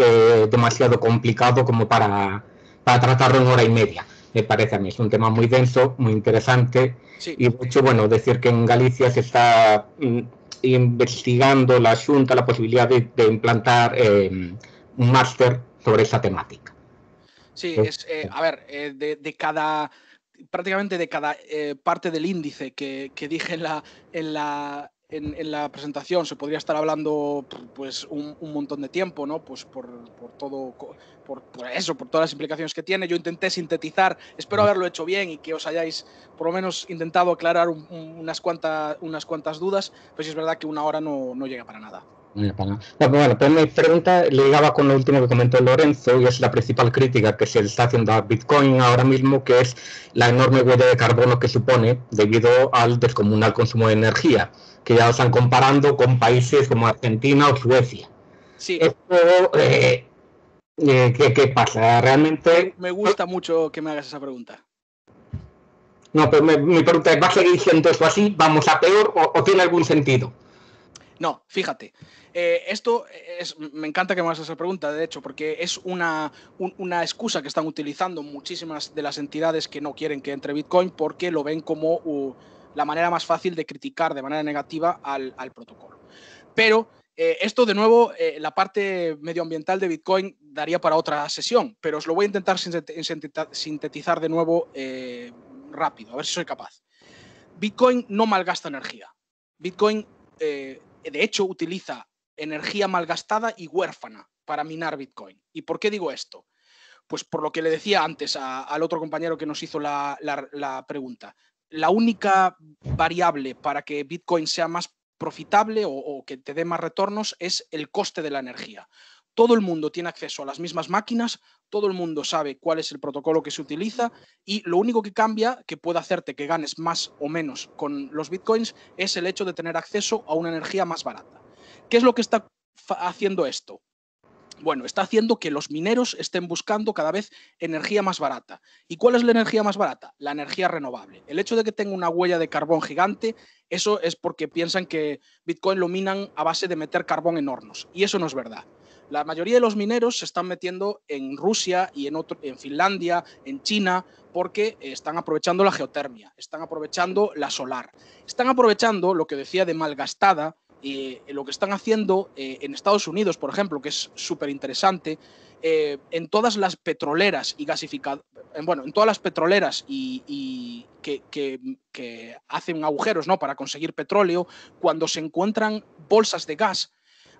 demasiado complicado como para para tratarlo en hora y media. Me parece a mí, es un tema muy denso, muy interesante. Y de hecho, bueno, decir que en Galicia se está mm, investigando la asunta, la posibilidad de, implantar em, un máster sobre esa temática. Sí, es, eh, a ver, eh, de, cada prácticamente de cada eh, parte del índice que, dije en la en, la presentación se podría estar hablando pues un, montón de tiempo, ¿no? Pues por, todo, por, eso, por todas las implicaciones que tiene. Yo intenté sintetizar, espero haberlo hecho bien y que os hayáis por lo menos intentado aclarar unas, cuantas, unas cuantas dudas, pues es verdad que una hora no, no llega para nada. bueno, pues mi pregunta llegaba con lo último que comentó Lorenzo y es la principal crítica que se le está haciendo a Bitcoin ahora mismo, que es la enorme huella de carbono que supone debido al descomunal consumo de energía que ya lo están comparando con países como Argentina o Suecia. Sí. Esto, eh, eh, ¿qué, pasa? Realmente... Me gusta mucho que me hagas esa pregunta. No, pero mi pregunta es, ¿va a seguir siendo eso así? ¿Vamos a peor o, tiene algún sentido? No, fíjate. Eh, esto es, me encanta que me hagas esa pregunta, de hecho, porque es una, excusa que están utilizando muchísimas de las entidades que no quieren que entre Bitcoin porque lo ven como... Uh, la manera más fácil de criticar de manera negativa al, protocolo. Pero eh, esto, de nuevo, eh, la parte medioambiental de Bitcoin daría para otra sesión, pero os lo voy a intentar sintetizar de nuevo eh, rápido, a ver si soy capaz. Bitcoin no malgasta energía. Bitcoin, de hecho, utiliza energía malgastada y huérfana para minar Bitcoin. ¿Y por qué digo esto? Pues por lo que le decía antes al otro compañero que nos hizo la pregunta la única variable para que Bitcoin sea más profitable o, que te dé más retornos es el coste de la energía. Todo el mundo tiene acceso a las mismas máquinas, todo el mundo sabe cuál es el protocolo que se utiliza y lo único que cambia, que puede hacerte que ganes más o menos con los bitcoins, es el hecho de tener acceso a una energía más barata. ¿Qué es lo que está haciendo esto? Bueno, está haciendo que los mineros estén buscando cada vez energía más barata. ¿Y cuál es la energía más barata? La energía renovable. El hecho de que tenga una huella de carbón gigante, eso es porque piensan que Bitcoin lo minan a base de meter carbón en hornos. Y eso no es verdad. La mayoría de los mineros se están metiendo en Rusia y en, en Finlandia, en China, porque están aprovechando la geotermia, están aprovechando la solar, están aprovechando lo que decía de malgastada eh, lo que están haciendo eh, en Estados Unidos, por ejemplo, que es súper interesante, eh, en todas las petroleras y gasificadoras, bueno, en todas las petroleras y, que, hacen agujeros ¿no? para conseguir petróleo, cuando se encuentran bolsas de gas,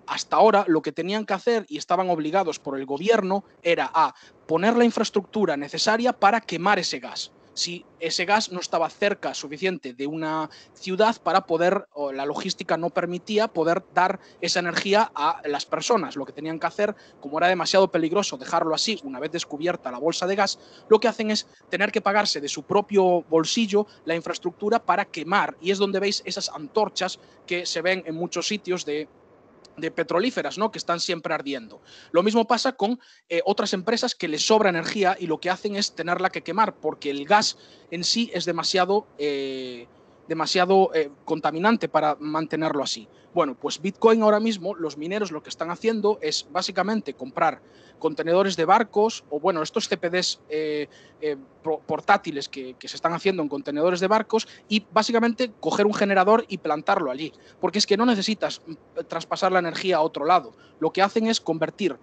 hasta ahora lo que tenían que hacer y estaban obligados por el gobierno era a poner la infraestructura necesaria para quemar ese gas si ese gas no estaba cerca suficiente de una ciudad para poder, o la logística no permitía poder dar esa energía a las personas. Lo que tenían que hacer, como era demasiado peligroso dejarlo así una vez descubierta la bolsa de gas, lo que hacen es tener que pagarse de su propio bolsillo la infraestructura para quemar. Y es donde veis esas antorchas que se ven en muchos sitios de de petrolíferas, ¿no? Que están siempre ardiendo. Lo mismo pasa con eh, otras empresas que les sobra energía y lo que hacen es tenerla que quemar porque el gas en sí es demasiado eh, demasiado eh, contaminante para mantenerlo así. Bueno, pues Bitcoin ahora mismo, los mineros lo que están haciendo es básicamente comprar contenedores de barcos o, bueno, estos CPDs eh, eh, portátiles que, se están haciendo en contenedores de barcos y básicamente coger un generador y plantarlo allí. Porque es que no necesitas mm, traspasar la energía a otro lado. Lo que hacen es convertir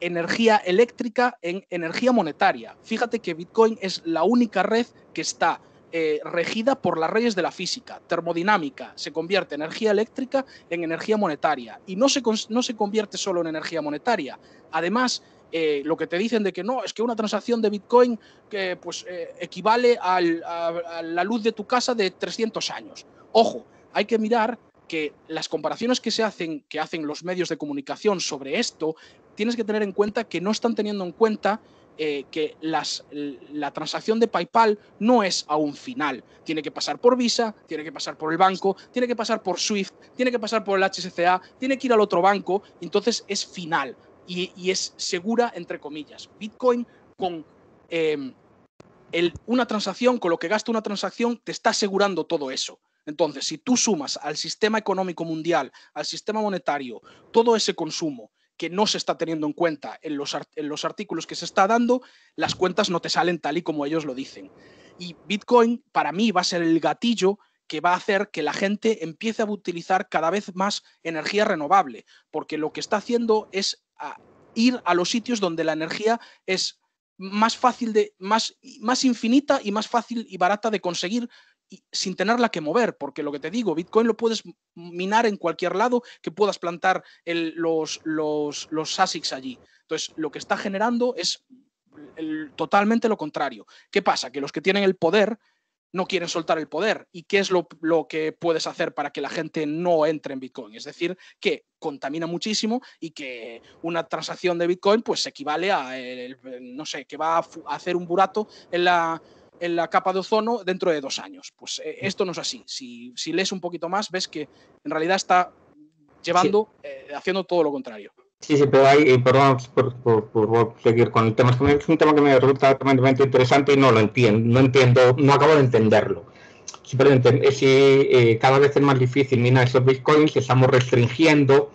energía eléctrica en energía monetaria. Fíjate que Bitcoin es la única red que está eh, regida por las leyes de la física, termodinámica, se convierte energía eléctrica en energía monetaria y no se, no se convierte solo en energía monetaria. Además, eh, lo que te dicen de que no, es que una transacción de Bitcoin pues, eh, equivale a, a la luz de tu casa de 300 años. Ojo, hay que mirar que las comparaciones que se hacen, que hacen los medios de comunicación sobre esto, tienes que tener en cuenta que no están teniendo en cuenta eh, que la transacción de PayPal no es aún final. Tiene que pasar por Visa, tiene que pasar por el banco, tiene que pasar por Swift, tiene que pasar por el HSCA, tiene que ir al otro banco, entonces es final y, es segura, entre comillas. Bitcoin con em, una transacción, con lo que gasta una transacción, te está asegurando todo eso. Entonces, si tú sumas al sistema económico mundial, al sistema monetario, todo ese consumo, que no se está teniendo en cuenta en los, en los artículos que se está dando, las cuentas no te salen tal y como ellos lo dicen. Y Bitcoin para mí va a ser el gatillo que va a hacer que la gente empiece a utilizar cada vez más energía renovable, porque lo que está haciendo es ah, ir a los sitios donde la energía es más fácil de, más, más infinita y más fácil y barata de conseguir sin tenerla que mover, porque lo que te digo, Bitcoin lo puedes minar en cualquier lado que puedas plantar los, los, ASICs allí. Entonces, lo que está generando es totalmente lo contrario. ¿Qué pasa? Que los que tienen el poder no quieren soltar el poder. ¿Y qué es lo, que puedes hacer para que la gente no entre en Bitcoin? Es decir, que contamina muchísimo y que una transacción de Bitcoin pues equivale a, no sé, que va a hacer un burato en la en la capa de ozono dentro de dos años. Pues eh, esto no es así. Si, lees un poquito más, ves que en realidad está llevando, eh, haciendo todo lo contrario. Sí, sí, pero hay, perdón por, seguir con el tema, es un tema que me resulta tremendamente interesante y no lo entiendo, no entiendo, no acabo de entenderlo. si eh, cada vez es más difícil minar esos bitcoins, estamos restringiendo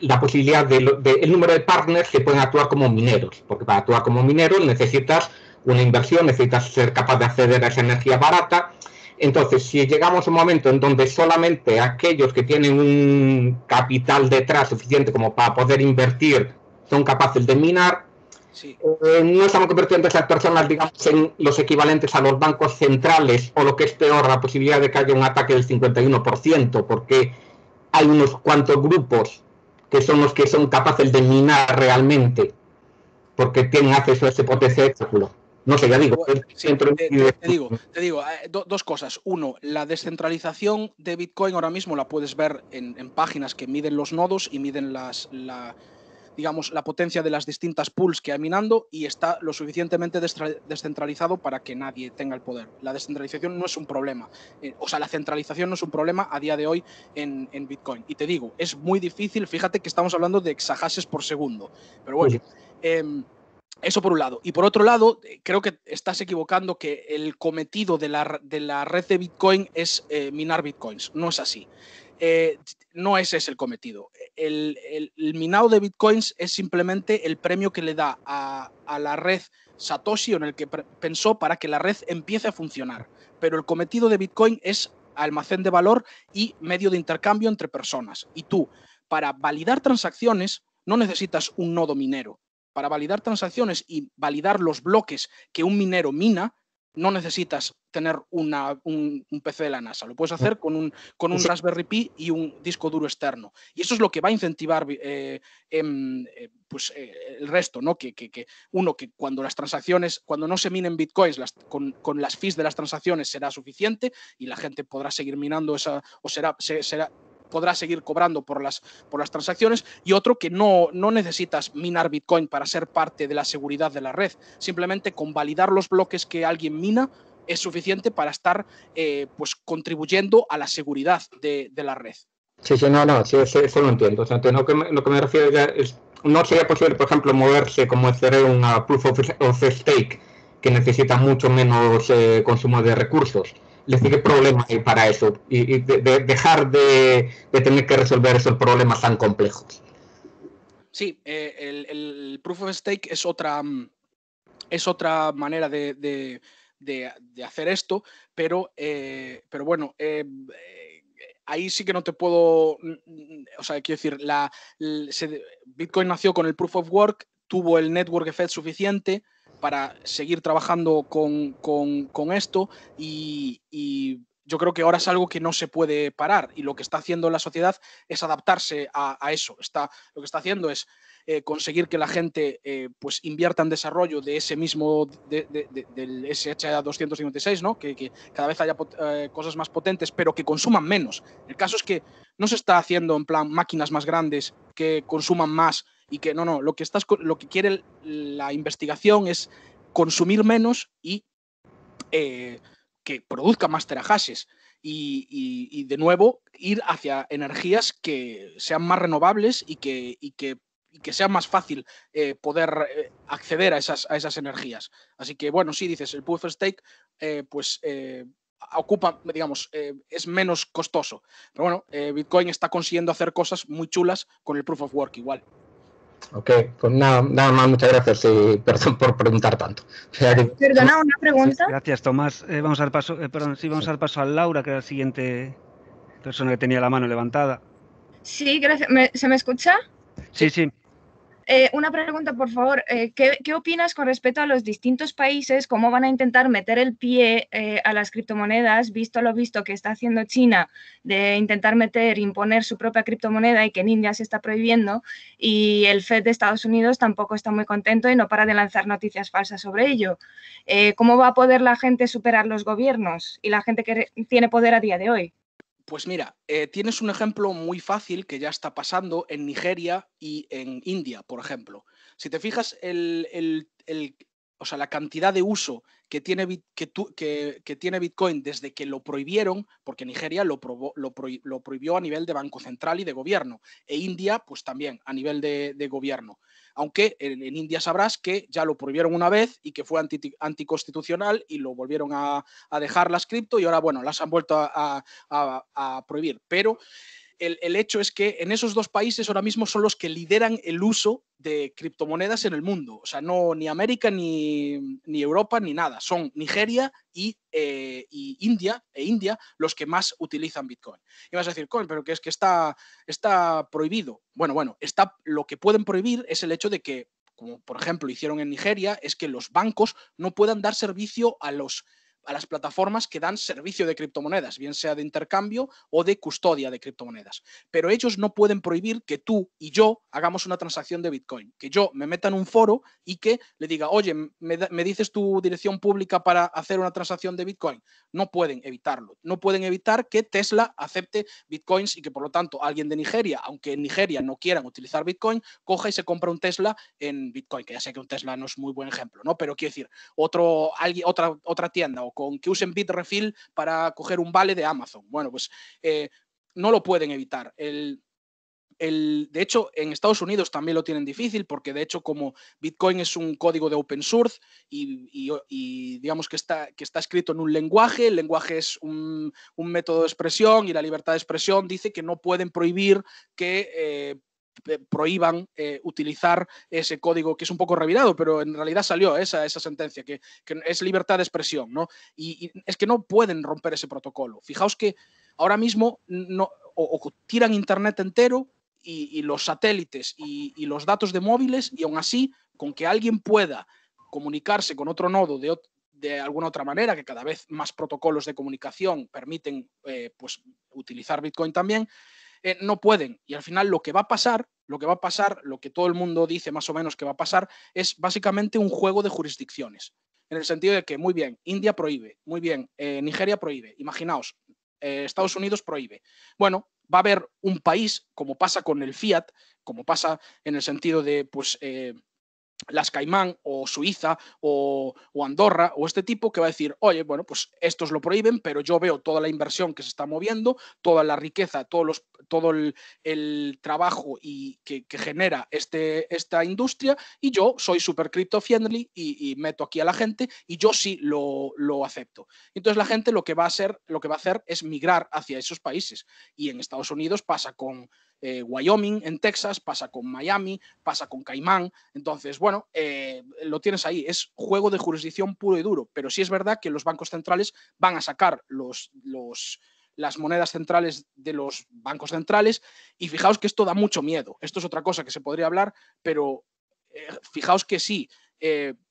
la posibilidad del número de partners que pueden actuar como mineros, porque para actuar como mineros necesitas una inversión, necesitas ser capaz de acceder a esa energía barata. Entonces, si llegamos a un momento en donde solamente aquellos que tienen un capital detrás suficiente como para poder invertir son capaces de minar, sí. Eh, no estamos convirtiendo esas personas, digamos, en los equivalentes a los bancos centrales o lo que es peor, la posibilidad de que haya un ataque del 51%, porque hay unos cuantos grupos que son los que son capaces de minar realmente, porque tienen acceso a ese potencial no sé, ya digo. te, digo, eh, dos cosas. Uno, la descentralización de Bitcoin ahora mismo la puedes ver en, páginas que miden los nodos y miden las, la, digamos, la potencia de las distintas pools que hay minando y está lo suficientemente descentralizado para que nadie tenga el poder. La descentralización no es un problema, eh, o sea, la centralización no es un problema a día de hoy en, Bitcoin. Y te digo, es muy difícil, fíjate que estamos hablando de exahashes por segundo, pero bueno. Eso por un lado. Y por otro lado, eh, creo que estás equivocando que el cometido de la, red de Bitcoin es eh, minar Bitcoins. No es así. Eh, no ese es el cometido. El, el, minado de Bitcoins es simplemente el premio que le da a, a la red Satoshi en el que pensó para que la red empiece a funcionar. Pero el cometido de Bitcoin es almacén de valor y medio de intercambio entre personas. Y tú, para validar transacciones, no necesitas un nodo minero para validar transacciones y validar los bloques que un minero mina, no necesitas tener un, PC de la NASA. Lo puedes hacer con un, con un Raspberry Pi y un disco duro externo. Y eso es lo que va a incentivar eh, em, eh, pues, eh, el resto, ¿no? Que, uno, que cuando las transacciones, cuando no se minen bitcoins, con, las fees de las transacciones será suficiente y la gente podrá seguir minando esa, o será, será, podrá seguir cobrando por las, por las transacciones y otro que no, no necesitas minar Bitcoin para ser parte de la seguridad de la red. Simplemente con validar los bloques que alguien mina es suficiente para estar eh, pues contribuyendo a la seguridad de, la red. Sí, sí, no, no, eso lo entiendo. O sea, que lo que me refiero ya es, no sería posible, por ejemplo, moverse como hacer e una proof of, stake que necesita mucho menos eh, consumo de recursos. Le sigue problemas y para eso y, de, dejar de, tener que resolver esos problemas tan complejos. Sí, eh, el, proof of stake es otra, mm, es otra manera de, hacer esto, pero, eh, pero bueno, eh, ahí sí que no te puedo, mm, mm, o sea, quiero decir, Bitcoin nació con el proof of work, tuvo el network effect suficiente, para seguir trabajando con, esto y, yo creo que ahora es algo que no se puede parar y lo que está haciendo la sociedad es adaptarse a, eso. Está, lo que está haciendo es eh, conseguir que la gente eh, pues invierta en desarrollo de ese mismo, del sha 256 ¿no? que, cada vez haya eh, cosas más potentes, pero que consuman menos. El caso es que no se está haciendo en plan máquinas más grandes que consuman más y que no, no, lo que, estás, lo que quiere la investigación es consumir menos y eh, que produzca más terahashes. Y, de nuevo ir hacia energías que sean más renovables y que, que, sea más fácil eh, poder eh, acceder a esas, a esas, energías. Así que bueno, sí, dices, el Proof of stake pues ocupa, digamos, es menos costoso. Pero bueno, Bitcoin está consiguiendo hacer cosas muy chulas con el proof of work igual. Ok, pues nada, nada más, muchas gracias y perdón por preguntar tanto. Perdona, una pregunta. Gracias, Tomás. Eh, vamos al paso, eh, perdón, vamos paso a Laura, que era la siguiente persona que tenía la mano levantada. Sí, gracias. ¿Se me escucha? Sí, sí. Eh, una pregunta, por favor. Eh, ¿qué, opinas con respecto a los distintos países, cómo van a intentar meter el pie eh, a las criptomonedas, visto lo visto que está haciendo China de intentar meter, imponer su propia criptomoneda y que en India se está prohibiendo? Y el FED de Estados Unidos tampoco está muy contento y no para de lanzar noticias falsas sobre ello. ¿Cómo va a poder la gente superar los gobiernos y la gente que tiene poder a día de hoy? Pues mira, eh, tienes un ejemplo muy fácil que ya está pasando en Nigeria y en India, por ejemplo. Si te fijas, el, el, o sea, la cantidad de uso que tiene, que, tiene Bitcoin desde que lo prohibieron, porque Nigeria lo, lo, prohibió a nivel de Banco Central y de gobierno, e India, pues también a nivel de, gobierno. Aunque en, India sabrás que ya lo prohibieron una vez y que fue anticonstitucional y lo volvieron a, a, dejar las cripto y ahora, bueno, las han vuelto a, prohibir. Pero el, el, hecho es que en esos dos países ahora mismo son los que lideran el uso de criptomonedas en el mundo. O sea, no ni América, ni, Europa, ni nada. Son Nigeria eh, y, India e India los que más utilizan Bitcoin. Y vas a decir, coin, pero que es que está, está prohibido. Bueno, bueno, está, lo que pueden prohibir es el hecho de que, como por ejemplo hicieron en Nigeria, es que los bancos no puedan dar servicio a los a las plataformas que dan servicio de criptomonedas, bien sea de intercambio o de custodia de criptomonedas. Pero ellos no pueden prohibir que tú y yo hagamos una transacción de Bitcoin, que yo me meta en un foro y que le diga, oye, me, dices tu dirección pública para hacer una transacción de Bitcoin. No pueden evitarlo. No pueden evitar que Tesla acepte Bitcoins y que por lo tanto alguien de Nigeria, aunque en Nigeria no quieran utilizar Bitcoin, coja y se compra un Tesla en Bitcoin, que ya sé que un Tesla no es muy buen ejemplo, ¿no? Pero quiero decir, otro, alguien, otra, otra tienda o con que usen Bitrefill para coger un vale de Amazon. Bueno, pues eh, no lo pueden evitar. El, de hecho, en Estados Unidos también lo tienen difícil porque, de hecho, como Bitcoin es un código de open source y, digamos que está, que está escrito en un lenguaje, el lenguaje es un, método de expresión y la libertad de expresión dice que no pueden prohibir que eh, eh, prohíban eh, utilizar ese código que es un poco revirado, pero en realidad salió esa, sentencia, que, es libertad de expresión, ¿no? Y, es que no pueden romper ese protocolo. Fijaos que ahora mismo no, o, tiran Internet entero y, los satélites y, los datos de móviles y aún así, con que alguien pueda comunicarse con otro nodo de, alguna otra manera, que cada vez más protocolos de comunicación permiten eh, pues, utilizar Bitcoin también, eh, no pueden. Y al final lo que va a pasar, lo que va a pasar, lo que todo el mundo dice más o menos que va a pasar, es básicamente un juego de jurisdicciones. En el sentido de que, muy bien, India prohíbe, muy bien, eh, Nigeria prohíbe, imaginaos, eh, Estados Unidos prohíbe. Bueno, va a haber un país, como pasa con el Fiat, como pasa en el sentido de, pues, las Caimán o Suiza o, Andorra o este tipo que va a decir, oye, bueno, pues estos lo prohíben, pero yo veo toda la inversión que se está moviendo, toda la riqueza, todos los, todo el, trabajo y que, genera este, esta industria y yo soy super crypto friendly y, meto aquí a la gente y yo sí lo, acepto. Entonces la gente lo que va a lo que va a hacer es migrar hacia esos países y en Estados Unidos pasa con eh, Wyoming, en Texas, pasa con Miami, pasa con Caimán. Entonces, bueno, eh, lo tienes ahí. Es juego de jurisdicción puro y duro. Pero sí es verdad que los bancos centrales van a sacar los, las monedas centrales de los bancos centrales. Y fijaos que esto da mucho miedo. Esto es otra cosa que se podría hablar, pero eh, fijaos que sí,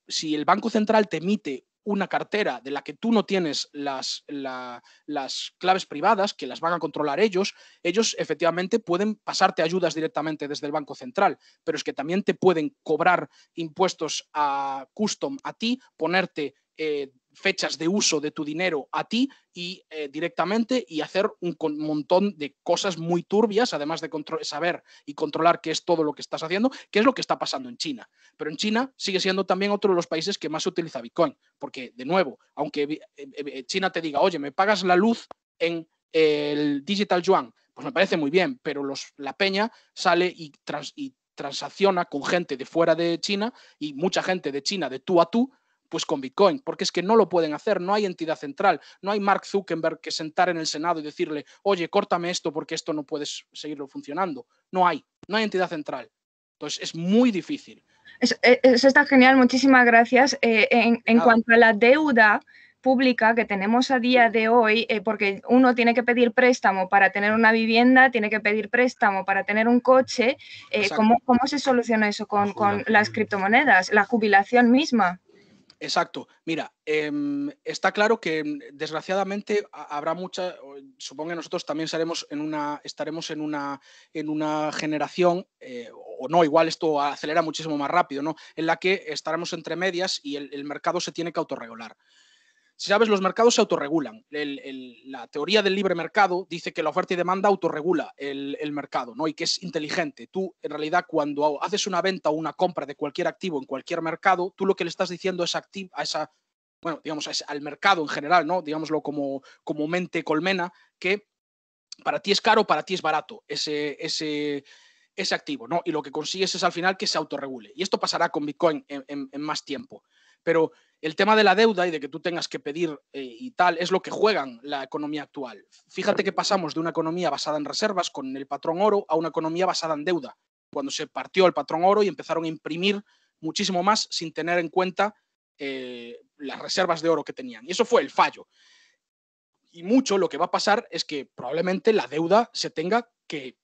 si el Banco Central te emite una cartera de la que tú no tienes las, las claves privadas, que las van a controlar ellos, ellos efectivamente pueden pasarte ayudas directamente desde el Banco Central, pero es que también te pueden cobrar impuestos a custom a ti, ponerte... Eh, fechas de uso de tu dinero a ti y eh, directamente y hacer un montón de cosas muy turbias, además de saber y controlar qué es todo lo que estás haciendo, qué es lo que está pasando en China. Pero en China sigue siendo también otro de los países que más se utiliza Bitcoin, porque de nuevo, aunque eh, eh, China te diga, oye, me pagas la luz en el digital yuan, pues me parece muy bien, pero los, la peña sale y, y transacciona con gente de fuera de China y mucha gente de China de tú a tú pues con Bitcoin, porque es que no lo pueden hacer, no hay entidad central, no hay Mark Zuckerberg que sentar en el Senado y decirle, oye, córtame esto porque esto no puedes seguirlo funcionando. No hay, no hay entidad central. Entonces es muy difícil. Eso, e, está genial, muchísimas gracias. Eh, en, cuanto a la deuda, pública que tenemos a día de hoy, eh, porque uno tiene que pedir préstamo para tener una vivienda, tiene que pedir préstamo para tener un coche, eh, ¿cómo, se soluciona eso con, con, las criptomonedas? La jubilación misma. Exacto. Mira, em, está claro que em, desgraciadamente habrá mucha. Supongo que nosotros también seremos en una, estaremos en una, en una generación, eh, o no, igual esto acelera muchísimo más rápido, ¿no? En la que estaremos entre medias y el mercado se tiene que autorregular. Si sabes, los mercados se autorregulan. la teoría del libre mercado dice que la oferta y demanda autorregula el, mercado, ¿no? Y que es inteligente. Tú, en realidad, cuando haces una venta o una compra de cualquier activo en cualquier mercado, tú lo que le estás diciendo es a esa, bueno, digamos, al mercado en general, ¿no? Digámoslo como, como mente colmena, que para ti es caro, para ti es barato ese, ese, activo, ¿no? Y lo que consigues es al final que se autorregule. Y esto pasará con Bitcoin en más tiempo. Pero el tema de la deuda y de que tú tengas que pedir eh, y tal es lo que juegan la economía actual. Fíjate que pasamos de una economía basada en reservas con el patrón oro a una economía basada en deuda, cuando se partió el patrón oro y empezaron a imprimir muchísimo más sin tener en cuenta eh, las reservas de oro que tenían. Y eso fue el fallo. Y mucho lo que va a pasar es que probablemente la deuda se tenga que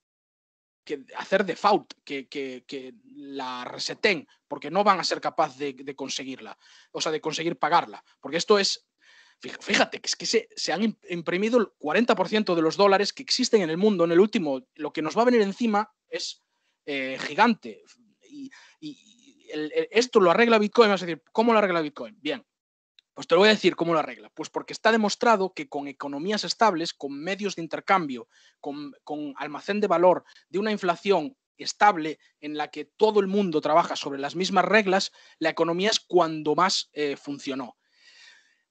que hacer default, que, la reseten, porque no van a ser capaces de, conseguirla, o sea, de conseguir pagarla, porque esto es, fíjate, que es que se, han imprimido el 40% de los dólares que existen en el mundo, en el último, lo que nos va a venir encima es eh, gigante. Y, esto lo arregla Bitcoin, vas a decir, ¿cómo lo arregla Bitcoin? Bien, pues te lo voy a decir cómo la regla? Pues porque está demostrado que con economías estables, con medios de intercambio, con, almacén de valor, de una inflación estable en la que todo el mundo trabaja sobre las mismas reglas, la economía es cuando más eh, funcionó.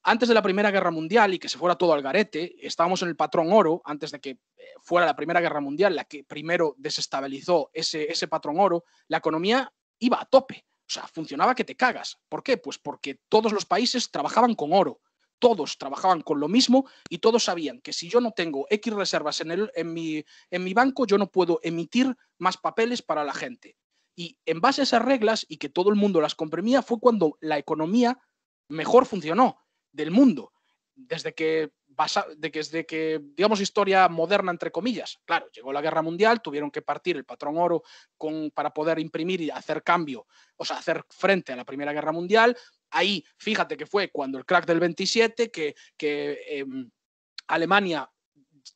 Antes de la Primera Guerra Mundial y que se fuera todo al garete, estábamos en el patrón oro, antes de que eh, fuera la Primera Guerra Mundial la que primero desestabilizó ese patrón oro, la economía iba a tope. O sea, funcionaba que te cagas. ¿Por qué? Pues porque todos los países trabajaban con oro, todos trabajaban con lo mismo y todos sabían que si yo no tengo X reservas en, en, mi, en mi banco, yo no puedo emitir más papeles para la gente. Y en base a esas reglas y que todo el mundo las comprimía fue cuando la economía mejor funcionó del mundo. Desde que de que, de que, digamos, historia moderna, entre comillas. Claro, llegó la guerra mundial, tuvieron que partir el patrón oro con, para poder imprimir y hacer cambio, o sea, hacer frente a la Primera Guerra Mundial. Ahí, fíjate que fue cuando el crack del 27, que, que em, Alemania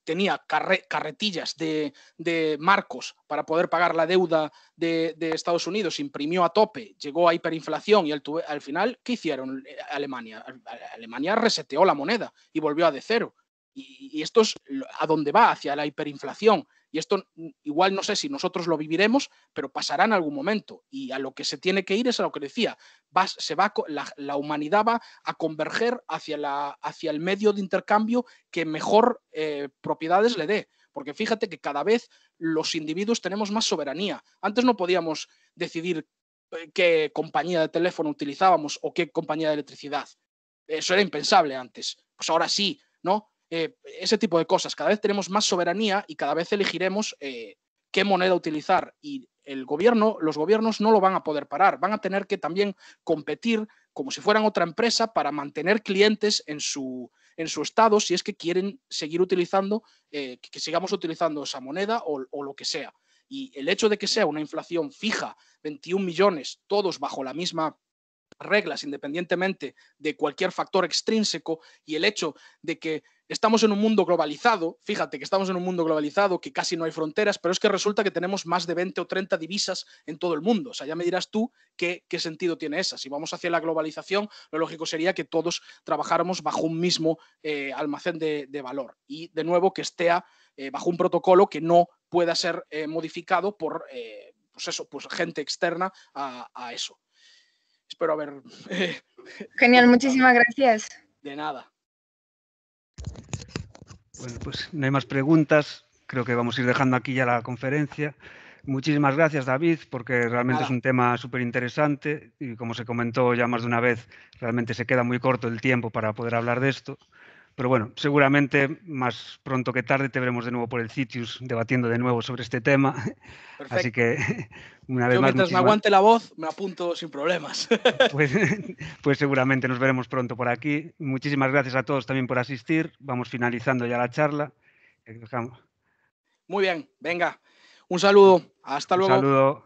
tenía carretillas de, marcos para poder pagar la deuda de, Estados Unidos, imprimió a tope, llegó a hiperinflación y al, final, ¿qué hicieron eh, Alemania? Alemania reseteó la moneda y volvió a de cero. y esto es a dónde va, hacia la hiperinflación. Y esto igual no sé si nosotros lo viviremos, pero pasará en algún momento. Y a lo que se tiene que ir es a lo que decía, se va, la, humanidad va a converger hacia, hacia el medio de intercambio que mejor eh, propiedades le dé. Porque fíjate que cada vez los individuos tenemos más soberanía. Antes no podíamos decidir eh, qué compañía de teléfono utilizábamos o qué compañía de electricidad. Eso era impensable antes. Pues ahora sí, ¿no? Eh, ese tipo de cosas. Cada vez tenemos más soberanía y cada vez elegiremos eh, qué moneda utilizar. Y el gobierno, los gobiernos no lo van a poder parar, van a tener que también competir como si fueran otra empresa para mantener clientes en su, en su estado si es que quieren seguir utilizando, eh, que sigamos utilizando esa moneda o, lo que sea. Y el hecho de que sea una inflación fija, 21 millones, todos bajo la misma reglas independientemente de cualquier factor extrínseco y el hecho de que estamos en un mundo globalizado, fíjate que estamos en un mundo globalizado, que casi no hay fronteras, pero es que resulta que tenemos más de 20 o 30 divisas en todo el mundo. O sea, ya me dirás tú qué, sentido tiene esa. Si vamos hacia la globalización, lo lógico sería que todos trabajáramos bajo un mismo eh, almacén de, valor. Y de nuevo, que esté eh, bajo un protocolo que no pueda ser eh, modificado por pues eso, pues gente externa a, a eso. Espero haber. Genial, muchísimas gracias. De nada. Bueno, pues no hay más preguntas. Creo que vamos a ir dejando aquí ya la conferencia. Muchísimas gracias, David, porque realmente es un tema súper interesante y como se comentó ya más de una vez, realmente se queda muy corto el tiempo para poder hablar de esto. Pero bueno, seguramente más pronto que tarde te veremos de nuevo por el Citius debatiendo de nuevo sobre este tema. Así que una vez más. Mientras me aguante la voz, me apunto sin problemas. Pues, pues seguramente nos veremos pronto por aquí. Muchísimas gracias a todos también por asistir. Vamos finalizando ya la charla. Eh, Muy bien, venga. Un saludo. Hasta luego. Un saludo.